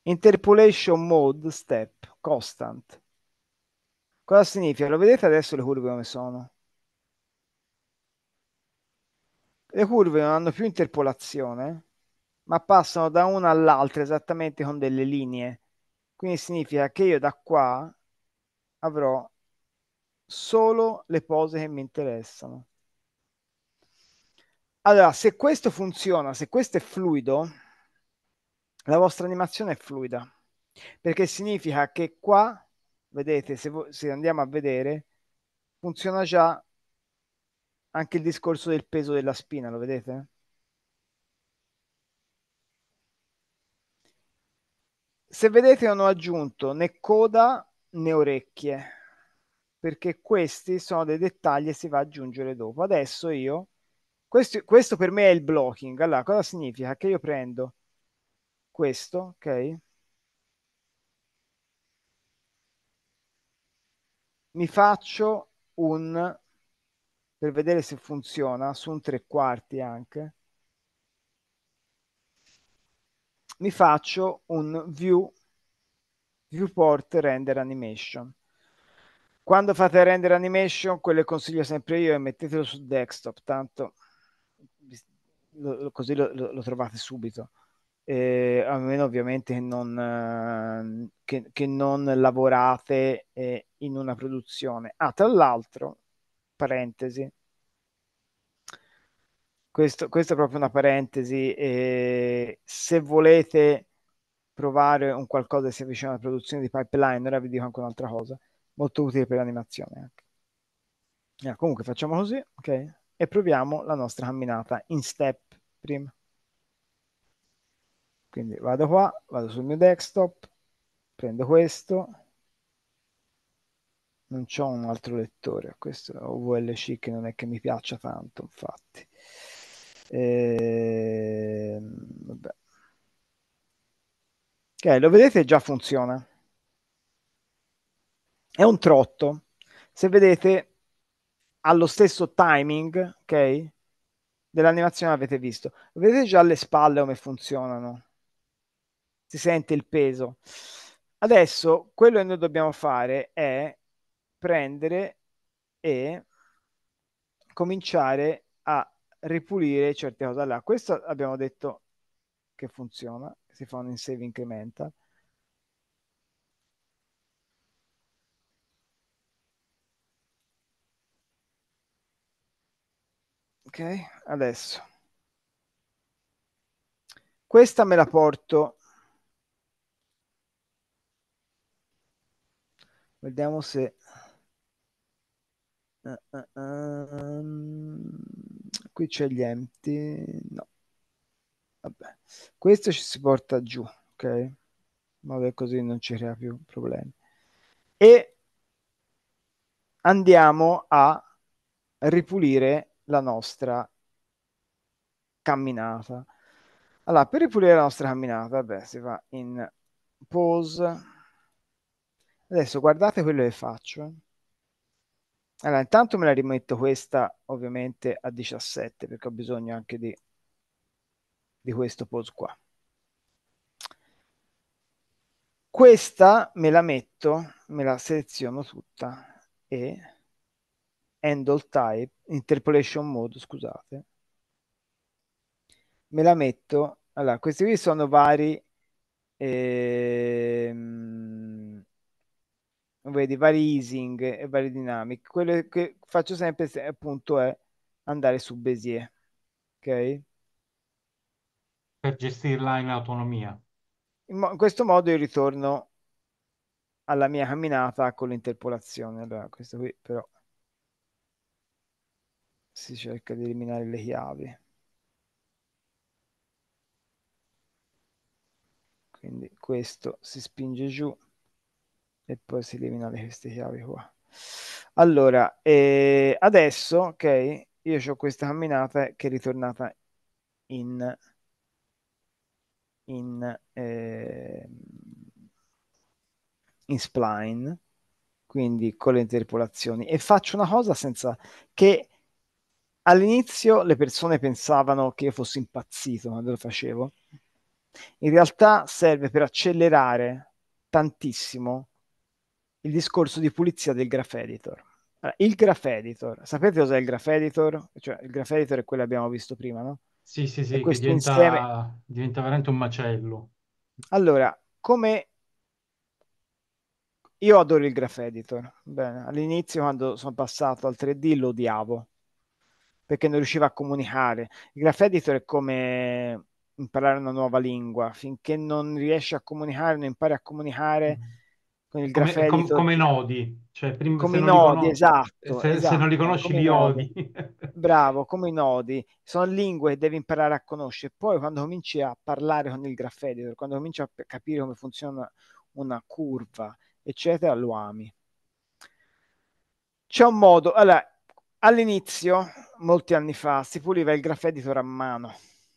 Interpolation mode step constant. Cosa significa? Lo vedete adesso le curve come sono? Le curve non hanno più interpolazione ma passano da una all'altra esattamente con delle linee. Quindi significa che io da qua avrò solo le pose che mi interessano. Allora, se questo funziona, se questo è fluido, la vostra animazione è fluida, perché significa che qua, vedete, se, se andiamo a vedere, funziona già anche il discorso del peso della spina, lo vedete? Se vedete non ho aggiunto né coda né orecchie, perché questi sono dei dettagli e si va ad aggiungere dopo. Adesso io, questo, questo per me è il blocking. Allora, cosa significa? Che io prendo questo, ok? Mi faccio un, per vedere se funziona, su un tre quarti anche, mi faccio un view viewport render animation quando fate render animation quello che consiglio sempre io è mettetelo su desktop tanto lo, così lo, lo, trovate subito eh, a meno ovviamente che non, eh, che, che non lavorate eh, in una produzione ah tra l'altro parentesi questo, questa è proprio una parentesi. Eh, se volete provare un qualcosa che si avvicina alla produzione di pipeline, ora vi dico anche un'altra cosa, molto utile per l'animazione anche. Yeah, comunque facciamo così, ok? E proviamo la nostra camminata in step prima. Quindi vado qua, vado sul mio desktop, prendo questo, non c'ho un altro lettore, questo è OVLC che non è che mi piaccia tanto, infatti. E... Ehm, ok, lo vedete già funziona. È un trotto. Se vedete, ha lo stesso timing, ok? Dell'animazione avete visto. Vedete già le spalle come funzionano. Si sente il peso. Adesso quello che noi dobbiamo fare è prendere e cominciare a ripulire certe cose. Allora, questo abbiamo detto che funziona, si fa un in save incremental. Ok, adesso. Questa me la porto. Vediamo se... Uh, uh, um qui c'è gli empty, no. Vabbè. Questo ci si porta giù, ok? Vabbè, così non ci crea più problemi. E andiamo a ripulire la nostra camminata. Allora, per ripulire la nostra camminata, vabbè, si va in pause. Adesso guardate quello che faccio. Eh. Allora, intanto me la rimetto questa ovviamente a 17 perché ho bisogno anche di, di questo pose qua. Questa me la metto, me la seleziono tutta e end all type, interpolation mode, scusate. Me la metto, allora questi qui sono vari ehm, vedi vari easing e vari dynamic. Quello che faccio sempre appunto è andare su Bézier, ok? Per gestirla in autonomia. In, mo- in questo modo io ritorno alla mia camminata con l'interpolazione. Allora, questo qui però si cerca di eliminare le chiavi. Quindi questo si spinge giù e poi si eliminano le, queste chiavi qua. Allora, eh, adesso, ok, io ho questa camminata che è ritornata in, in, eh, in spline, quindi con le interpolazioni, e faccio una cosa senza che all'inizio le persone pensavano che io fossi impazzito quando lo facevo. In realtà serve per accelerare tantissimo il discorso di pulizia del graph editor. Allora, il graph editor, sapete cos'è il graph editor? Cioè, il graph editor è quello che abbiamo visto prima, no? Sì, sì, sì, che diventa, insieme... diventa veramente un macello. Allora, come io adoro il graph editor. Bene, all'inizio, quando sono passato al 3D, lo odiavo perché non riusciva a comunicare. Il graph editor è come imparare una nuova lingua, finché non riesci a comunicare, non impari a comunicare, mm con il come, grafelito. Com, come nodi. Cioè, prima, come i nodi, conosci, esatto, se, se, non li esatto, conosci li nodi. odi. Bravo, come i nodi. Sono lingue che devi imparare a conoscere. Poi quando cominci a parlare con il graffedito, quando cominci a capire come funziona una curva, eccetera, lo ami. C'è un modo, allora, all'inizio, molti anni fa, si puliva il graffedito a mano,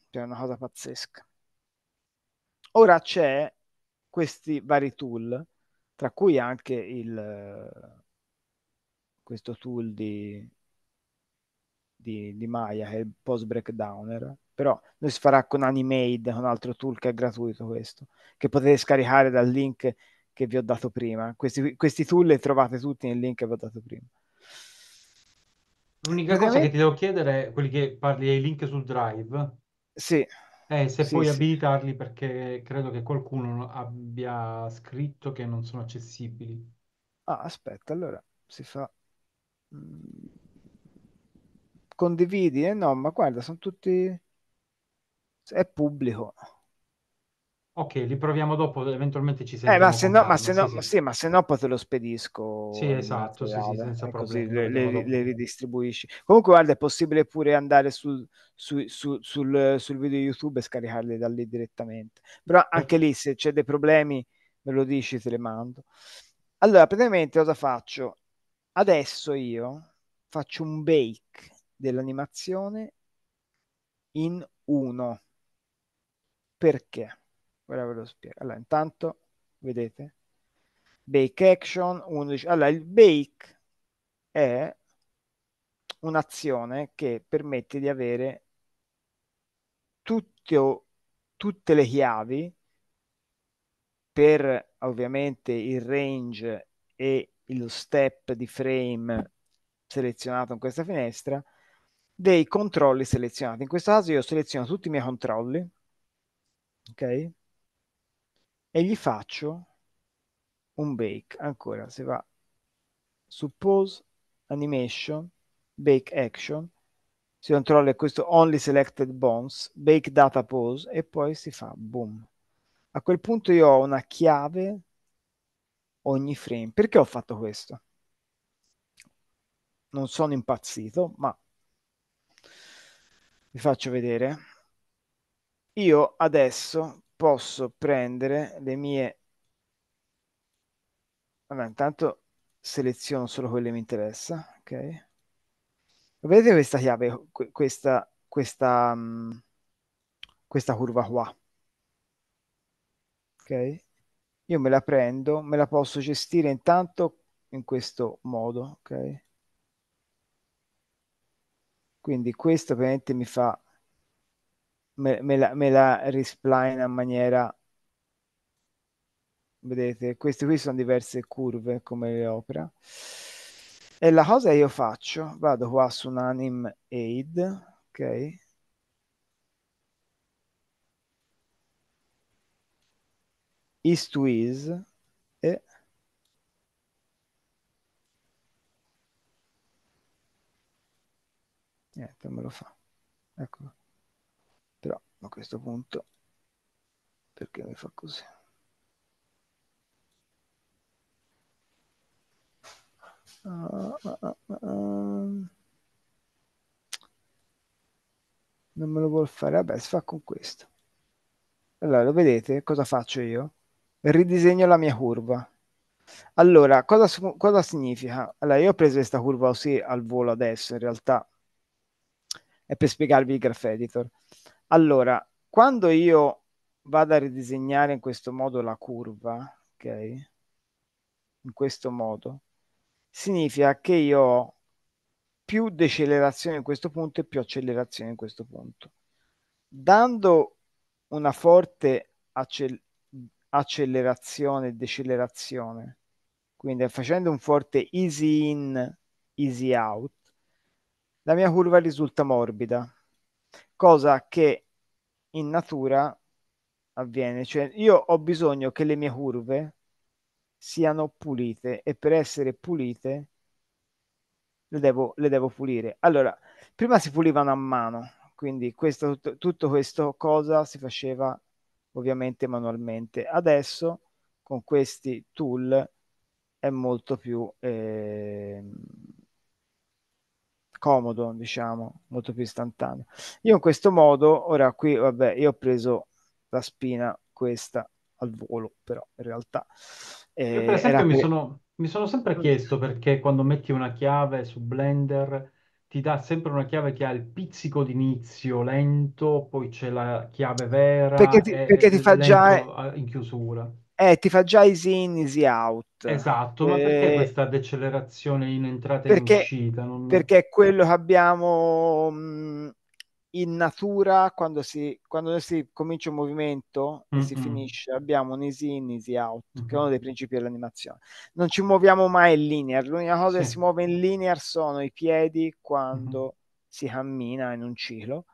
cioè una cosa pazzesca. Ora c'è questi vari tool tra cui anche il, eh, questo tool di, di, di Maya, che è il Post Breakdowner, però noi si farà con Animade, un altro tool che è gratuito questo, che potete scaricare dal link che vi ho dato prima. Questi, questi tool li trovate tutti nel link che vi ho dato prima. L'unica cosa che ti devo chiedere è quelli che parli ai link sul drive. Sì. Eh, se sì, poi sì. abilitarli perché credo che qualcuno abbia scritto che non sono accessibili. Ah, aspetta, allora si fa... Mm, condividi? Eh no, ma guarda, sono tutti... È pubblico. Ok, li proviamo dopo, eventualmente ci sentiamo. Eh, ma se no, ma se no, sì, sì. sì, ma se no poi te lo spedisco. Sì, esatto, sì, sì, senza eh, problemi. Così le, le, ridistribuisci. Comunque, guarda, è possibile pure andare sul, su, su, sul, sul video YouTube e scaricarli da lì direttamente. Però anche lì, se c'è dei problemi, me lo dici, te le mando. Allora, praticamente cosa faccio? Adesso io faccio un bake dell'animazione in uno. Perché? ora ve lo spiego. Allora, intanto, vedete, bake action 11. Allora, il bake è un'azione che permette di avere tutto, tutte le chiavi per ovviamente il range e lo step di frame selezionato in questa finestra dei controlli selezionati. In questo caso io seleziono tutti i miei controlli, ok? e gli faccio un bake ancora se va su pose animation bake action si controlla questo only selected bones bake data pose e poi si fa boom a quel punto io ho una chiave ogni frame perché ho fatto questo non sono impazzito ma vi faccio vedere io adesso posso prendere le mie... Allora, intanto seleziono solo quelle che mi interessa, ok? Vedete questa chiave, questa, questa, mm, questa curva qua? Ok? Io me la prendo, me la posso gestire intanto in questo modo, ok? Quindi questo ovviamente mi fa me, me, la, me la risplina in maniera... Vedete, queste qui sono diverse curve come le opera. E la cosa che io faccio, vado qua su un anim aid, ok? Is to is e niente, me lo fa. Eccolo a questo punto perché mi fa così non me lo vuol fare vabbè si fa con questo allora lo vedete cosa faccio io ridisegno la mia curva allora cosa, cosa significa allora io ho preso questa curva così al volo adesso in realtà è per spiegarvi il graph editor allora, quando io vado a ridisegnare in questo modo la curva, ok? In questo modo, significa che io ho più decelerazione in questo punto e più accelerazione in questo punto. Dando una forte accel accelerazione e decelerazione, quindi facendo un forte easy in, easy out, la mia curva risulta morbida cosa che in natura avviene. Cioè, io ho bisogno che le mie curve siano pulite e per essere pulite le devo, le devo pulire. Allora, prima si pulivano a mano, quindi questo, tutto, tutto questo cosa si faceva ovviamente manualmente. Adesso con questi tool è molto più... Eh, comodo, diciamo, molto più istantaneo. Io in questo modo, ora qui, vabbè, io ho preso la spina questa al volo, però in realtà... Eh, io per esempio mi, sono, mi sono sempre chiesto perché quando metti una chiave su Blender ti dà sempre una chiave che ha il pizzico d'inizio lento, poi c'è la chiave vera perché ti, perché ti fa già eh, in chiusura. Eh, ti fa già easy in, easy out. Esatto, ma perché eh, questa decelerazione in entrata perché, e in uscita? Non... Perché è quello che abbiamo mh, mm, in natura quando si, quando si, comincia un movimento e mm-hmm. si finisce, abbiamo un easy in, easy out, mm-hmm. che è uno dei principi dell'animazione. Non ci muoviamo mai in linear, l'unica cosa sì. che si muove in linear sono i piedi quando mm-hmm. si cammina in un ciclo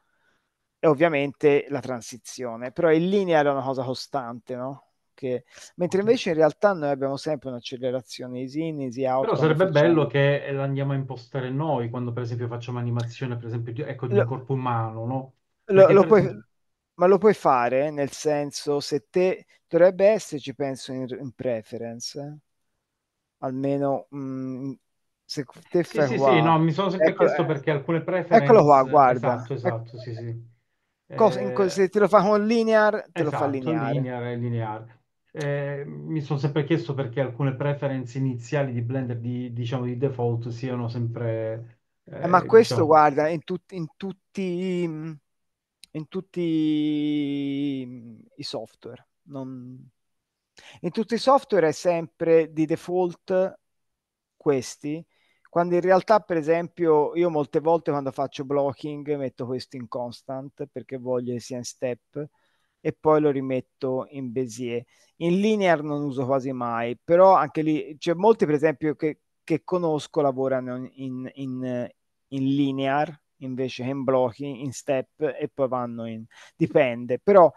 e ovviamente la transizione, però in linear è una cosa costante, no? che... mentre invece in realtà noi abbiamo sempre un'accelerazione di in, Però sarebbe facciamo... bello che eh, l'andiamo a impostare noi quando per esempio facciamo animazione, per esempio, di, ecco, di lo... un corpo umano, no? Lo, lo puoi... esempio... Ma lo puoi fare nel senso se te dovrebbe esserci, penso, in, in preference, almeno mh, mm, se te sì, fai sì, qua... sì, no, mi sono sempre ecco, chiesto eh, perché alcune preferenze... Eccolo qua, guarda. Esatto, esatto, ecco. sì, sì. Cosa, eh... se te lo fa con linear, te esatto, lo fa esatto, lineare. lineare, lineare eh, mi sono sempre chiesto perché alcune preference iniziali di Blender di, diciamo, di default siano sempre... Eh, eh, ma questo, diciamo... guarda, in, tut- in, tutti, in tutti i software. Non... In tutti i software è sempre di default questi, quando in realtà, per esempio, io molte volte quando faccio blocking metto questo in constant perché voglio che sia in step e poi lo rimetto in Bézier. In linear non uso quasi mai, però anche lì c'è molti, per esempio, che, che conosco lavorano in, in, in, linear invece che in blocchi, in step e poi vanno in dipende, però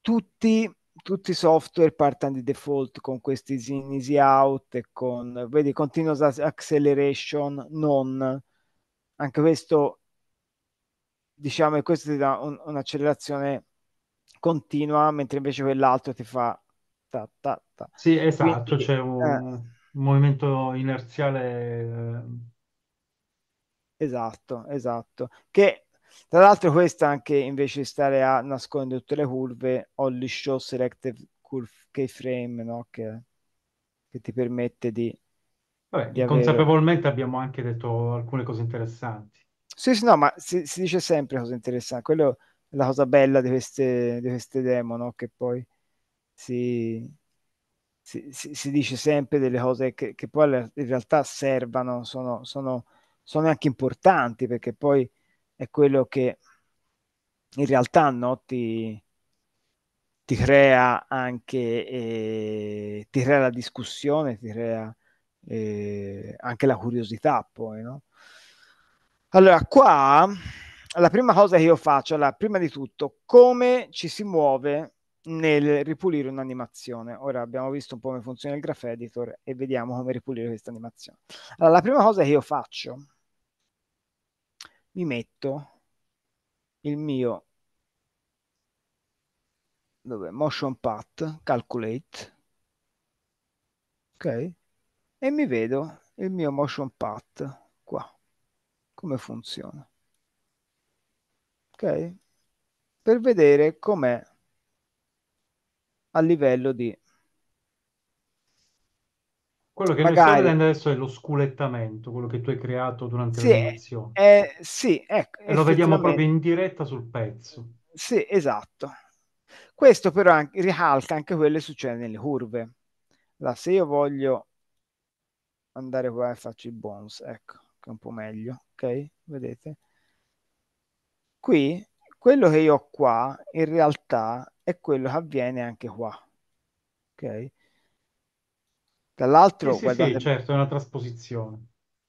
tutti tutti i software partono di default con questi in, easy out e con vedi continuous acceleration non anche questo diciamo che questo ti dà un, un'accelerazione continua, mentre invece quell'altro ti fa ta, ta, ta. Sì, esatto, Quindi, c'è un, eh. movimento inerziale. Eh. Esatto, esatto. Che tra l'altro questa anche invece di stare a nascondere tutte le curve, ho gli show selective curve keyframe, no? Che, che ti permette di... Vabbè, di consapevolmente avere... abbiamo anche detto alcune cose interessanti. Sì, sì, no, ma si, si dice sempre cose interessanti. Quello la cosa bella di queste, di queste demo, no? che poi si, si, si, dice sempre delle cose che, che poi in realtà servono, sono, sono, sono, anche importanti perché poi è quello che in realtà no, ti, ti crea anche eh, ti crea la discussione, ti crea eh, anche la curiosità poi. No? Allora, qua la prima cosa che io faccio, allora, prima di tutto, come ci si muove nel ripulire un'animazione. Ora abbiamo visto un po' come funziona il graph editor e vediamo come ripulire questa animazione. Allora, la prima cosa che io faccio, mi metto il mio dove, motion path calculate, ok? E mi vedo il mio motion path qua, come funziona ok? Per vedere com'è a livello di... Quello che Magari... stai vedendo adesso è lo sculettamento, quello che tu hai creato durante sì, l'animazione. Eh, sì, ecco. E lo vediamo proprio in diretta sul pezzo. Sì, esatto. Questo però anche, ricalca anche quello che succede nelle curve. Là, se io voglio andare qua e faccio il bonus, ecco, che è un po' meglio, ok? Vedete? Qui, quello che io ho qua, in realtà, è quello che avviene anche qua. Ok? Tra l'altro, Sì, guardate, sì, certo, è una trasposizione.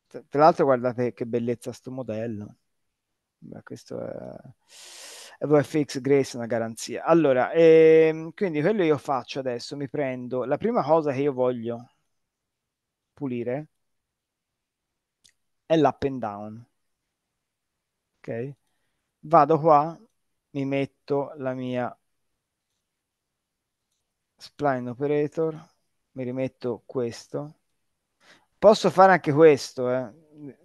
tra l'altro guardate che bellezza sto modello. Beh, questo è... VFX Grace una garanzia. Allora, ehm, quindi quello io faccio adesso, mi prendo la prima cosa che io voglio pulire è l'up and down. Ok? vado qua, mi metto la mia spline operator, mi rimetto questo. Posso fare anche questo, eh.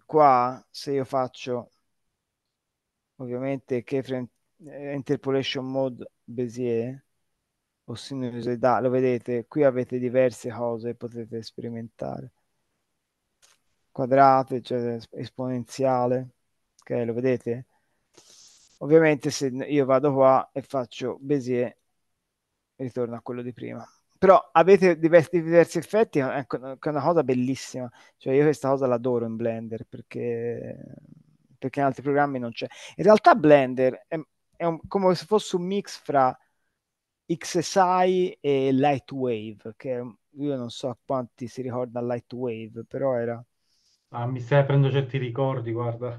qua se io faccio ovviamente keyframe eh, interpolation mode Bezier o sinusoidale, lo vedete, qui avete diverse cose potete sperimentare. Quadrate, cioè esponenziale, ok, lo vedete? Ovviamente se io vado qua e faccio Bézier, ritorno a quello di prima. Però avete diversi, diversi effetti, ecco, è una cosa bellissima. Cioè io questa cosa l'adoro in Blender perché, perché in altri programmi non c'è. In realtà Blender è, è un, come se fosse un mix fra XSI e Lightwave, che io non so quanti si ricorda Lightwave, però era... Ah, mi stai aprendo certi ricordi, guarda.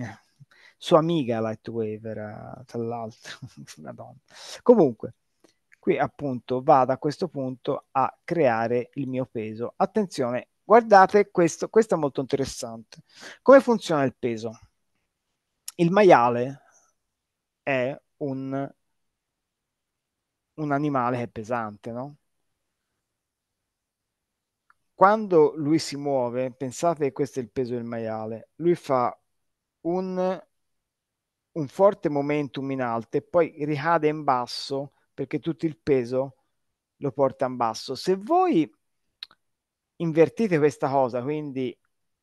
Eh sua amica Lightwave era tra l'altro una donna. Comunque, qui appunto vado a questo punto a creare il mio peso. Attenzione, guardate questo, questo è molto interessante. Come funziona il peso? Il maiale è un, un animale che è pesante, no? quando lui si muove, pensate che questo è il peso del maiale, lui fa un un forte momentum in alto e poi ricade in basso perché tutto il peso lo porta in basso. Se voi invertite questa cosa, quindi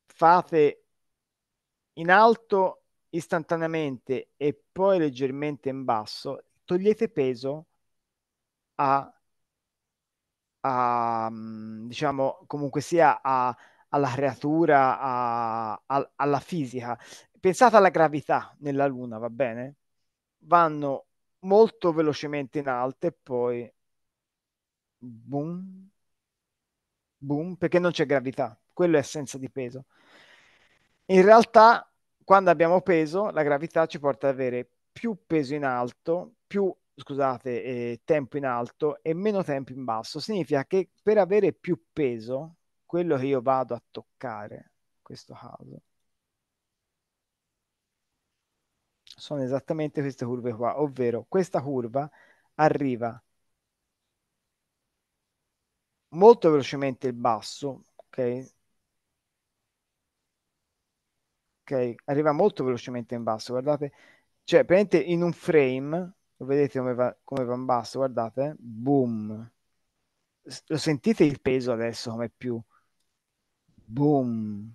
fate in alto istantaneamente e poi leggermente in basso, togliete peso a, a diciamo comunque sia a, alla creatura, a, alla fisica pensate alla gravità nella Luna, va bene? Vanno molto velocemente in alto e poi boom, boom, perché non c'è gravità, quello è assenza di peso. In realtà, quando abbiamo peso, la gravità ci porta ad avere più peso in alto, più scusate, eh, tempo in alto e meno tempo in basso. Significa che per avere più peso, quello che io vado a toccare, in questo caso, sono esattamente queste curve qua, ovvero questa curva arriva molto velocemente il basso, ok? Ok, arriva molto velocemente in basso, guardate, cioè praticamente in un frame, lo vedete come va, come va in basso, guardate, boom, lo sentite il peso adesso come più, boom,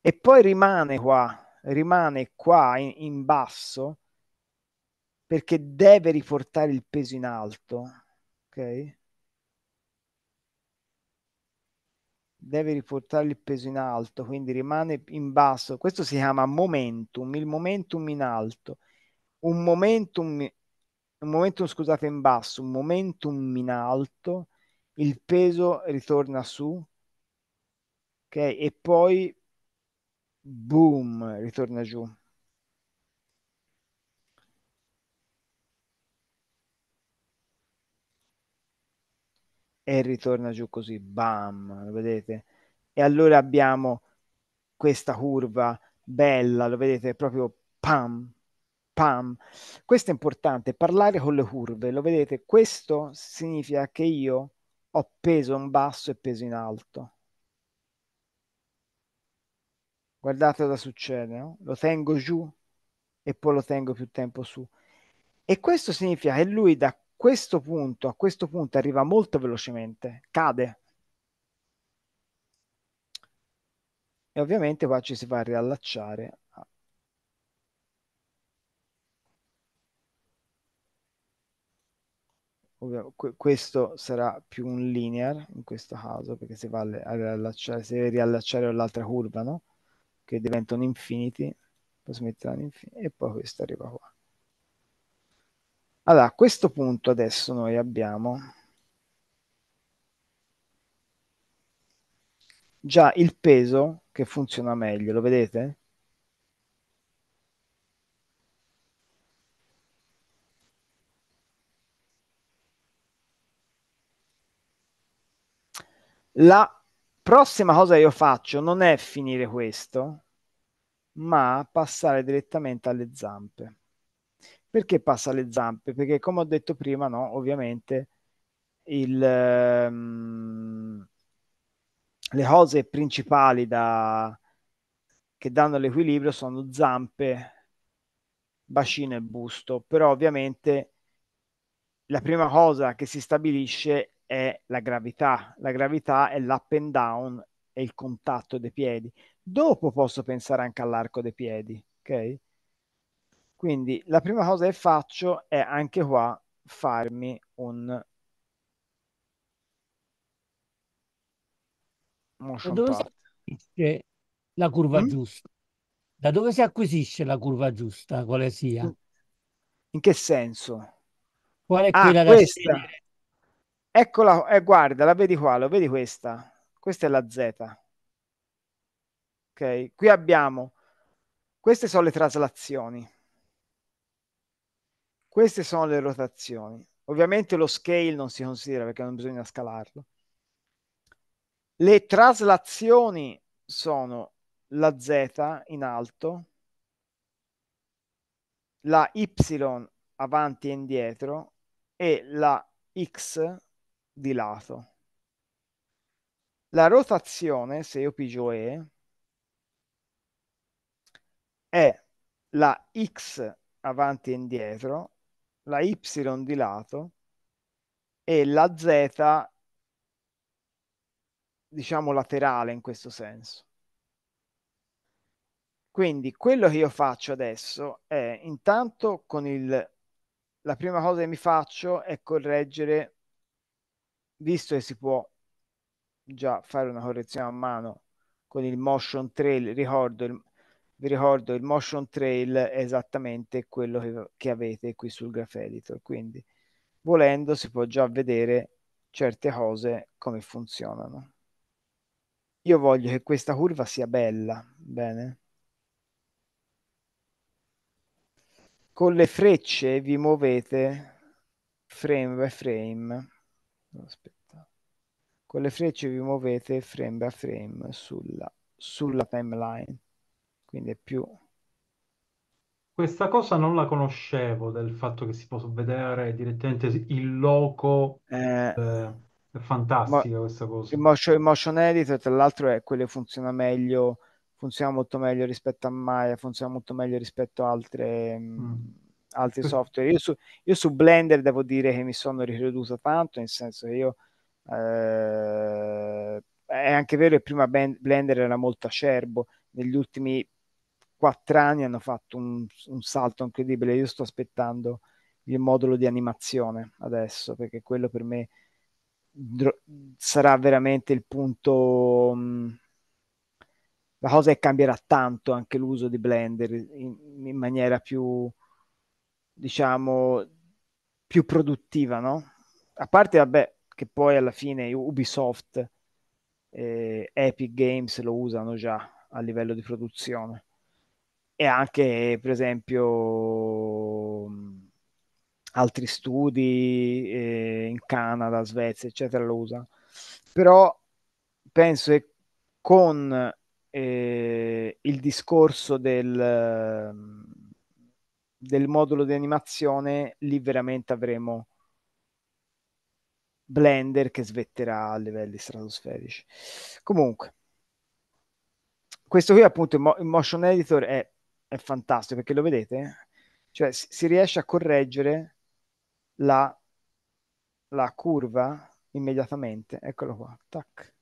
e poi rimane qua, rimane qua in, in basso perché deve riportare il peso in alto, ok? Deve riportare il peso in alto, quindi rimane in basso. Questo si chiama momentum, il momentum in alto. Un momentum, un momentum scusate, in basso, un momentum in alto, il peso ritorna su, ok? E poi boom, ritorna giù. E ritorna giù così, bam, lo vedete? E allora abbiamo questa curva bella, lo vedete proprio pam, pam. Questo è importante, parlare con le curve, lo vedete? Questo significa che io ho peso in basso e peso in alto guardate cosa succede, no? lo tengo giù e poi lo tengo più tempo su. E questo significa che lui da questo punto a questo punto arriva molto velocemente, cade. E ovviamente qua ci si va a riallacciare. Questo sarà più un linear in questo caso perché si va a riallacciare, si deve riallacciare all'altra curva, no? che diventano infiniti infinity posso e poi questa arriva qua allora a questo punto adesso noi abbiamo già il peso che funziona meglio lo vedete? la prossima cosa che io faccio non è finire questo, ma passare direttamente alle zampe. Perché passa alle zampe? Perché come ho detto prima, no, ovviamente il, um, le cose principali da, che danno l'equilibrio sono zampe, bacino e busto, però ovviamente la prima cosa che si stabilisce è la gravità, la gravità è l'up and down e il contatto dei piedi. Dopo posso pensare anche all'arco dei piedi, ok? Quindi la prima cosa che faccio è anche qua farmi un motion dove si acquisisce la curva mm? giusta? Da dove si acquisisce la curva giusta, quale sia? In che senso? Qual è ah, quella ah, da questa. scegliere? Eccola, eh, guarda, la vedi qua, lo vedi questa? Questa è la Z. Ok, qui abbiamo, queste sono le traslazioni, queste sono le rotazioni. Ovviamente lo scale non si considera perché non bisogna scalarlo. Le traslazioni sono la Z in alto, la Y avanti e indietro e la X di lato. La rotazione, se io pigio E, è la X avanti e indietro, la Y di lato e la Z, diciamo, laterale in questo senso. Quindi quello che io faccio adesso è intanto con il... La prima cosa che mi faccio è correggere visto che si può già fare una correzione a mano con il motion trail, ricordo il, vi ricordo il motion trail è esattamente quello che, che avete qui sul graph editor, quindi volendo si può già vedere certe cose come funzionano. Io voglio che questa curva sia bella, bene? Con le frecce vi muovete frame by frame. Aspetta. Con le frecce vi muovete frame a frame sulla, sulla timeline, quindi è più... Questa cosa non la conoscevo del fatto che si possa vedere direttamente il loco. Eh, eh, è fantastica questa cosa. Il motion, il motion editor, tra l'altro, è quello che funziona meglio, funziona molto meglio rispetto a Maya, funziona molto meglio rispetto a altre, mm. altri software. Io su, io su Blender devo dire che mi sono ricreduto tanto, nel senso che io eh, è anche vero che prima Blender era molto acerbo, negli ultimi quattro anni hanno fatto un, un, salto incredibile. Io sto aspettando il modulo di animazione adesso, perché quello per me dro- sarà veramente il punto... Mh, mm, la cosa che cambierà tanto anche l'uso di Blender in, in maniera più, diciamo, più produttiva, no? A parte, vabbè, che poi alla fine Ubisoft, eh, Epic Games lo usano già a livello di produzione. E anche, per esempio, mm, altri studi eh, in Canada, Svezia, eccetera, lo usano. Però penso che con eh, il discorso del, del modulo di animazione, lì veramente avremo Blender che svetterà a livelli stratosferici. Comunque, questo qui appunto il, motion editor è, è, fantastico perché lo vedete? Cioè si, riesce a correggere la, la, curva immediatamente. Eccolo qua, tac.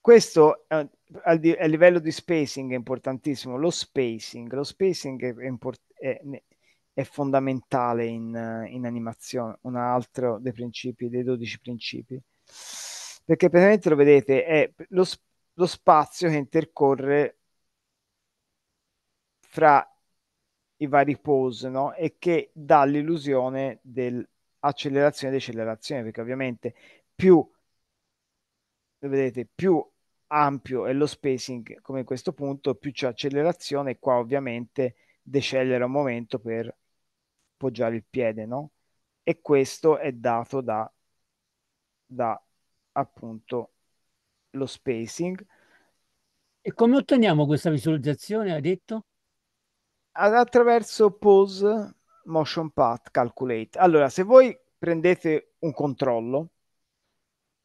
Questo a, livello di spacing è importantissimo, lo spacing, lo spacing è, import- è fondamentale in, in animazione, un altro dei principi, dei 12 principi, perché praticamente lo vedete, è lo, lo spazio che intercorre fra i vari pose no? e che dà l'illusione dell'accelerazione e decelerazione, perché ovviamente più, lo vedete, più ampio è lo spacing come in questo punto, più c'è accelerazione e qua ovviamente decelera un momento per appoggiare il piede, no? E questo è dato da, da appunto lo spacing. E come otteniamo questa visualizzazione, ha detto? attraverso pose motion path calculate. Allora, se voi prendete un controllo,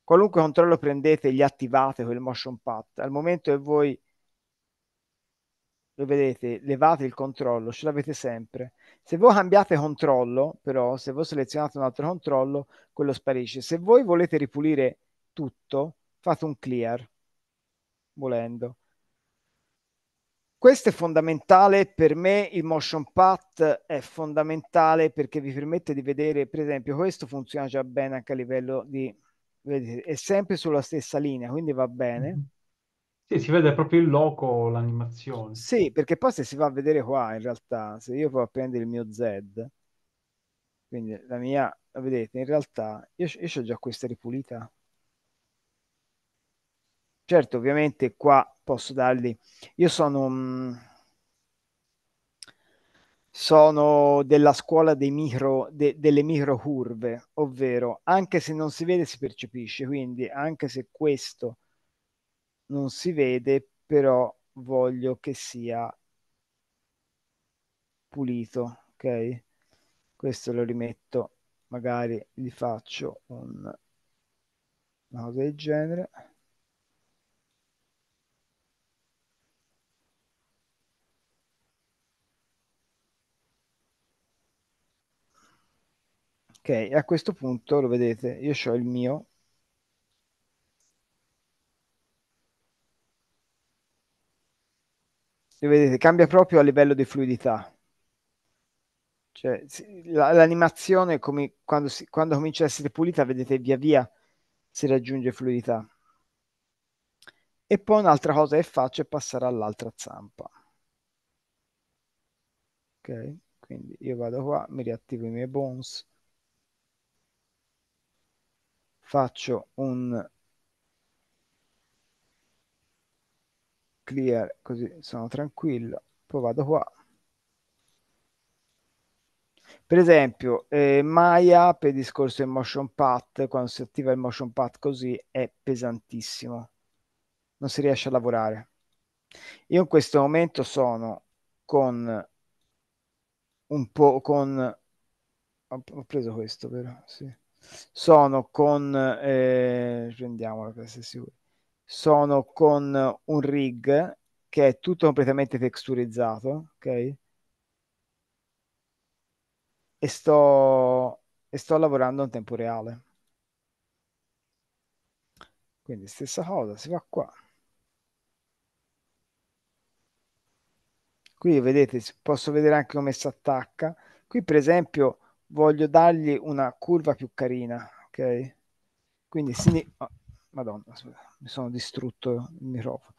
qualunque controllo prendete, gli attivate quel motion path, al momento che voi lo vedete, levate il controllo, ce l'avete sempre. Se voi cambiate controllo, però, se voi selezionate un altro controllo, quello sparisce. Se voi volete ripulire tutto, fate un clear, volendo. Questo è fondamentale per me, il motion path è fondamentale perché vi permette di vedere, per esempio, questo funziona già bene anche a livello di, vedete, è sempre sulla stessa linea, quindi va bene. Mm-hmm. Sì, si vede proprio in loco l'animazione. Sì, perché poi se si va a vedere qua, in realtà, se io vado a prendere il mio Z, quindi la mia, vedete, in realtà, io, io ho già questa ripulita. Certo, ovviamente qua posso dargli... Io sono... Mm, sono della scuola micro, de, delle micro curve, ovvero anche se non si vede si percepisce, quindi anche se questo non si vede, però voglio che sia pulito, ok? Questo lo rimetto, magari gli faccio un, una cosa del genere. Ok, a questo punto lo vedete, io ho il mio vedete, cambia proprio a livello di fluidità. Cioè, l'animazione, come quando, si, quando comincia a essere pulita, vedete via via si raggiunge fluidità. E poi un'altra cosa che faccio è passare all'altra zampa. Ok, quindi io vado qua, mi riattivo i miei bones, faccio un clear, così sono tranquillo. Poi vado qua. Per esempio, eh, Maya per discorso del motion path, quando si attiva il motion path così è pesantissimo. Non si riesce a lavorare. Io in questo momento sono con un po' con ho preso questo però sì. sono con eh, prendiamolo per essere sicuro sono con un rig che è tutto completamente texturizzato, ok? E sto, e sto lavorando in tempo reale. Quindi stessa cosa, si va qua. Qui vedete, posso vedere anche come si attacca. Qui per esempio voglio dargli una curva più carina, ok? Quindi, si... Oh, madonna, scusate mi sono distrutto il microfono.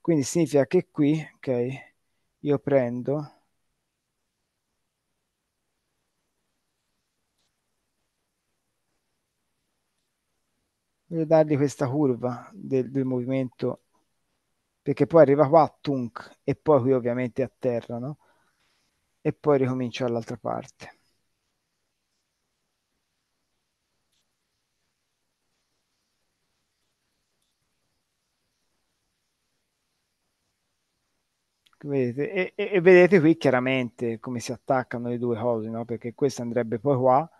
Quindi significa che qui, ok, io prendo voglio dargli questa curva del, del, movimento perché poi arriva qua tunk e poi qui ovviamente atterra, no? e poi ricomincio all'altra parte Vedete? E, e, e, vedete qui chiaramente come si attaccano le due cose, no? perché questo andrebbe poi qua,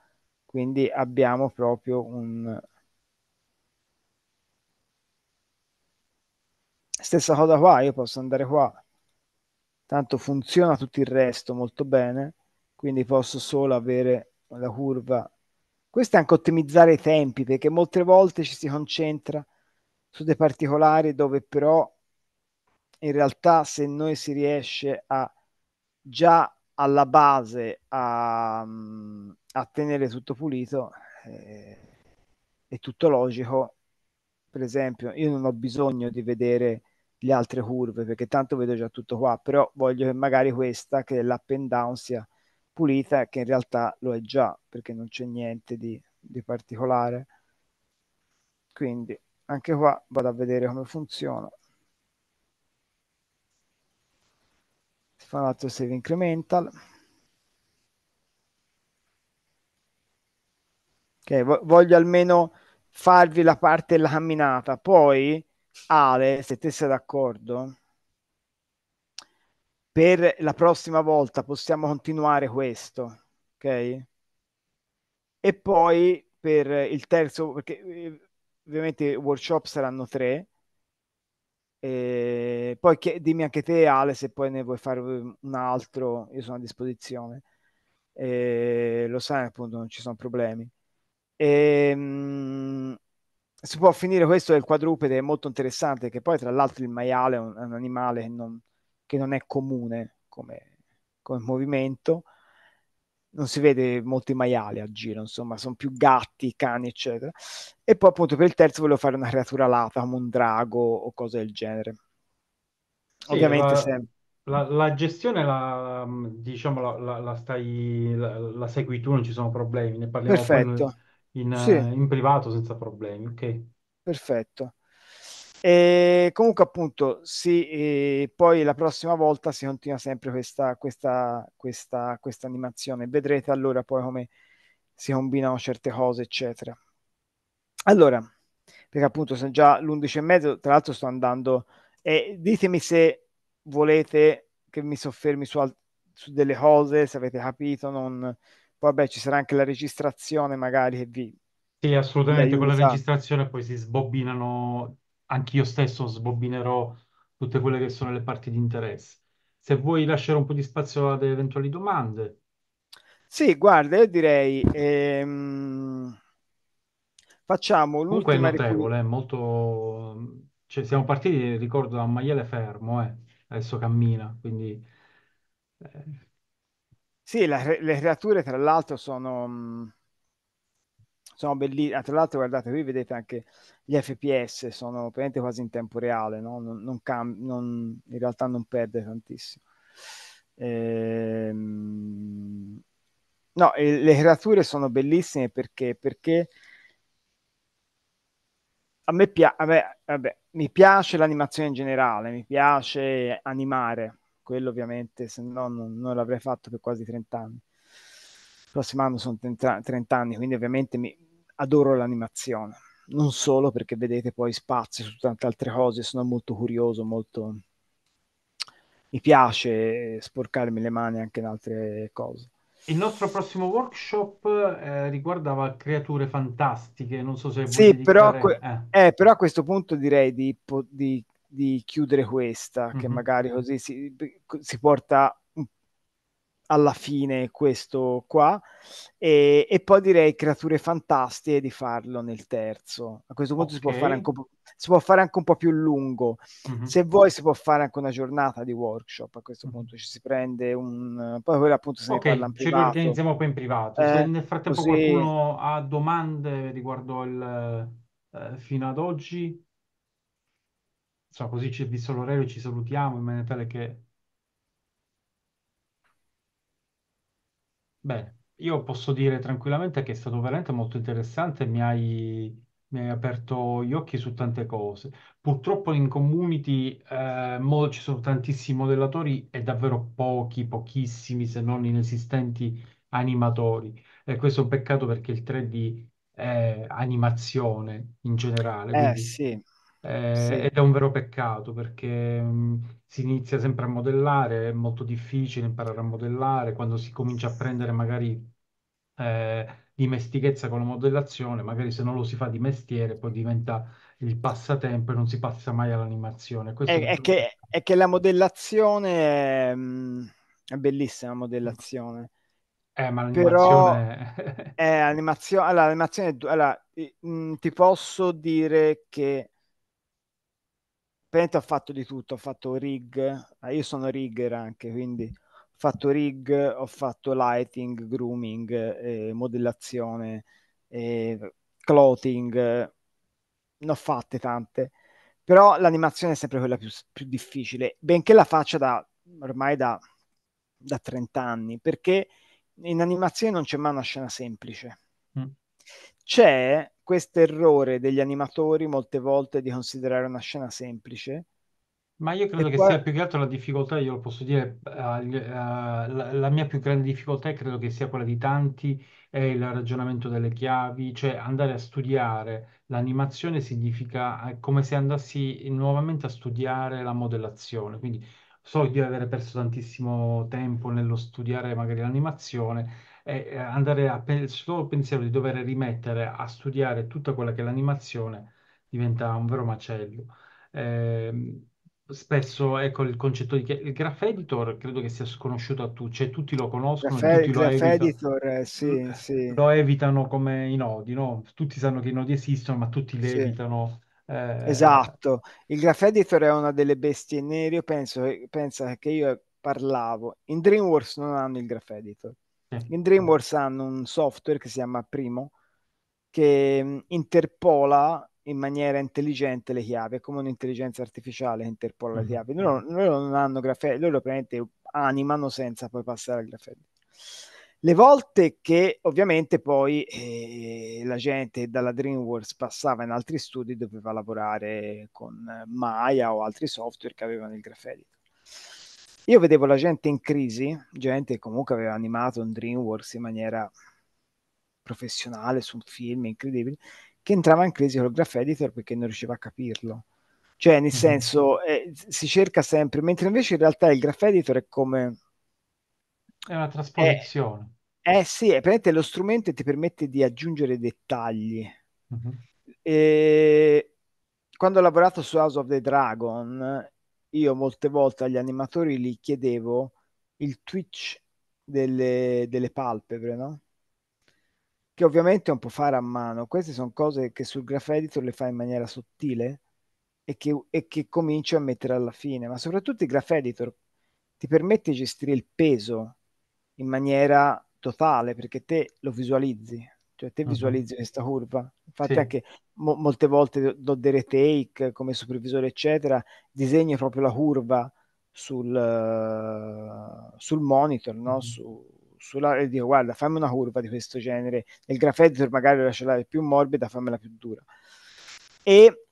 quindi abbiamo proprio un... Stessa cosa qua, io posso andare qua, tanto funziona tutto il resto molto bene, quindi posso solo avere la curva. Questo è anche ottimizzare i tempi, perché molte volte ci si concentra su dei particolari dove però in realtà se noi si riesce a già alla base a, a tenere tutto pulito eh, è tutto logico per esempio io non ho bisogno di vedere le altre curve perché tanto vedo già tutto qua però voglio che magari questa che è l'up and down sia pulita che in realtà lo è già perché non c'è niente di, di particolare quindi anche qua vado a vedere come funziona fa un altro save incremental. Ok, voglio almeno farvi la parte della camminata. Poi, Ale, se te sei d'accordo, per la prossima volta possiamo continuare questo, ok? E poi per il terzo, perché eh, ovviamente i workshop saranno tre, e ehm, poi che, dimmi anche te, Ale, se poi ne vuoi fare un altro, io sono a disposizione. E ehm, lo sai, appunto, non ci sono problemi. E, ehm, mh, si può finire questo del quadrupede, è molto interessante, che poi tra l'altro il maiale è un, è un animale non, che non è comune come, come movimento non si vede molti maiali a giro, insomma, sono più gatti, cani, eccetera. E poi appunto per il terzo volevo fare una creatura alata, come un drago o cose del genere. Sì, Ovviamente la, sempre. La, la, gestione la, diciamo, la, la stai, la, segui tu, non ci sono problemi, ne parliamo Perfetto. In, in, sì. in privato senza problemi, ok? Perfetto. E comunque appunto sì, poi la prossima volta si continua sempre questa, questa, questa, questa animazione. Vedrete allora poi come si combinano certe cose, eccetera. Allora, perché appunto sono già l'11 e mezzo, tra l'altro sto andando e ditemi se volete che mi soffermi su, al- su delle cose, se avete capito, non... poi vabbè ci sarà anche la registrazione magari che vi... Sì, assolutamente, con la registrazione poi si sbobbinano anch'io stesso sbobbinerò tutte quelle che sono le parti di interesse. Se vuoi lasciare un po' di spazio ad eventuali domande. Sì, guarda, io direi ehm, facciamo Comunque è notevole, è molto... Cioè, siamo partiti, ricordo, da un maiale fermo, eh. Adesso cammina, quindi... Eh. Sì, la, le creature tra l'altro sono mm, sono bellissime. Ah, tra l'altro, guardate, qui vedete anche gli FPS, sono praticamente quasi in tempo reale, no? non, non cam- non, in realtà non perde tantissimo. Ehm... No, le creature sono bellissime perché, perché a me, pia- a vabbè, mi piace l'animazione in generale, mi piace animare, quello ovviamente, se no non, non l'avrei fatto per quasi 30 anni prossimo anno sono 30, anni, quindi ovviamente mi adoro l'animazione. Non solo perché vedete poi spazio su tante altre cose, sono molto curioso, molto... mi piace sporcarmi le mani anche in altre cose. Il nostro prossimo workshop eh, riguardava creature fantastiche, non so se... Sì, però, dedicare... que- eh. Eh, però, a questo punto direi di, di, di chiudere questa, mm-hmm. che mhm. magari così si, si porta alla fine questo qua e, e, poi direi creature fantastiche di farlo nel terzo a questo punto okay. si, può fare anche un po', si può fare anche un po' più lungo mm-hmm. se vuoi si può fare anche una giornata di workshop a questo mm-hmm. punto ci si prende un poi quello appunto se okay, parla in privato ci organizziamo poi in privato eh, se nel frattempo così... qualcuno ha domande riguardo il eh, fino ad oggi insomma così ci visto e ci salutiamo in maniera tale che Bene, io posso dire tranquillamente che è stato veramente molto interessante, mi hai, mi hai aperto gli occhi su tante cose. Purtroppo in community eh, mo ci sono tantissimi modellatori e davvero pochi, pochissimi, se non inesistenti animatori. E questo è un peccato perché il 3D è animazione in generale, Eh quindi sì, eh, ed è un vero peccato perché mh, mm, si inizia sempre a modellare, è molto difficile imparare a modellare, quando si comincia a prendere magari eh, dimestichezza con la modellazione, magari se non lo si fa di mestiere poi diventa il passatempo e non si passa mai all'animazione. Questo è un è, è vero che, è che la modellazione è, mm, è bellissima, la modellazione, Eh, ma però l'animazione... è animazione, allora, l'animazione, allora, mm, ti posso dire che praticamente ho fatto di tutto, ho fatto rig, io sono rigger anche, quindi ho fatto rig, ho fatto lighting, grooming, eh, modellazione, eh, clothing, ne ho fatte tante, però l'animazione è sempre quella più, più difficile, benché la faccia da, ormai da, da 30 anni, perché in animazione non c'è mai una scena semplice. Mm c'è questo errore degli animatori molte volte di considerare una scena semplice. Ma io credo che qua... sia più che altro la difficoltà, io lo posso dire, uh, uh, la, la, mia più grande difficoltà è credo che sia quella di tanti, è il ragionamento delle chiavi, cioè andare a studiare l'animazione significa eh, come se andassi nuovamente a studiare la modellazione, quindi so di aver perso tantissimo tempo nello studiare magari l'animazione, e andare a pe- solo il pensiero di dover rimettere a studiare tutta quella che è l'animazione diventa un vero macello. Eh, spesso ecco il concetto di che il graph editor credo che sia sconosciuto a tutti, cioè tutti lo conoscono, graph, tutti lo, graph evitano, editor, eh, sì, sì. lo evitano come i nodi, no? Tutti sanno che i nodi esistono, ma tutti li sì. evitano. Eh... Esatto, il graph editor è una delle bestie nere, io penso, pensa che io parlavo, in DreamWorks non hanno il graph editor. Eh. In DreamWorks hanno un software che si chiama Primo che mm, interpola in maniera intelligente le chiavi, è come un'intelligenza artificiale che interpola le mm-hmm. chiavi. Loro, mm-hmm. loro non hanno grafelli, loro praticamente animano senza poi passare al grafelli. Le volte che ovviamente poi eh, la gente dalla DreamWorks passava in altri studi doveva lavorare con eh, Maya o altri software che avevano il grafelli. Io vedevo la gente in crisi, gente che comunque aveva animato un DreamWorks in maniera professionale su un film incredibile, che entrava in crisi con il graph editor perché non riusciva a capirlo. Cioè, nel mm-hmm. senso, eh, si cerca sempre, mentre invece in realtà il graph editor è come... È una trasposizione. È, eh, eh sì, è praticamente lo strumento che ti permette di aggiungere dettagli. Uh-huh. E quando ho lavorato su House of the Dragon, io molte volte agli animatori li chiedevo il twitch delle, delle palpebre, no? Che ovviamente è un po' fare a mano. Queste sono cose che sul graph editor le fa in maniera sottile e che, e che cominci a mettere alla fine, ma soprattutto il graph editor ti permette di gestire il peso in maniera totale perché te lo visualizzi cioè te mhm. visualizzi uh-huh. questa curva. Infatti sì. anche mo- molte volte do dei retake come supervisore eccetera, disegni proprio la curva sul, uh, sul monitor, no? Uh-huh. Su, sulla, e dico guarda fammi una curva di questo genere, nel graph editor magari lasciala più morbida, fammela più dura. E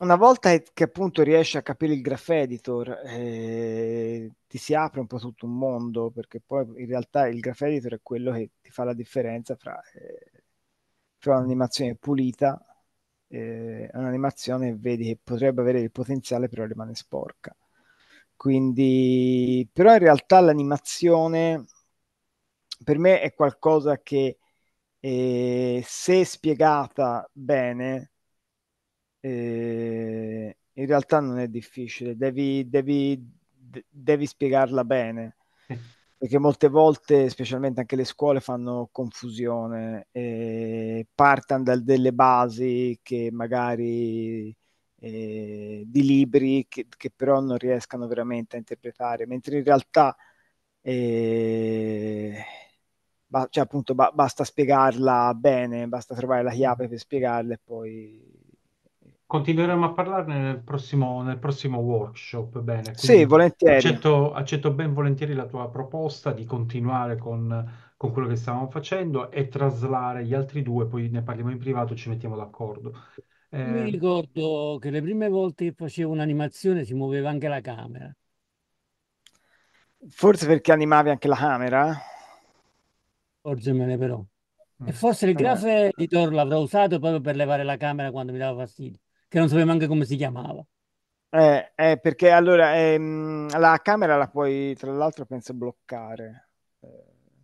una volta che appunto riesci a capire il graph editor, eh, ti si apre un po' tutto un mondo, perché poi in realtà il graph editor è quello che ti fa la differenza fra, eh, fra un'animazione pulita eh, e un'animazione che vedi che potrebbe avere il potenziale, però rimane sporca. Quindi, però in realtà l'animazione per me è qualcosa che eh, se spiegata bene eh, in realtà non è difficile, devi, devi, devi spiegarla bene. Perché molte volte, specialmente anche le scuole, fanno confusione, e partono da delle basi che magari eh, di libri che, che, però non riescano veramente a interpretare, mentre in realtà eh, ba- cioè appunto ba- basta spiegarla bene, basta trovare la chiave per spiegarla e poi Continueremo a parlarne nel prossimo, nel prossimo workshop. Bene, sì, volentieri. Accetto, accetto, ben volentieri la tua proposta di continuare con, con, quello che stavamo facendo e traslare gli altri due, poi ne parliamo in privato, e ci mettiamo d'accordo. Eh... Mi ricordo che le prime volte che facevo un'animazione si muoveva anche la camera. Forse perché animavi anche la camera? Accorgemene però. Mm. E forse il graph editor l'avrò usato proprio per levare la camera quando mi dava fastidio che non sapeva neanche come si chiamava. Eh, eh, perché allora ehm, la camera la puoi tra l'altro penso bloccare. Eh,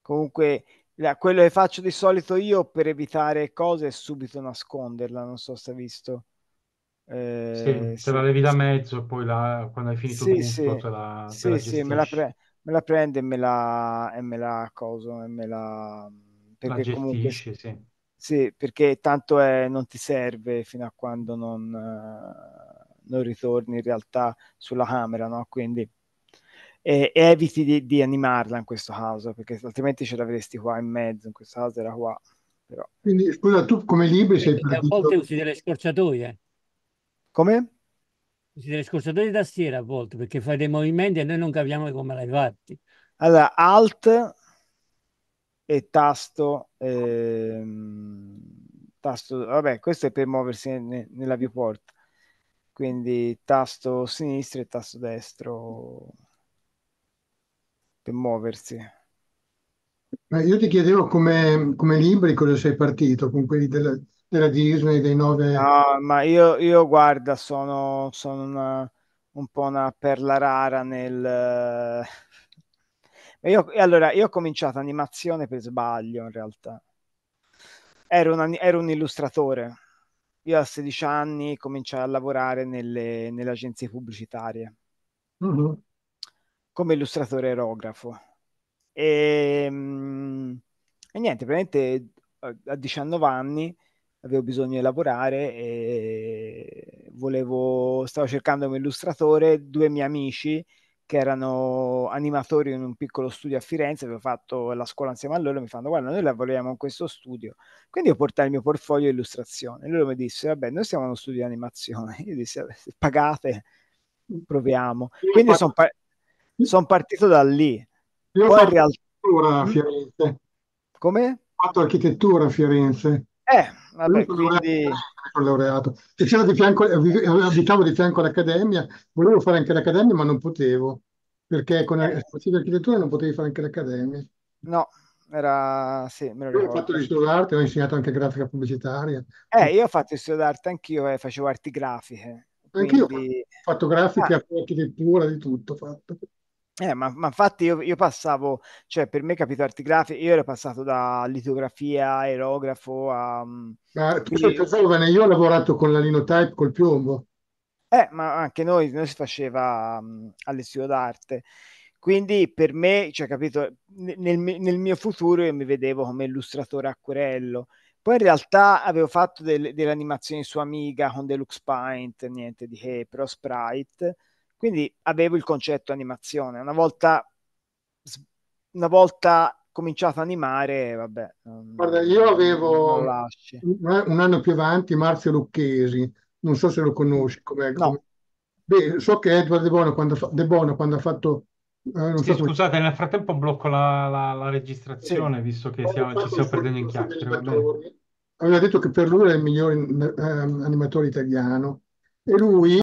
comunque la, quello che faccio di solito io per evitare cose è subito nasconderla, non so se hai visto. Eh, sì, te la levi da mezzo, poi la, quando hai finito sì, tutto sì, te la, te la sì, me la, pre- me la prende e me la, e me la coso, e me la... Perché la gestisci, comunque... sì. Sì, perché tanto è, eh, non ti serve fino a quando non, eh, non ritorni in realtà sulla camera, no? Quindi e, e eviti di, di, animarla in questo caso, perché altrimenti ce l'avresti qua in mezzo, in questo caso era qua. Però. Quindi scusa, tu come libri sei perché partito... A volte usi delle scorciatoie. Come? Usi delle scorciatoie da sera a volte, perché fai dei movimenti e noi non capiamo come l'hai fatti. Allora, Alt e tasto, ehm, tasto vabbè questo è per muoversi ne, nella viewport quindi tasto sinistro e tasto destro per muoversi ma io ti chiedevo come, come, libri cosa sei partito con quelli della, della Disney dei nove no ma io, io guarda sono, sono una, un po' una perla rara nel e io, e allora, io ho cominciato animazione per sbaglio, in realtà. Ero, una, ero un illustratore. Io a 16 anni cominciai a lavorare nelle, nelle agenzie pubblicitarie mm-hmm. come illustratore aerografo. E, ehm, e niente, praticamente eh, a 19 anni avevo bisogno di lavorare e volevo, stavo cercando un illustratore, due miei amici che erano animatori in un piccolo studio a Firenze, avevo fatto la scuola insieme a loro, mi fanno guarda noi lavoriamo in questo studio, quindi io portai il mio portfolio di illustrazione, loro mi disse, vabbè noi siamo uno studio di animazione, io dissi pagate, proviamo, quindi sono par- son partito da lì. Io ho fatto realtà... architettura a Firenze. Come? Ho fatto architettura a Firenze. Eh, vabbè, quindi... Eh, laureato. E c'era di fianco, eh, eh, abitavo di fianco all'accademia, volevo fare anche l'accademia, ma non potevo, perché con eh. architettura non potevi fare anche l'accademia. No, era sì, me lo ricordo. ho fatto il studio d'arte, ho insegnato anche grafica pubblicitaria. Eh, io ho fatto il studio d'arte anch'io e eh, facevo arti grafiche. Anch'io ho fatto grafica, ah. architettura, di tutto ho fatto. Eh, ma, ma, infatti io, io, passavo, cioè per me capito arti grafiche, io ero passato da litografia, aerografo a... Mm, ma quindi... giovane, io ho lavorato con la linotype, col piombo. Eh, ma anche noi, noi si faceva um, mm, all'estilo d'arte. Quindi per me, cioè capito, nel, nel mio futuro io mi vedevo come illustratore acquerello. Poi in realtà avevo fatto del, delle animazioni su Amiga con Deluxe Paint, niente di che, però Sprite quindi avevo il concetto animazione. Una volta, una volta cominciato a animare, vabbè. Guarda, io avevo un anno più avanti Marzio Lucchesi, non so se lo conosci. come no. Beh, so che Edward De Bono quando, De Bono, quando ha fatto... Eh, sì, so scusate, come... nel frattempo blocco la, la, la registrazione, sì. visto che siamo, ci stiamo perdendo in chiacchiere. Aveva detto che per lui era il migliore eh, animatore italiano e lui